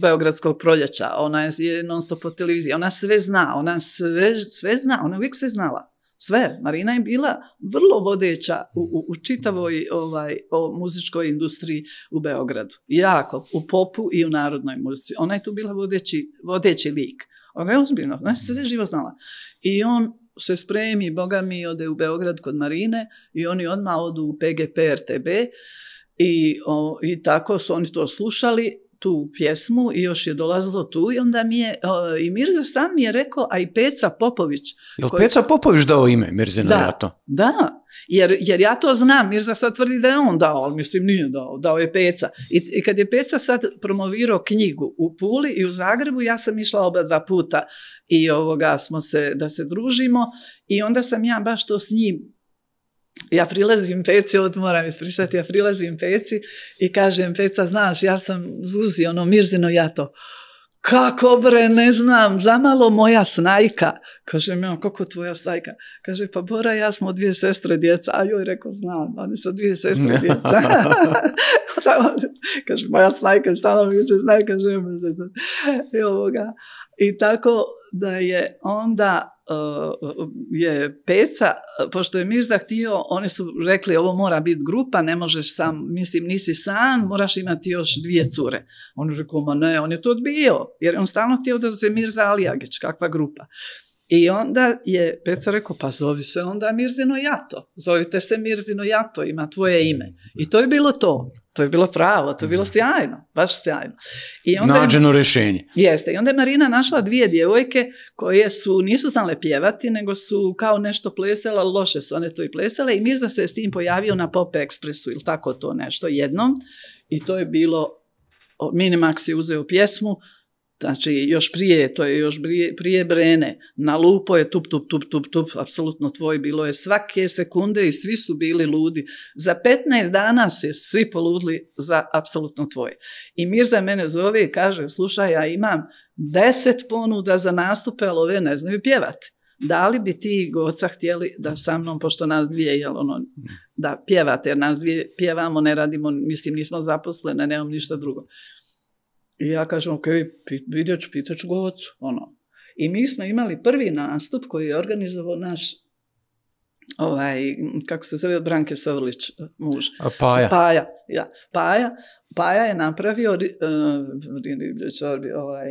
Beogradskog proljeća, ona je non stop po televiziji, ona sve zna, ona sve, sve zna, ona uvijek sve znala sve. Marina je bila vrlo vodeća u, u, čitavoj mm. ovaj, o muzičkoj industriji u Beogradu. Jako, u popu i u narodnoj muzici. Ona je tu bila vodeći, vodeći lik. Ona je ozbiljno, ona sve živo znala. I on se spremi, boga mi, ode u Beograd kod Marine i oni odmah odu u PGP i, o, i tako su oni to slušali tu pjesmu i još je dolazilo tu i onda mi je, i Mirza sam mi je rekao, a i Peca Popović. Jel Peca Popović dao ime Mirzino da, Da, jer, jer ja to znam, Mirza sad tvrdi da je on dao, ali mislim nije dao, dao je Peca. I, I, kad je Peca sad promovirao knjigu u Puli i u Zagrebu, ja sam išla oba dva puta i ovoga smo se, da se družimo i onda sam ja baš to s njim ja prilazim Peci, ovo moram ispričati, ja prilazim Peci i kažem, Peca, znaš, ja sam Zuzi, ono, Mirzino jato. Kako bre, ne znam, zamalo moja snajka. Kaže, mi, kako tvoja snajka? Kaže, pa Bora, ja smo dvije sestre djeca. A joj, rekao, znam, oni su dvije sestre <laughs> djeca. <laughs> kaže, moja snajka, stalno mi uče snajka, se I ovoga. I tako, da je onda e, je Peca, pošto je Mirza htio, oni su rekli ovo mora biti grupa, ne možeš sam, mislim nisi sam, moraš imati još dvije cure. On je rekao, ma ne, on je to odbio, jer je on stalno htio da se Mirza Alijagić, kakva grupa. I onda je Peca rekao, pa zovi se onda Mirzino Jato, zovite se Mirzino Jato, ima tvoje ime. I to je bilo to to je bilo pravo, to je bilo mhm. sjajno, baš sjajno. I onda Nađeno rješenje. Jeste, i onda je Marina našla dvije djevojke koje su, nisu znale pjevati, nego su kao nešto plesale, loše su one to i plesale i Mirza se s tim pojavio na Pop Ekspresu. ili tako to nešto jednom i to je bilo, Minimax je uzeo pjesmu, Znači, još prije, to je još prije, Brene, na lupo je tup, tup, tup, tup, tup, apsolutno tvoj, bilo je svake sekunde i svi su bili ludi. Za 15 dana se svi poludili za apsolutno tvoje. I Mirza mene zove i kaže, slušaj, ja imam deset ponuda za nastupe, ali ove ne znaju pjevati. Da li bi ti goca htjeli da sa mnom, pošto nas dvije, jel ono, da pjevate, jer nas dvije pjevamo, ne radimo, mislim, nismo zaposlene, nemam ništa drugo. I ja kažem, ok, vidjet ću, pitat ću ono. I mi smo imali prvi nastup koji je organizovao naš ovaj, kako se zove, Branke Sovlić, e, muž. Paja. Paja, ja. Paja, je napravio e, ovaj,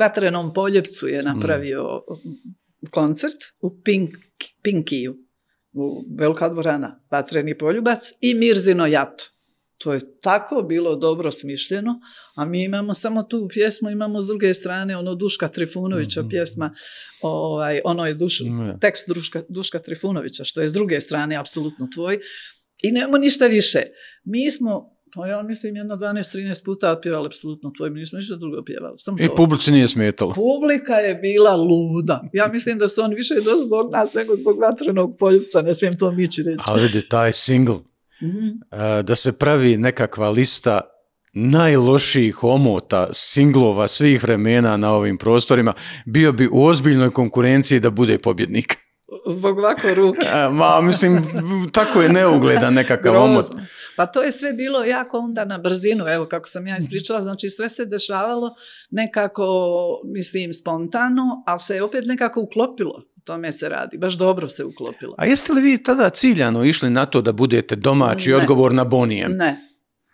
Vatrenom poljepcu je napravio mm. koncert u Pink, Pinkiju, u Velika dvorana, Vatreni poljubac i Mirzino jato. To je tako bilo dobro smišljeno, a mi imamo samo tu pjesmu, imamo s druge strane ono Duška Trifunovića mhm. pjesma, ovaj, ono je tekst Duška, Duška Trifunovića, što je s druge strane apsolutno tvoj. I nemamo ništa više. Mi smo pa ja mislim jedno 12-13 puta pjevali apsolutno tvoj, mi nismo ništa drugo pjevali. I publici nije smetalo. Publika je bila luda. Ja mislim da su on više do zbog nas nego zbog vatrenog poljupca, ne smijem to mići reći. Ali vidi, taj single Mm-hmm. Eh, da se pravi nekakva lista najlošijih omota, singlova svih vremena na ovim prostorima, bio bi u ozbiljnoj konkurenciji da bude pobjednik. Zbog ovako ruke. Eh, ma, mislim, tako je neugledan nekakav omot. Pa to je sve bilo jako onda na brzinu, evo kako sam ja ispričala, znači sve se dešavalo nekako, mislim, spontano, ali se je opet nekako uklopilo tome se radi. Baš dobro se uklopilo. A jeste li vi tada ciljano išli na to da budete domaći odgovor na Bonijem? Ne.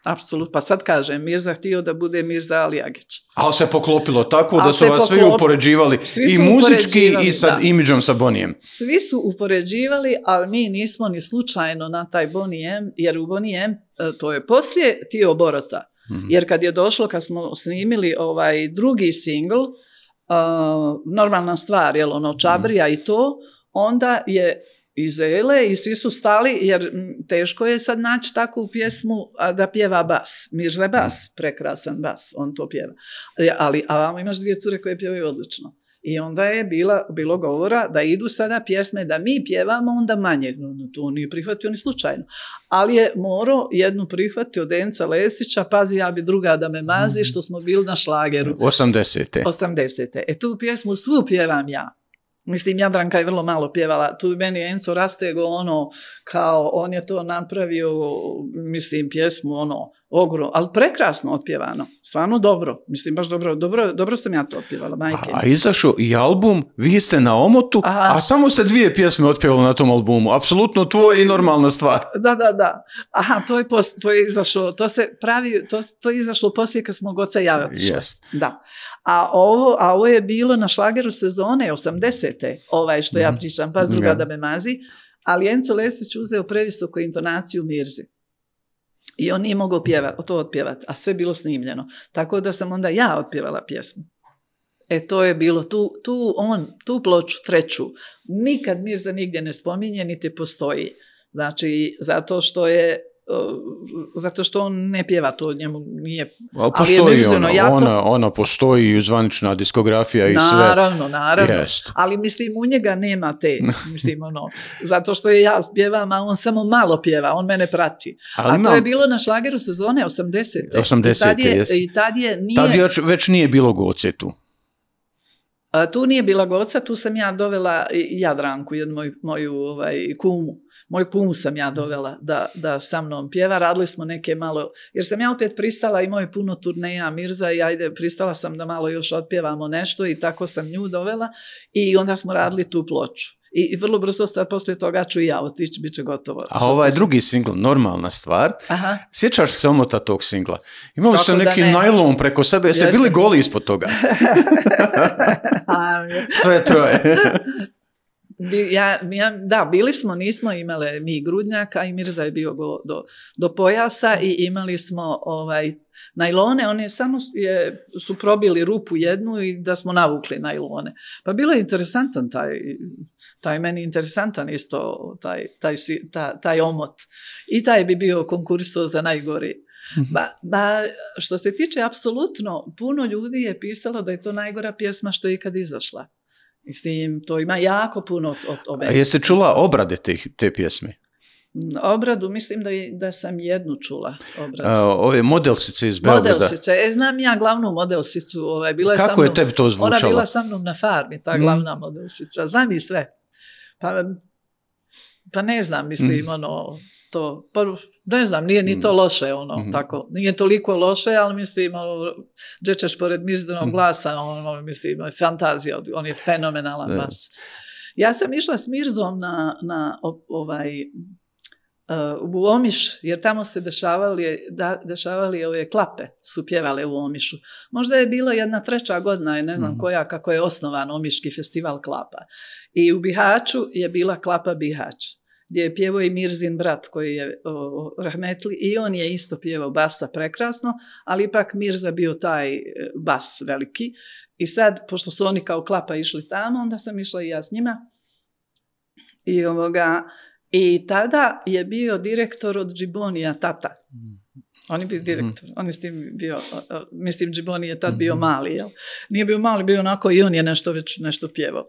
Apsolutno, pa sad kažem, Mirza htio da bude Mirza Alijagić. Ali se poklopilo tako da su vas svi upoređivali i muzički i sa imidžom sa Bonijem. Svi su upoređivali, ali mi nismo ni slučajno na taj Bonijem, jer u Bonijem e, to je poslije Tio Borota. Mhm. Jer kad je došlo, kad smo snimili ovaj drugi singl, normalna stvar, jel ono čabrija mhm. i to, onda je iz i svi su stali jer teško je sad naći takvu pjesmu a da pjeva bas. Mirze bas, mhm. prekrasan bas, on to pjeva. Ali, a vam imaš dvije cure koje pjevaju odlično. I onda je bila, bilo govora da idu sada pjesme da mi pjevamo, onda manje. No, to nije prihvatio ni slučajno. Ali je morao jednu od Enca Lesića, pazi ja bi druga da me mazi, mhm. što smo bili na šlageru. 80. 80. E tu pjesmu svu pjevam ja. Mislim, Jadranka je vrlo malo pjevala. Tu meni enco Enzo Rastego ono, kao, on je to napravio, mislim, pjesmu, ono, ogro, ali prekrasno otpjevano. Stvarno dobro. Mislim, baš dobro, dobro, dobro sam ja to otpjevala, majke. A, a izašao i album, vi ste na omotu, a samo ste dvije pjesme otpjevali na tom albumu. Apsolutno tvoja i normalna stvar. <laughs> Da, da, da. Aha, to je, to je izašlo, to se pravi, to, je izašlo poslije kad smo Goca javati jest.. Da. A ovo, a je bilo na šlageru sezone 80. ovaj što ja mhm. pričam, pa druga da me mazi. Ali Enzo Lesić uzeo previsoku intonaciju Mirzi. I on nije mogao to otpjevati, a sve bilo snimljeno. Tako da sam onda ja otpjevala pjesmu. E to je bilo, tu, tu on, tu ploču, treću, nikad Mirza nigdje ne spominje, niti postoji. Znači, zato što je E, zato što on ne pjeva to njemu nije postoji ali je ono, ona, ona, postoji zvanična diskografija i naravno, sve naravno naravno ali mislim u njega nema te <laughs> mislim ono zato što ja pjevam a on samo malo pjeva on mene prati ali a to je bilo na šlageru sezone 80 80 i tad je, i tad je nije tad već nije bilo gocetu tu nije bila goca, tu sam ja dovela Jadranku, jednu moju, moju ovaj, kumu. Moju kumu sam ja dovela da, da sa mnom pjeva. Radili smo neke malo, jer sam ja opet pristala, i je puno turneja Mirza i ajde, pristala sam da malo još otpjevamo nešto i tako sam nju dovela i onda smo radili tu ploču. I, vrlo brzo sad poslije toga ću i ja otići, bit će gotovo. A ovaj drugi singl, normalna stvar, sjećaš se omota tog singla? Imali ste neki najlom preko sebe, jeste bili goli ispod toga? <laughs> <laughs> Sve troje. da, bili smo, nismo imali, mi grudnjaka i Mirza je bio do, do pojasa i imali smo ovaj najlone, oni samo su probili rupu jednu i da smo navukli najlone. Pa bilo je interesantan taj, taj meni interesantan isto taj, taj, taj omot. I taj bi bio konkurso za najgori. Mhm. Ba, ba, što se tiče, apsolutno, puno ljudi je pisalo da je to najgora pjesma što je ikad izašla. Mislim, to ima jako puno od, ove. A jeste čula obrade te, te pjesme? obradu, mislim da, da sam jednu čula A, ove modelsice iz Beograda. Modelsice, e, znam ja glavnu modelsicu. Ovaj, bila Kako je tebi to zvučalo? Ona bila sa mnom na farmi, ta mm. glavna mm. modelsica. Znam i sve. Pa, pa ne znam, mislim, mm. ono, to, pa, ne znam, nije ni to mm. loše, ono, mm-hmm. tako, nije toliko loše, ali mislim, ono, džečeš pored mizdenog mm-hmm. glasa, ono, ono mislim, ono, fantazija, on je fenomenalan glas. Ja sam išla s Mirzom na, na ovaj, u Omiš, jer tamo se dešavali, da, ove klape, su pjevale u Omišu. Možda je bila jedna treća godina, ne znam mhm. koja, kako je osnovan Omiški festival klapa. I u Bihaću je bila klapa Bihać, gdje je pjevo i Mirzin brat koji je o, rahmetli i on je isto pjevao basa prekrasno, ali ipak Mirza bio taj e, bas veliki. I sad, pošto su oni kao klapa išli tamo, onda sam išla i ja s njima. I ovoga, i tada je bio direktor od Džibonija tata. Mm-hmm. On je mm-hmm. direktor. On je s tim bio, mislim, Džiboni je tad bio mm-hmm. mali, jel? Nije bio mali, bio onako i on je nešto već nešto pjevao.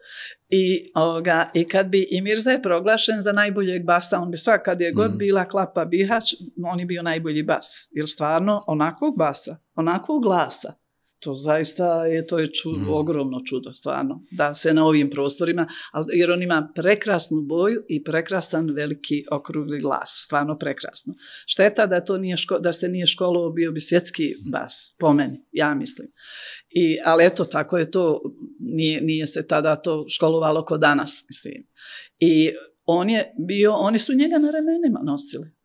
I, ovoga, I kad bi i Mirza je proglašen za najboljeg basa, on bi svak, kad je god mm. bila klapa bihać, on je bio najbolji bas. Jer stvarno, onakvog basa, onakvog glasa, to zaista je, to je mhm. ogromno čudo, stvarno, da se na ovim prostorima, jer on ima prekrasnu boju i prekrasan veliki okrugli glas, stvarno prekrasno. Šteta da, to nije da se nije školo bio bi svjetski bas, po meni, ja mislim. I, ali eto, tako je to, nije, nije se tada to školovalo kod danas, mislim. I on je bio, oni su njega na ramenima nosili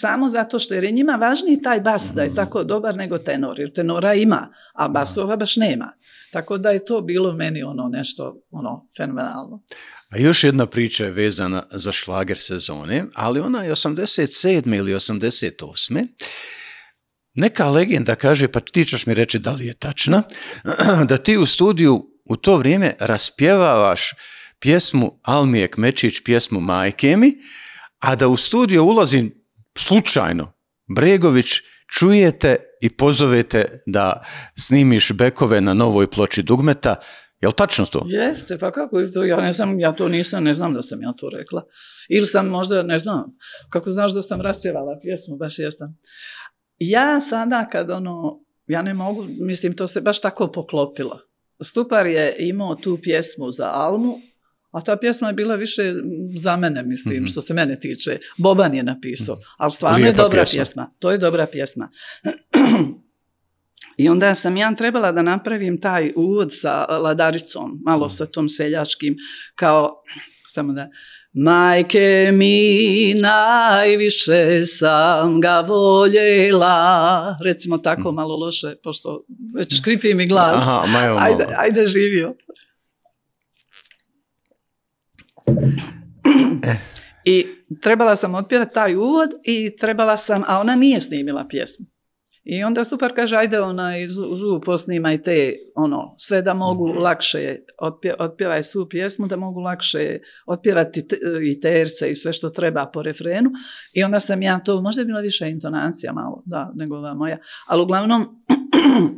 samo zato što jer je njima važniji taj bas da je mm. tako dobar nego tenor, jer tenora ima, a basova baš nema. Tako da je to bilo meni ono nešto ono fenomenalno. A još jedna priča je vezana za šlager sezone, ali ona je 87. ili 88. Neka legenda kaže, pa ti ćeš mi reći da li je tačna, <clears throat> da ti u studiju u to vrijeme raspjevavaš pjesmu Almijek Mečić, pjesmu Majke mi, a da u studiju ulazi slučajno Bregović čujete i pozovete da snimiš bekove na novoj ploči dugmeta. Jel tačno to? Jeste, pa kako Ja ne znam, ja to nisam, ne znam da sam ja to rekla. Ili sam možda, ne znam, kako znaš da sam raspjevala pjesmu, baš jesam. Ja sada kad ono, ja ne mogu, mislim, to se baš tako poklopilo. Stupar je imao tu pjesmu za Almu, a ta pjesma je bila više za mene, mislim, mhm. što se mene tiče. Boban je napisao, mhm. ali stvarno je dobra pjesma. To je dobra pjesma. <clears throat> I onda sam ja trebala da napravim taj uvod sa ladaricom, malo mhm. sa tom seljačkim, kao, <clears throat> samo da, Majke mi najviše sam ga voljela, recimo tako malo loše, pošto već škripi mi glas. ajde, ajde živio. E. I trebala sam otpjevati taj uvod i trebala sam, a ona nije snimila pjesmu. I onda super kaže, ajde onaj zu posnimaj te, ono, sve da mogu lakše, otpje, otpjevaj svu pjesmu, da mogu lakše otpjevati i terce i sve što treba po refrenu. I onda sam ja to, možda je bila više intonacija malo, da, nego ova moja. Ali uglavnom, <clears throat>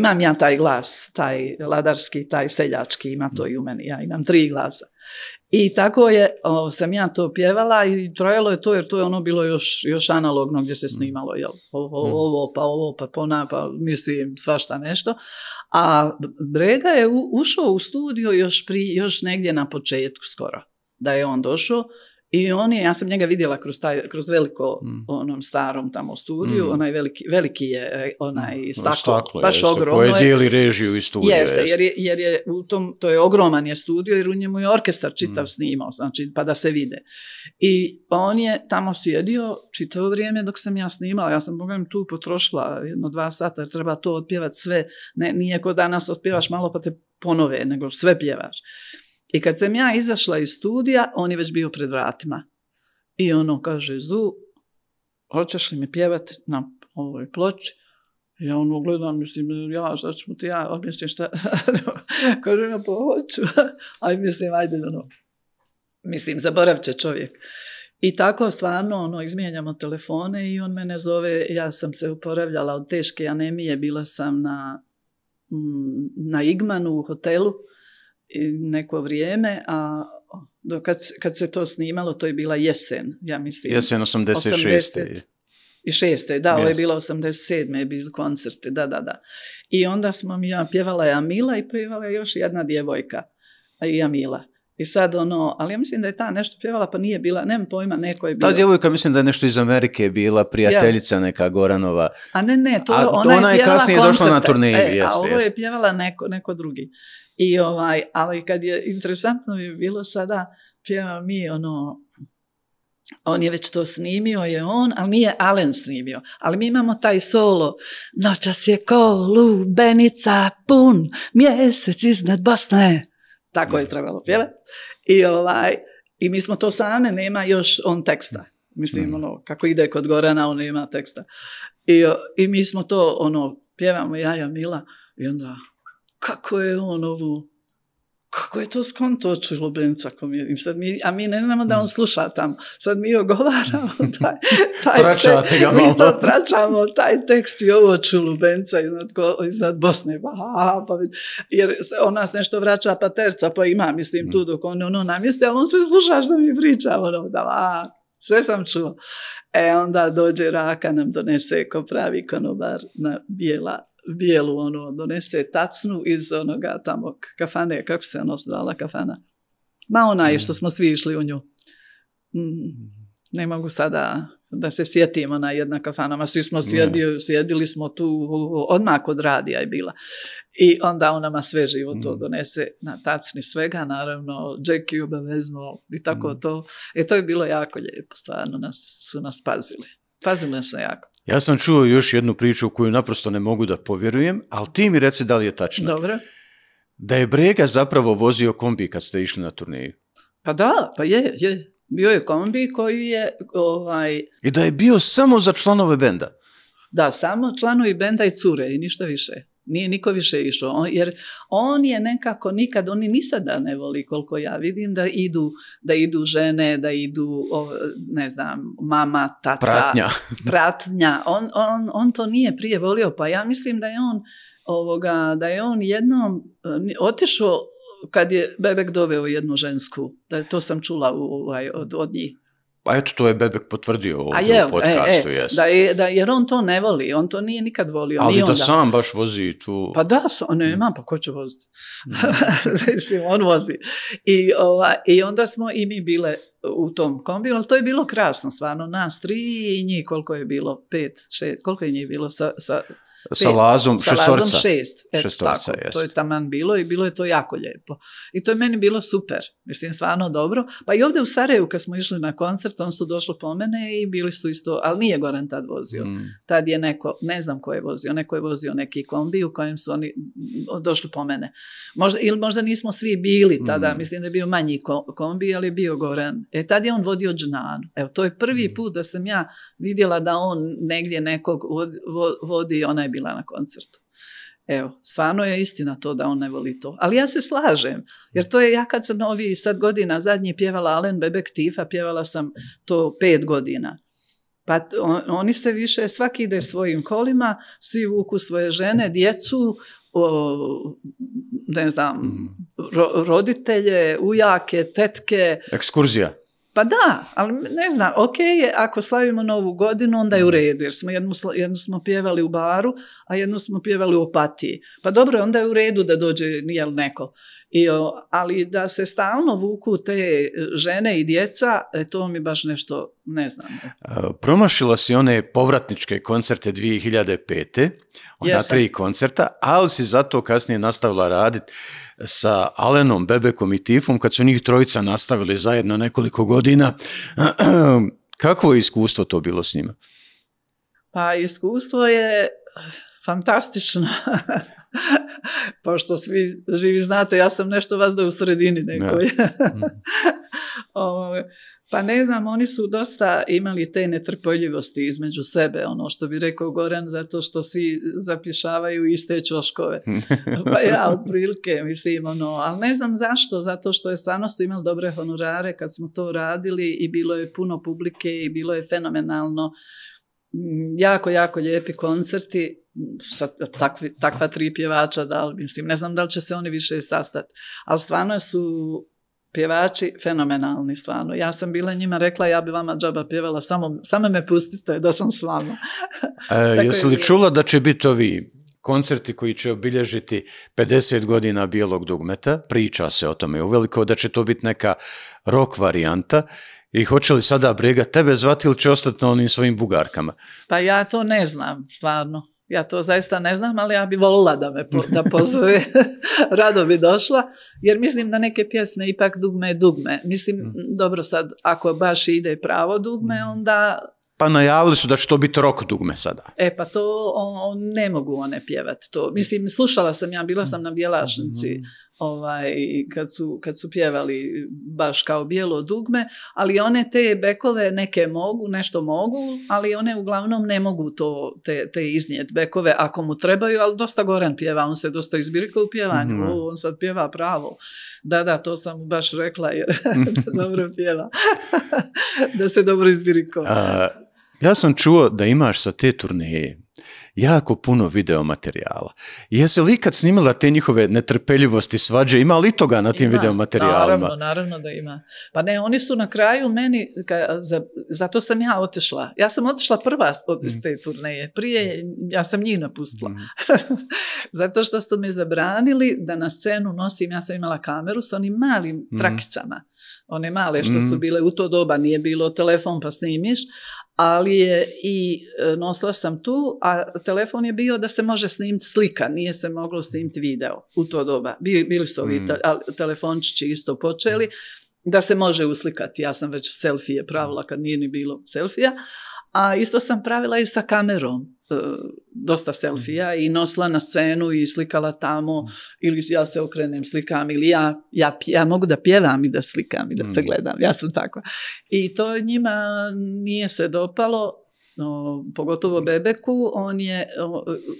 imam ja taj glas, taj ladarski, taj seljački, ima to i u meni, ja imam tri glasa. I tako je, sam ja to pjevala i trojalo je to jer to je ono bilo još, još analogno gdje se mm. snimalo, jel, mm. ovo, pa ovo, pa pona, pa mislim svašta nešto. A Brega je ušao u studio još negdje na početku skoro, da je on došao i on je, ja sam njega vidjela kroz, taj, kroz veliko, mm. onom starom tamo studiju, mm. onaj veliki, veliki je e, onaj mm. staklo, staklo baš jeste, ogromno koje dijeli režiju i studiju. Jeste, jeste. Jer, je, jer je u tom, to je ogroman je studio jer u njemu je orkestar čitav mm. snimao, znači pa da se vide. I on je tamo sjedio čitavo vrijeme dok sam ja snimala, ja sam bogam tu potrošila jedno dva sata jer treba to otpjevati sve, ne, nije ko danas otpjevaš malo pa te ponove, nego sve pjevaš. I kad sam ja izašla iz studija, on je već bio pred vratima. I ono kaže, Zu, hoćeš li mi pjevati na ovoj ploči? Ja ono gledam, mislim, ja, šta ću ti ja, mislim, šta, <laughs> Kaže ja pa hoću, <laughs> aj mislim, ajde, ono, mislim, zaborav će čovjek. I tako stvarno ono, izmijenjamo telefone i on mene zove, ja sam se uporavljala od teške anemije, bila sam na, mm, na Igmanu u hotelu, neko vrijeme, a kad, se to snimalo, to je bila jesen, ja mislim. Jesen 86. i šeste, da, ovo je bilo 87. je bilo koncert, da, da, da. I onda smo mi, ja pjevala je Amila i pjevala je još jedna djevojka, i Amila. I sad ono, ali ja mislim da je ta nešto pjevala, pa nije bila, nemam pojma, neko je bila. Ta djevojka mislim da je nešto iz Amerike bila, prijateljica neka Goranova. A ne, ne, to a, ona, ona je, je kasnije došla na turneju. E, a ovo je pjevala neko, neko drugi. I ovaj, ali kad je, interesantno je bilo sada, pjeva mi ono, on je već to snimio, je on, ali nije Alen snimio. Ali mi imamo taj solo. Noćas je ko lubenica pun, mjesec iznad Bosne. Tako je trebalo pjevati. I, ovaj, I mi smo to same, nema još on teksta. Mislim, mm. ono, kako ide kod Gorana, on nema teksta. I, i mi smo to, ono, pjevamo jaja mila i onda, kako je on ovu kako je to skonto to lubenca sad mi, a mi ne znamo da on sluša tamo. Sad mi ogovaramo <laughs> taj, taj tekst, mi to tračamo, taj tekst i ovo čulubenca iznad, iznad Bosne. Pa, pa, jer on nas nešto vraća pa terca, pa ima, mislim, mm. tu dok on ono namjeste ali on sve sluša što mi priča, ono, da, a, sve sam čuo. E, onda dođe raka, nam donese ko pravi konobar na bijela bijelu, ono, donese tacnu iz onoga tamo kafane, kako se ono zvala kafana. Ma ona je što mm. smo svi išli u nju. Mm. Ne mogu sada da se sjetim, ona jedna kafana, ma svi smo sjedili, sjedili smo tu, odmah kod radija je bila. I onda ona ma sve živo to mm. donese na tacni svega, naravno, džeki obavezno i tako to. E to je bilo jako lijepo, stvarno su nas pazili. Pazili nas jako. Ja sam čuo još jednu priču u koju naprosto ne mogu da povjerujem, ali ti mi reci da li je tačno. Dobro. Da je Brega zapravo vozio kombi kad ste išli na turniju. Pa da, pa je, je. Bio je kombi koji je... Ovaj... I da je bio samo za članove benda. Da, samo članovi benda i cure i ništa više. Nije niko više išao, jer on je nekako nikad, oni ni sada ne voli koliko ja vidim da idu, da idu žene, da idu, ne znam, mama, tata. Pratnja. <laughs> pratnja. On, on, on to nije prije volio, pa ja mislim da je on, ovoga, da je on jednom otišao kad je Bebek doveo jednu žensku, da to sam čula ovaj, od, od njih. Pa eto, to je Bebek potvrdio ovdje u e, e, podcastu, Da je, da, jer on to ne voli, on to nije nikad volio. Ali to da sam baš vozi tu... Pa da, so, mm. imam, pa ko će voziti? Mm. <laughs> Znači on vozi. I, ova, I onda smo i mi bile u tom kombiju, ali to je bilo krasno, stvarno, nas tri i njih koliko je bilo, pet, šest, koliko je njih bilo sa, sa sa lazom, lazom šest. Eto, tako, to je taman bilo i bilo je to jako lijepo. I to je meni bilo super, mislim stvarno dobro. Pa i ovdje u Sarajevu kad smo išli na koncert, on su došli po mene i bili su isto, ali nije Goran tad vozio. Mm. Tad je neko, ne znam ko je vozio, neko je vozio neki kombi u kojem su oni došli po mene. Možda, ili možda nismo svi bili tada, mm. mislim da je bio manji kombi, ali je bio Goran. E tad je on vodio džnanu. Evo, to je prvi mm. put da sam ja vidjela da on negdje nekog vodi, vodi onaj bila na koncertu. Evo, stvarno je istina to da on ne voli to. Ali ja se slažem, jer to je ja kad sam ovih sad godina zadnji pjevala Alen Bebek Tifa, pjevala sam to pet godina. Pa oni se više, svaki ide svojim kolima, svi vuku svoje žene, djecu, ne znam, mhm. roditelje, ujake, tetke. Ekskurzija. Pa da, ali ne znam, ok je, ako slavimo novu godinu, onda je u mm. redu, jer smo jednu, jednu smo pjevali u baru, a jednu smo pjevali u opatiji. Pa dobro, onda je u redu da dođe jel, neko ali da se stalno vuku te e, žene i djeca, e, to mi baš nešto ne znam. E, promašila si one povratničke koncerte 2005. Ona tri koncerta, ali si zato kasnije nastavila raditi sa Alenom, Bebekom i Tifom kad su njih trojica nastavili zajedno nekoliko godina. <clears throat> Kako je iskustvo to bilo s njima? Pa iskustvo je fantastično. <laughs> <laughs> pošto svi živi znate, ja sam nešto vas da u sredini nekoj. <laughs> Ovaj, pa ne znam, oni su dosta imali te netrpeljivosti između sebe, ono što bi rekao Goran, zato što svi zapišavaju iste čoškove. <laughs> Pa ja, otprilike, mislim, ono, ali ne znam zašto, zato što je stvarno su imali dobre honorare kad smo to radili i bilo je puno publike i bilo je fenomenalno jako, jako lijepi koncerti sa takva tri pjevača, da, mislim, ne znam da li će se oni više sastati, ali stvarno su pjevači fenomenalni stvarno. Ja sam bila njima rekla ja bi vama džaba pjevala, samo, samo me pustite da sam s vama. <laughs> e, jesi li čula da će biti ovi koncerti koji će obilježiti 50 godina bijelog dugmeta, priča se o tome uveliko, da će to biti neka rock varijanta i hoće li sada Brega tebe zvati ili će ostati na onim svojim bugarkama? Pa ja to ne znam, stvarno. Ja to zaista ne znam, ali ja bi volila da me da pozove. <laughs> Rado bi došla, jer mislim da neke pjesme ipak dugme je dugme. Mislim, mm. dobro sad, ako baš ide pravo dugme, mm. onda... Pa najavili su da će to biti rok dugme sada. E pa to ne mogu one pjevati to. Mislim, slušala sam ja, bila sam na Bjelašnici. Mm ovaj, kad, su, kad su pjevali baš kao bijelo dugme, ali one te bekove neke mogu, nešto mogu, ali one uglavnom ne mogu to, te, te iznijet bekove ako mu trebaju, ali dosta Goran pjeva, on se dosta izbirka u pjevanju, mhm, on sad pjeva pravo. Da, da, to sam baš rekla jer <laughs> dobro pjeva, <laughs> da se dobro izbiriko Ja sam čuo da imaš sa te turneje jako puno video materijala. Jesi li ikad snimila te njihove netrpeljivosti, svađe? Ima li toga na tim ima, Naravno, naravno da ima. Pa ne, oni su na kraju meni, zato sam ja otišla. Ja sam otišla prva iz te mm. turneje. Prije ja sam njih napustila. Mm. <laughs> zato što su mi zabranili da na scenu nosim, ja sam imala kameru sa onim malim mm. trakicama. One male što su bile u to doba, nije bilo telefon pa snimiš, ali je i e, nosila sam tu, a telefon je bio da se može snimiti slika, nije se moglo snimiti video u to doba. Bili, bili su ovi mm. telefončići isto počeli, da se može uslikati. Ja sam već selfije pravila kad nije ni bilo selfija, a isto sam pravila i sa kamerom e, dosta selfija i nosila na scenu i slikala tamo ili ja se okrenem slikam ili ja, ja, mogu da pjevam i da slikam i da se mm. gledam, ja sam takva. I to njima nije se dopalo, pogotovo Bebeku, on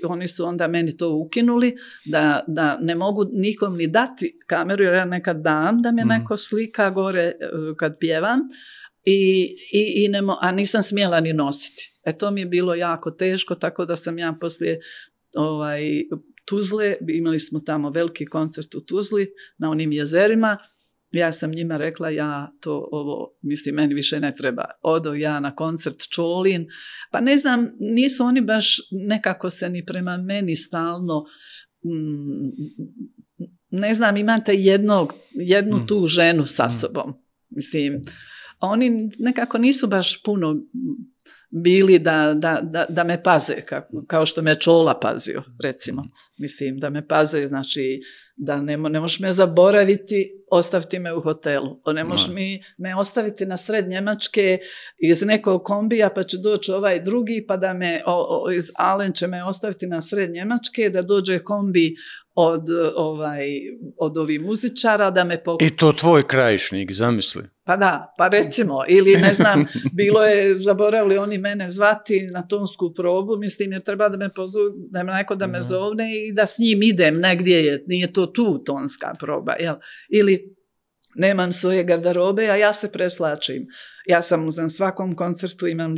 oni su onda meni to ukinuli da, da ne mogu nikom ni dati kameru jer ja nekad dam da me mm. neko slika gore e, kad pjevam, i, i, a nisam smjela ni nositi. E to mi je bilo jako teško, tako da sam ja poslije ovaj, Tuzle, imali smo tamo veliki koncert u Tuzli na onim jezerima, ja sam njima rekla, ja to ovo, mislim, meni više ne treba. Odo ja na koncert Čolin. Pa ne znam, nisu oni baš nekako se ni prema meni stalno mm, ne znam, imate jednog, jednu mm. tu ženu sa mm. sobom. Mislim, oni nekako nisu baš puno bili da, da, da, da me paze, kao što me Čola pazio, recimo. Mislim, da me paze, znači da ne, ne možeš me zaboraviti, ostaviti me u hotelu. ne možeš me ostaviti na sred Njemačke iz nekog kombija, pa će doći ovaj drugi, pa da me, iz Alen će me ostaviti na sred Njemačke, da dođe kombi od, ovaj, od ovih muzičara da me pokušaju. I to tvoj krajišnik, zamisli. Pa da, pa recimo, ili ne znam, <laughs> bilo je, zaboravili oni mene zvati na tonsku probu, mislim jer treba da me pozovu, da me neko da me mhm. zovne i da s njim idem negdje, je, nije to tu tonska proba, jel? Ili nemam svoje garderobe, a ja se preslačim. Ja sam na svakom koncertu imam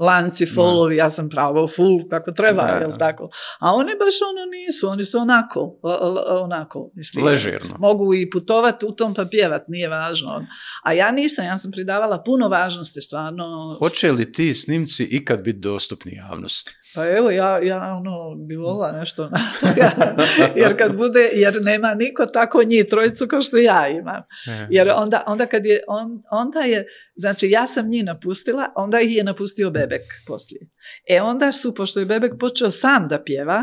lanci, folovi, ja sam pravo full kako treba, jel tako? A one baš ono nisu, oni su onako, onako, mislim. Ležirno. Mogu i putovati u tom pa pjevat, nije važno. Ono. A ja nisam, ja sam pridavala puno važnosti stvarno. Hoće li ti snimci ikad biti dostupni javnosti? Pa evo, ja, ja ono, bi volila nešto <laughs> jer kad bude, jer nema niko tako njih trojicu kao što ja imam. E. Jer onda, onda kad je, on, onda je, znači ja sam njih napustila, onda ih je napustio Bebek poslije. E onda su, pošto je Bebek počeo sam da pjeva,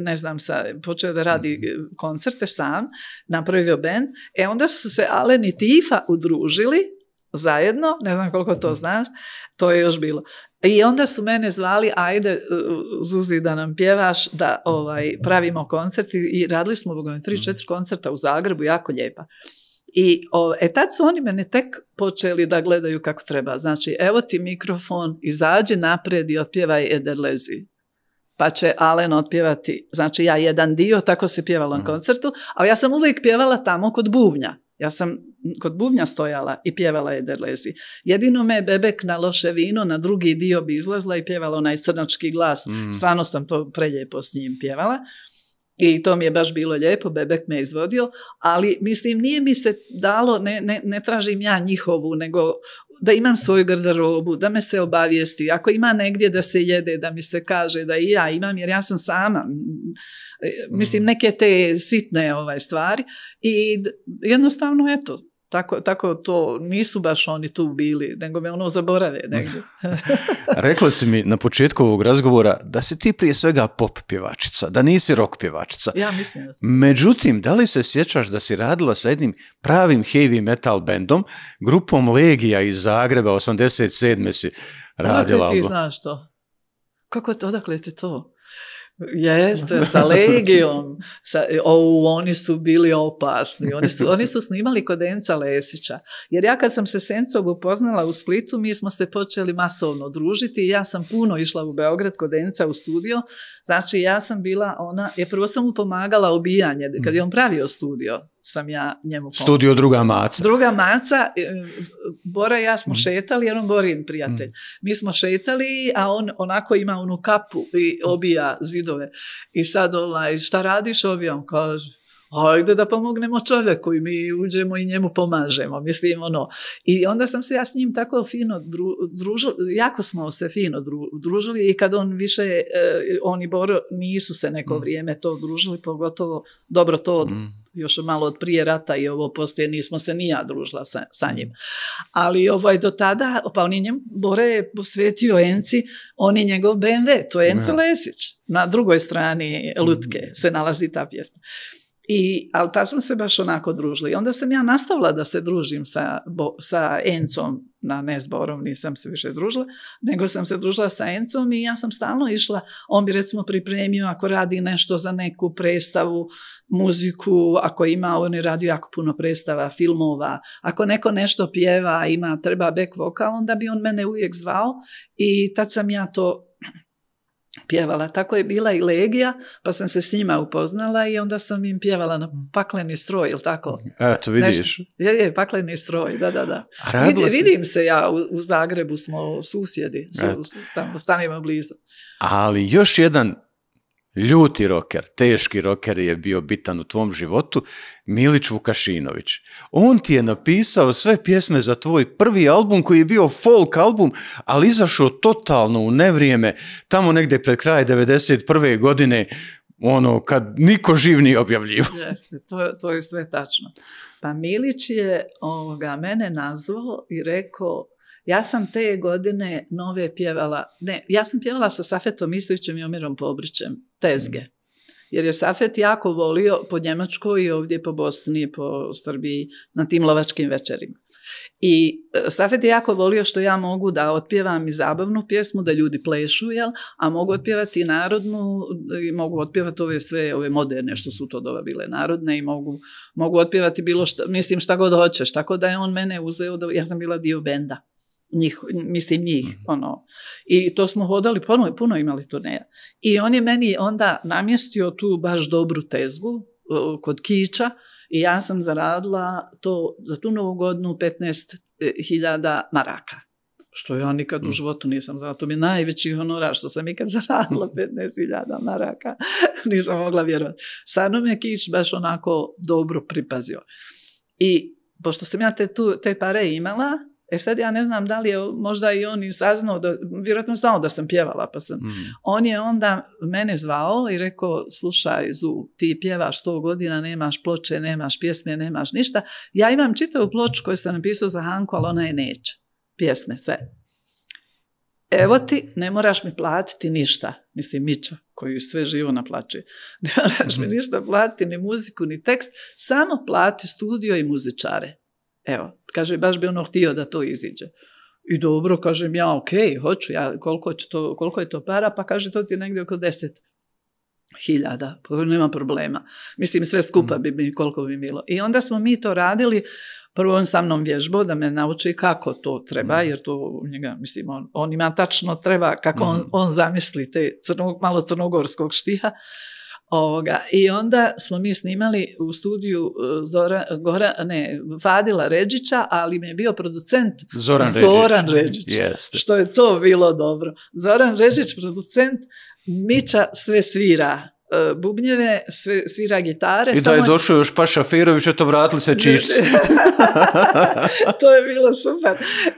ne znam, sa, počeo da radi koncerte sam, napravio band, e onda su se Alen i Tifa udružili zajedno, ne znam koliko to mhm. znaš, to je još bilo. I onda su mene zvali, ajde e, Zuzi da nam pjevaš, da ovaj, pravimo koncert i radili smo bogom tri, mhm. četiri koncerta u Zagrebu, jako lijepa. I e, tad su oni mene tek počeli da gledaju kako treba. Znači, evo ti mikrofon, izađi naprijed i otpjevaj Ederlezi. Pa će Alen otpjevati, znači ja jedan dio, tako se pjevalo na mhm. koncertu, ali ja sam uvijek pjevala tamo kod bubnja. Ja sam kod bubnja stojala i pjevala je Derlezi. Jedino me bebek na loše vino, na drugi dio bi izlazla i pjevala onaj srnački glas. Mm. Stvarno sam to preljepo s njim pjevala i to mi je baš bilo lijepo, Bebek me izvodio, ali mislim nije mi se dalo, ne, ne, ne tražim ja njihovu, nego da imam svoju garderobu, da me se obavijesti, ako ima negdje da se jede, da mi se kaže da i ja imam, jer ja sam sama, e, mislim mm. neke te sitne ovaj stvari i jednostavno eto, tako, tako to nisu baš oni tu bili, nego me ono zaborave negdje. <laughs> Rekla si mi na početku ovog razgovora da si ti prije svega pop pjevačica, da nisi rock pjevačica. Ja mislim da sam. Međutim, da li se sjećaš da si radila sa jednim pravim heavy metal bendom, grupom Legija iz Zagreba, 87. si radila. Odakle ti znaš to? Kako to, odakle ti to? Jeste, sa <laughs> Legijom. Sa, o, oni su bili opasni. Oni su, oni su snimali kod Enca Lesića. Jer ja kad sam se s Encom upoznala u Splitu, mi smo se počeli masovno družiti i ja sam puno išla u Beograd kod Enca u studio. Znači ja sam bila ona, je prvo sam mu pomagala obijanje, kad je on pravio studio sam ja njemu pomogla. Studio Druga Maca. Druga Maca, e, Bora i ja smo mhm. šetali, jer on Borin prijatelj. Mhm. Mi smo šetali, a on onako ima onu kapu i obija zidove. I sad ovaj, šta radiš obijam? Kaže, ajde da pomognemo čovjeku i mi uđemo i njemu pomažemo, mislim ono. I onda sam se ja s njim tako fino jako smo se fino družili i kad on više, e, on i Boro nisu se neko mhm. vrijeme to družili, pogotovo dobro to još malo od prije rata i ovo poslije nismo se ni ja družila sa, sa mm. njim. Ali ovaj, do tada, pa on je Bore je posvetio Enci, on je njegov BMW, to je Enco Lesić. Na drugoj strani Lutke mm. se nalazi ta pjesma. I, ali tad smo se baš onako družili. onda sam ja nastavila da se družim sa, sa Encom, na ne zborom, nisam se više družila, nego sam se družila sa Encom i ja sam stalno išla. On bi recimo pripremio ako radi nešto za neku predstavu, muziku, ako ima, on je radio jako puno predstava, filmova, ako neko nešto pjeva, ima, treba back vokal, onda bi on mene uvijek zvao i tad sam ja to pjevala. Tako je bila i Legija, pa sam se s njima upoznala i onda sam im pjevala na mm. pakleni stroj, ili tako? Eto, vidiš. je, je, pakleni stroj, da, da, da. vidim se ja, u, Zagrebu smo susjedi, su, tamo stanimo blizu. Ali još jedan ljuti roker, teški roker je bio bitan u tvom životu, Milić Vukašinović. On ti je napisao sve pjesme za tvoj prvi album koji je bio folk album, ali izašao totalno u nevrijeme, tamo negdje pred kraj 1991. godine, ono, kad niko živ nije objavljivo. <laughs> Jeste, to, to je sve tačno. Pa Milić je ovoga, mene nazvao i rekao, ja sam te godine nove pjevala, ne, ja sam pjevala sa Safetom Isovićem i Omirom Pobrićem, tezge. Mm. Jer je Safet jako volio po Njemačkoj i ovdje po Bosni, po Srbiji, na tim lovačkim večerima. I e, Safet je jako volio što ja mogu da otpjevam i zabavnu pjesmu, da ljudi plešu, A mogu otpjevati i narodnu, i mogu otpjevati ove sve, ove moderne, što su to doba bile narodne i mogu, otpjevati bilo što, mislim šta god hoćeš. Tako da je on mene uzeo, da, ja sam bila dio benda njih, mislim njih, mhm. ono. I to smo hodali, puno, puno imali turneja. I on je meni onda namjestio tu baš dobru tezgu kod Kića i ja sam zaradila to za tu novu godinu 15.000 maraka. Što ja nikad u mhm. životu nisam zaradila. To mi je najveći honorar što sam ikad zaradila 15.000 mhm. maraka. <laughs> nisam mogla vjerovati. mi je Kić baš onako dobro pripazio. I pošto sam ja te pare imala, E sad ja ne znam da li je možda i on i saznao, da, vjerojatno znao da sam pjevala pa sam. Mhm. On je onda mene zvao i rekao, slušaj Zu, ti pjevaš sto godina, nemaš ploče, nemaš pjesme, nemaš ništa. Ja imam čitavu ploču koju sam napisao za Hanku, ali ona je neće. Pjesme, sve. Evo ti, ne moraš mi platiti ništa. Mislim, Mića, koju sve živo naplaćuje. Ne moraš mi mhm. ništa platiti, ni muziku, ni tekst. Samo plati studio i muzičare. Evo, kaže, baš bi ono htio da to iziđe. I dobro, kažem ja, ok, hoću, ja, koliko, koliko je to para, pa kaže, to ti je negdje oko deset hiljada, nema problema. Mislim, sve skupa mm. bi mi, koliko bi bilo. I onda smo mi to radili, prvo on sa mnom vježbao da me nauči kako to treba, mm. jer to njega, mislim, on, on ima tačno treba kako on, mm. on zamisli te malo crnogorskog štiha. Ovoga. I onda smo mi snimali u studiju uh, Gora, ne, Fadila Ređića, ali mi je bio producent Zoran, Ređić, što je to bilo dobro. Zoran Ređić, producent, Mića sve svira uh, bubnjeve, sve, svira gitare. I da je došao još pa Šafirović, to vratili se čišći. <laughs> to je bilo super.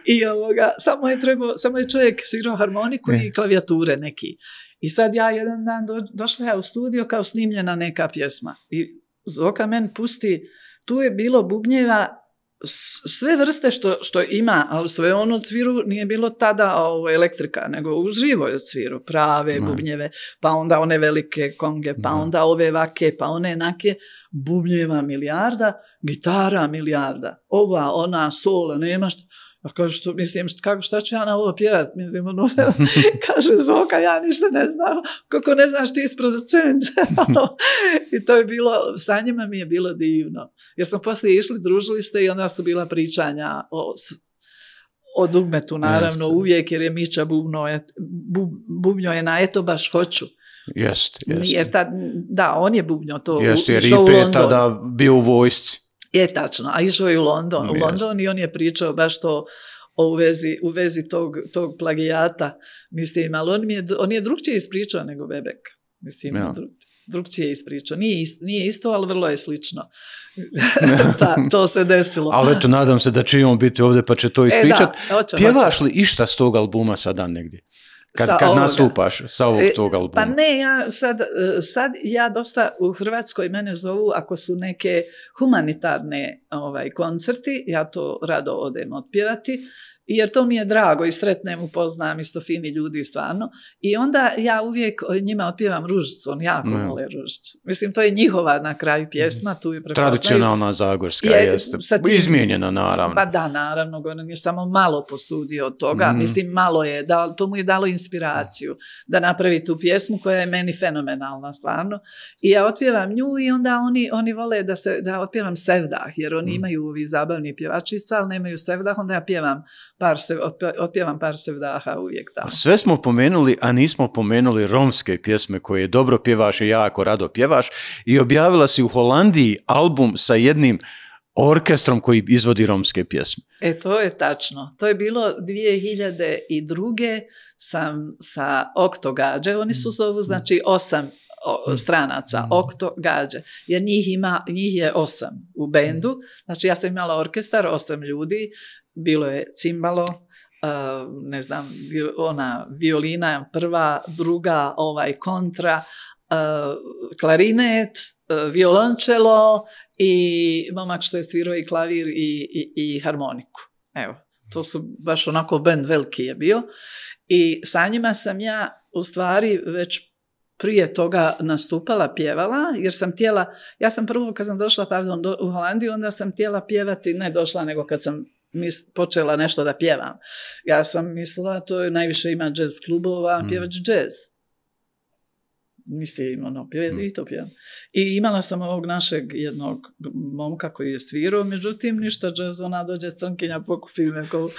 I ovoga, samo je, trebao, samo je čovjek svirao harmoniku e. i klavijature neki. I sad ja jedan dan do, došla ja u studio kao snimljena neka pjesma. I Zoka men pusti, tu je bilo bubnjeva sve vrste što, što ima, ali sve ono cviru nije bilo tada ovo, elektrika, nego uživo je cviru, prave bubnjeve, pa onda one velike konge, pa onda ove vake, pa one enake bubnjeva milijarda, gitara milijarda, ova, ona, sola, nema što pa kaže, što, mislim, kako, šta ću ja na ovo pjevat? Mislim, ono, <laughs> kaže Zoka, ja ništa ne znam. Kako ne znaš ti iz producent? <laughs> I to je bilo, sa njima mi je bilo divno. Jer smo poslije išli, družili ste i onda su bila pričanja o, o dugmetu, naravno, uvijek, jer je Mića bubno je, bu, je na eto baš hoću. Jeste, jeste. Jer tad, da, on je bubno to jest, jer u, u je tada bio u vojsci. Je, tačno. A išao je u London. U London i on je pričao baš to o u vezi, tog, tog plagijata, mislim, ali on, mi je, on je drugčije ispričao nego Bebek. Mislim, ja. drug, ispričao. Nije, isto, nije isto, ali vrlo je slično. Ta, <laughs> to se desilo. ali eto, nadam se da će on biti ovdje pa će to ispričati. E, Pjevaš li išta s tog albuma sada negdje? Kad, sa kad nastupaš sa ovog e, tog albuma? Pa ne, ja sad, e, sad ja dosta u Hrvatskoj mene zovu ako su neke humanitarne ovaj, koncerti, ja to rado odem otpjevati jer to mi je drago i sretnem upoznam isto fini ljudi stvarno. I onda ja uvijek njima otpjevam ružicu, on jako mm. vole ružicu. Mislim, to je njihova na kraju pjesma, mhm. tu je prepoznaju. Tradicionalna zagorska je, jeste, izmijenjena naravno. Pa da, naravno, on je samo malo posudio od toga, mhm. mislim malo je, da, to mu je dalo inspiraciju da napravi tu pjesmu koja je meni fenomenalna stvarno. I ja otpjevam nju i onda oni, oni vole da, se, da otpjevam sevdah, jer oni mhm. imaju ovi zabavni pjevačica, ali nemaju sevdah, onda ja pjevam par se, otpjevam par se vdaha uvijek tamo. Sve smo pomenuli, a nismo pomenuli romske pjesme koje je dobro pjevaš i jako rado pjevaš i objavila si u Holandiji album sa jednim orkestrom koji izvodi romske pjesme. E, to je tačno. To je bilo 2002. sam sa gađe. oni su mm. zovu, mm. znači osam mm. stranaca, okto gađe. Jer njih, ima, njih je osam u bendu. Znači ja sam imala orkestar, osam ljudi bilo je cimbalo, eh, ne znam, ona violina prva, druga, ovaj kontra, eh, klarinet, eh, violončelo i momak što je svirao i klavir i, i, harmoniku. Evo, to su baš onako bend veliki je bio i sa njima sam ja u stvari već prije toga nastupala, pjevala, jer sam htjela, ja sam prvo kad sam došla, pardon, u Holandiju, onda sam tijela pjevati, ne došla, nego kad sam mis, počela nešto da pjevam. Ja sam mislila, to je najviše ima jazz klubova, pjevač jazz. Mm mislim, ono, mm. i I imala sam ovog našeg jednog momka koji je svirao, međutim, ništa džez, ona dođe crnkinja, pokupi me ko...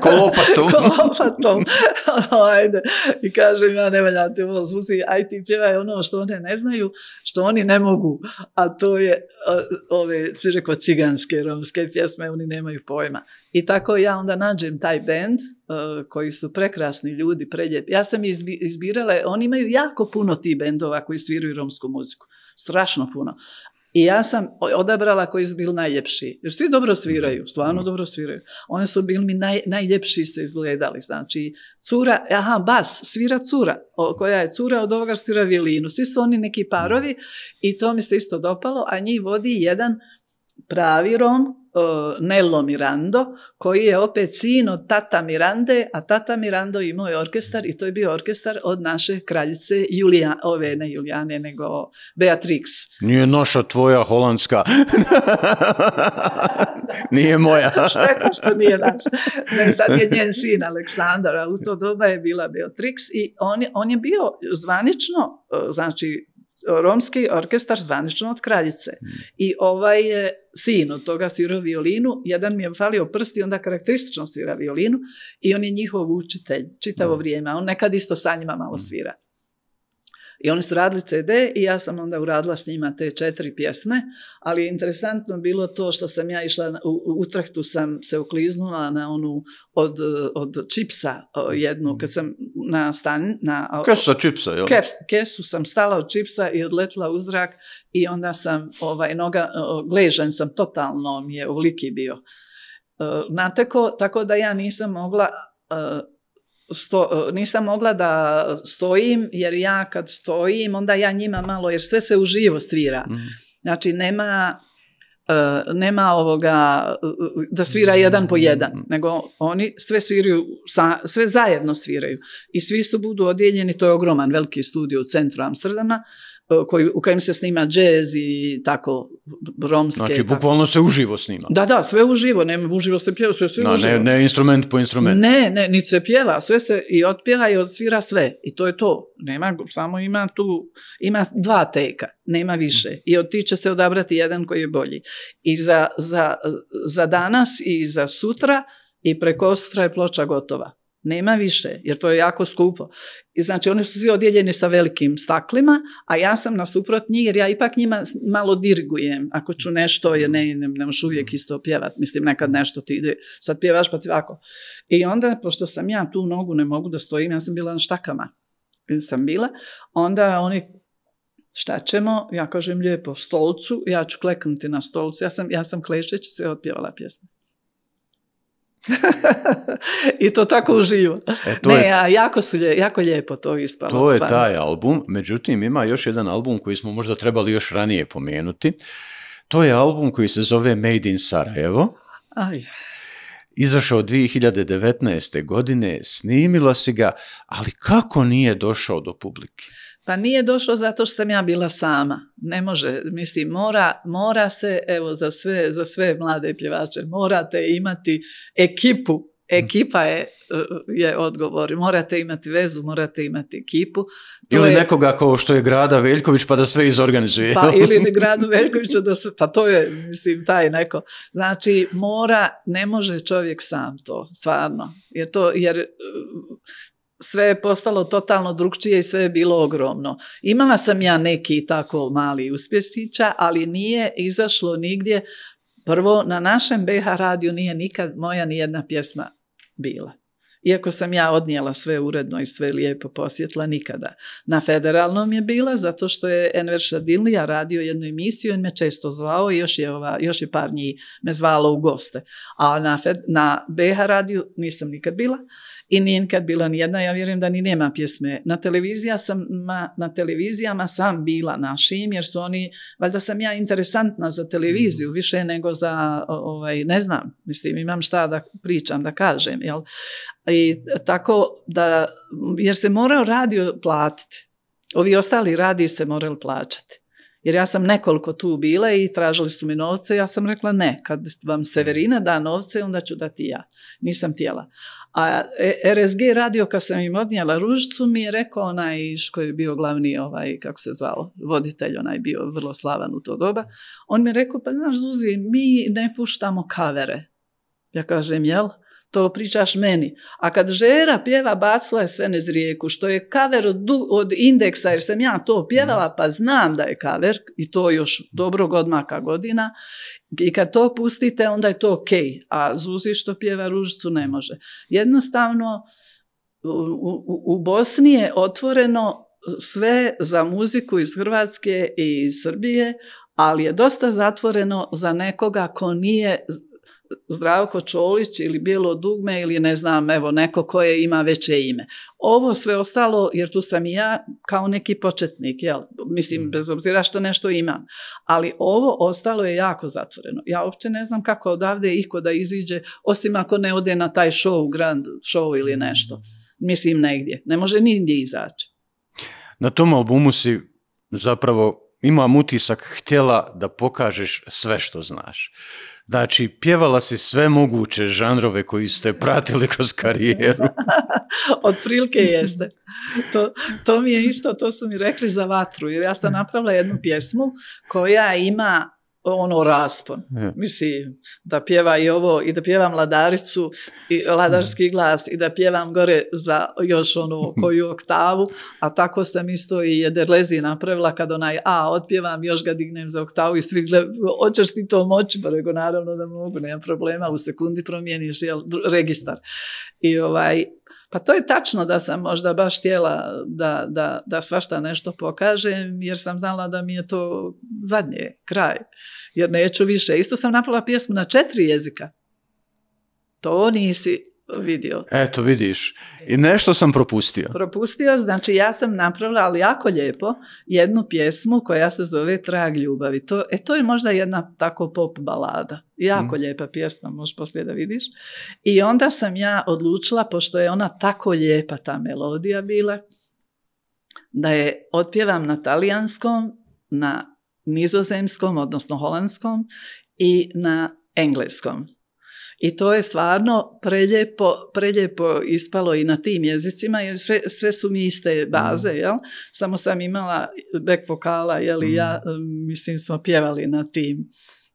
Kolopatom. <laughs> ko lopatom. <laughs> <laughs> Ono, ajde. I kažem, ja ne valjam ti ovo aj ti pjevaj ono što one ne znaju, što oni ne mogu. A to je ove, si ciganske, romske pjesme, oni nemaju pojma. I tako ja onda nađem taj band e, koji su prekrasni ljudi, Ja sam izbi, izbirala, oni imaju jako puno tih bendova koji sviraju romsku muziku. Strašno puno. I ja sam odabrala koji su bili najljepši. Jer svi dobro sviraju, stvarno dobro sviraju. Oni su bili mi naj, najljepši se izgledali. Znači, cura, aha, bas, svira cura, koja je cura od ovoga svira violinu. Svi su oni neki parovi i to mi se isto dopalo, a njih vodi jedan pravi Rom, e, Nello Mirando, koji je opet sin od tata Mirande, a tata Mirando imao je orkestar i to je bio orkestar od naše kraljice Julija, ove ne Julijane, nego Beatrix. Nije noša tvoja holandska. <laughs> nije moja. <laughs> što nije naša. Ne, sad je njen sin Aleksandar, a u to doba je bila Beatrix i on je bio zvanično, e, znači romski orkestar zvanično od kraljice. Mm. I ovaj je sin od toga svirao violinu, jedan mi je falio prst i onda karakteristično svira violinu i on je njihov učitelj čitavo vrijeme, vrijeme. On nekad isto sa njima malo mm. svira. I oni su radili CD i ja sam onda uradila s njima te četiri pjesme, ali interesantno bilo to što sam ja išla, u, utrahtu sam se ukliznula na onu od, čipsa jednu, kad sam na stan... Na, čipsa, jel? kesu sam stala od čipsa i odletla u zrak i onda sam, ovaj, noga, gležan sam, totalno mi je ovoliki bio e, nateko, tako da ja nisam mogla e, sto, e, nisam mogla da stojim, jer ja kad stojim, onda ja njima malo, jer sve se uživo svira. Mhm. Znači, nema e, nema ovoga e, da svira jedan po jedan, mhm. nego oni sve sviraju, sve zajedno sviraju i svi su budu odjeljeni, to je ogroman veliki studij u centru Amsterdama, koji, u kojem se snima džez i tako romske. Znači, tako. bukvalno se uživo snima. Da, da, sve uživo, ne, uživo se pjeva, sve, sve no, uživo. Ne, ne instrument po instrument. Ne, ne, ni se pjeva, sve se i otpjeva i odsvira sve. I to je to. Nema, samo ima tu, ima dva teka, nema više. Mm. I od ti će se odabrati jedan koji je bolji. I za, za, za danas i za sutra i preko sutra je ploča gotova. Nema više, jer to je jako skupo. I znači oni su svi odjeljeni sa velikim staklima, a ja sam nasuprot njih jer ja ipak njima malo dirigujem. Ako ću nešto, jer ne, ne, ne možeš uvijek mm. isto pjevat, mislim nekad nešto ti ide, sad pjevaš pa ti ovako. I onda, pošto sam ja tu nogu ne mogu da stojim, ja sam bila na štakama. Sam bila, onda oni šta ćemo, ja kažem lijepo stolcu, ja ću kleknuti na stolcu, ja sam, ja sam klešeći sve otpjevala pjesmu. <laughs> I to tako uživo. E, ne, a jako, su jako lijepo to ispalo. To je taj album, međutim ima još jedan album koji smo možda trebali još ranije pomenuti. To je album koji se zove Made in Sarajevo. Aj. Izašao 2019. godine, snimila si ga, ali kako nije došao do publike? Pa nije došlo zato što sam ja bila sama. Ne može, mislim, mora, mora se, evo, za sve, za sve mlade pjevače, morate imati ekipu. Ekipa je, je odgovor. Morate imati vezu, morate imati ekipu. ili je... nekoga kao što je Grada Veljković pa da sve izorganizuje. Pa ili Gradu Veljkovića da se, pa to je, mislim, taj neko. Znači, mora, ne može čovjek sam to, stvarno. Jer to, jer sve je postalo totalno drugčije i sve je bilo ogromno. Imala sam ja neki tako mali uspjesića, ali nije izašlo nigdje. Prvo, na našem BH radiju nije nikad moja ni jedna pjesma bila. Iako sam ja odnijela sve uredno i sve lijepo posjetla, nikada. Na federalnom je bila, zato što je Enver Šadilija radio jednu emisiju, on me često zvao i još je, ova, još je par njih me zvalo u goste. A na, na BH radiju nisam nikad bila i nije nikad bila ni jedna, ja vjerujem da ni nema pjesme. Na, televizija sam, na televizijama sam bila našim, jer su oni, valjda sam ja interesantna za televiziju, mm. više nego za, ovaj, ne znam, mislim, imam šta da pričam, da kažem, jel? I tako da, jer se morao radio platiti. Ovi ostali radi se morali plaćati. Jer ja sam nekoliko tu bila i tražili su mi novce. Ja sam rekla ne, kad vam Severina da novce, onda ću dati ja. Nisam tijela. A e, RSG radio kad sam im odnijela ružicu mi je rekao onaj koji je bio glavni, ovaj, kako se zvao, voditelj, onaj bio vrlo slavan u to doba. On mi je rekao, pa znaš Zuzi, mi ne puštamo kavere. Ja kažem, jel? to pričaš meni. A kad Žera pjeva bacila je sve niz rijeku, što je kaver od, od, indeksa, jer sam ja to pjevala, mhm. pa znam da je kaver i to još dobrog odmaka godina. I kad to pustite, onda je to ok. A Zuzi što pjeva ružicu ne može. Jednostavno, u, u Bosni je otvoreno sve za muziku iz Hrvatske i iz Srbije, ali je dosta zatvoreno za nekoga ko nije Zdravko Čolić ili Bijelo dugme ili ne znam, evo, neko koje ima veće ime. Ovo sve ostalo, jer tu sam i ja kao neki početnik, jel? Mislim, mhm. bez obzira što nešto imam. Ali ovo ostalo je jako zatvoreno. Ja uopće ne znam kako odavde iko da iziđe, osim ako ne ode na taj show, grand show ili mhm. nešto. Mislim, negdje. Ne može nigdje izaći. Na tom albumu si zapravo imam utisak, htjela da pokažeš sve što znaš. Znači, pjevala si sve moguće žanrove koji ste pratili kroz karijeru. <laughs> Od prilike jeste. To, to mi je isto, to su mi rekli za vatru, jer ja sam napravila jednu pjesmu koja ima ono raspon. misli Mislim, da pjeva i ovo, i da pjevam ladaricu i ladarski glas, i da pjevam gore za još onu <laughs> koju oktavu, a tako sam isto i Jederlezi napravila kad onaj A otpjevam, još ga dignem za oktavu i svi gledaju, hoćeš ti to moći, pa naravno da mogu, nema problema, u sekundi promijeniš jel, registar. I ovaj, pa to je tačno da sam možda baš htjela da, da, da svašta nešto pokažem, jer sam znala da mi je to zadnje, kraj, jer neću više. Isto sam napravila pjesmu na četiri jezika. To nisi vidio. Eto, vidiš. I nešto sam propustio. Propustio, znači ja sam napravila, ali jako lijepo, jednu pjesmu koja se zove Trag ljubavi. To, e, to je možda jedna tako pop balada. Jako mm. lijepa pjesma, možeš poslije da vidiš. I onda sam ja odlučila, pošto je ona tako lijepa ta melodija bila, da je otpjevam na talijanskom, na nizozemskom, odnosno holandskom i na engleskom. I to je stvarno preljepo, preljepo ispalo i na tim jezicima, jer sve, sve su mi iste mhm. baze, jel? Samo sam imala back vokala, jel? I ja, mhm. mislim, smo pjevali na tim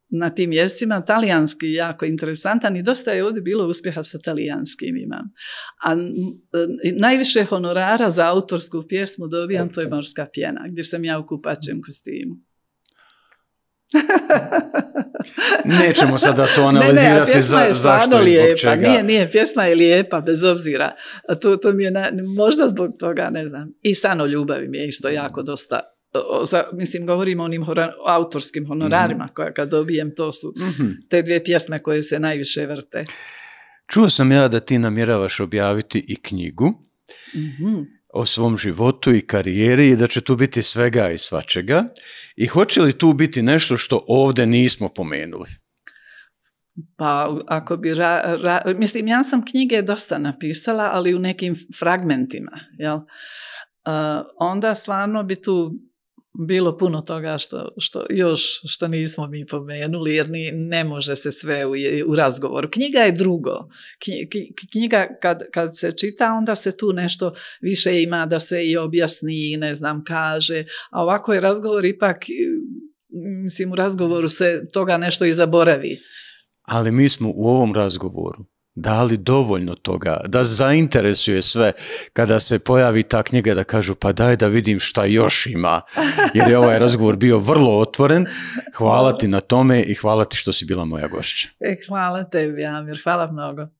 na tim jezicima. Talijanski je jako interesantan i dosta je ovdje bilo uspjeha sa talijanskim imam. A e, najviše honorara za autorsku pjesmu dobijam, to je Morska pjena, gdje sam ja u kupačem mhm. kostimu. <laughs> Nećemo sada to analizirati ne, ne, za, je zašto i zbog čega. Nije, nije, pjesma je lijepa, bez obzira. to, to mi je na, možda zbog toga, ne znam. I stan o ljubavi mi je isto jako dosta o, za, mislim, govorimo o onim autorskim honorarima mm koja kad dobijem, to su mhm. te dvije pjesme koje se najviše vrte. Čuo sam ja da ti namjeravaš objaviti i knjigu. mm o svom životu i karijeri i da će tu biti svega i svačega. I hoće li tu biti nešto što ovdje nismo pomenuli? Pa ako bi, mislim, ja sam knjige dosta napisala, ali u nekim fragmentima, jel? onda stvarno bi tu bilo puno toga što, što još što nismo mi pomenuli jer ne može se sve u, u razgovoru. Knjiga je drugo. Knjiga kad, kad se čita onda se tu nešto više ima da se i objasni i ne znam kaže, a ovako je razgovor ipak mislim u razgovoru se toga nešto i zaboravi. Ali mi smo u ovom razgovoru dali dovoljno toga, da zainteresuje sve kada se pojavi ta knjiga da kažu pa daj da vidim šta još ima, jer je ovaj razgovor bio vrlo otvoren. Hvala ti na tome i hvala ti što si bila moja gošća. E, hvala tebi, Amir, hvala mnogo.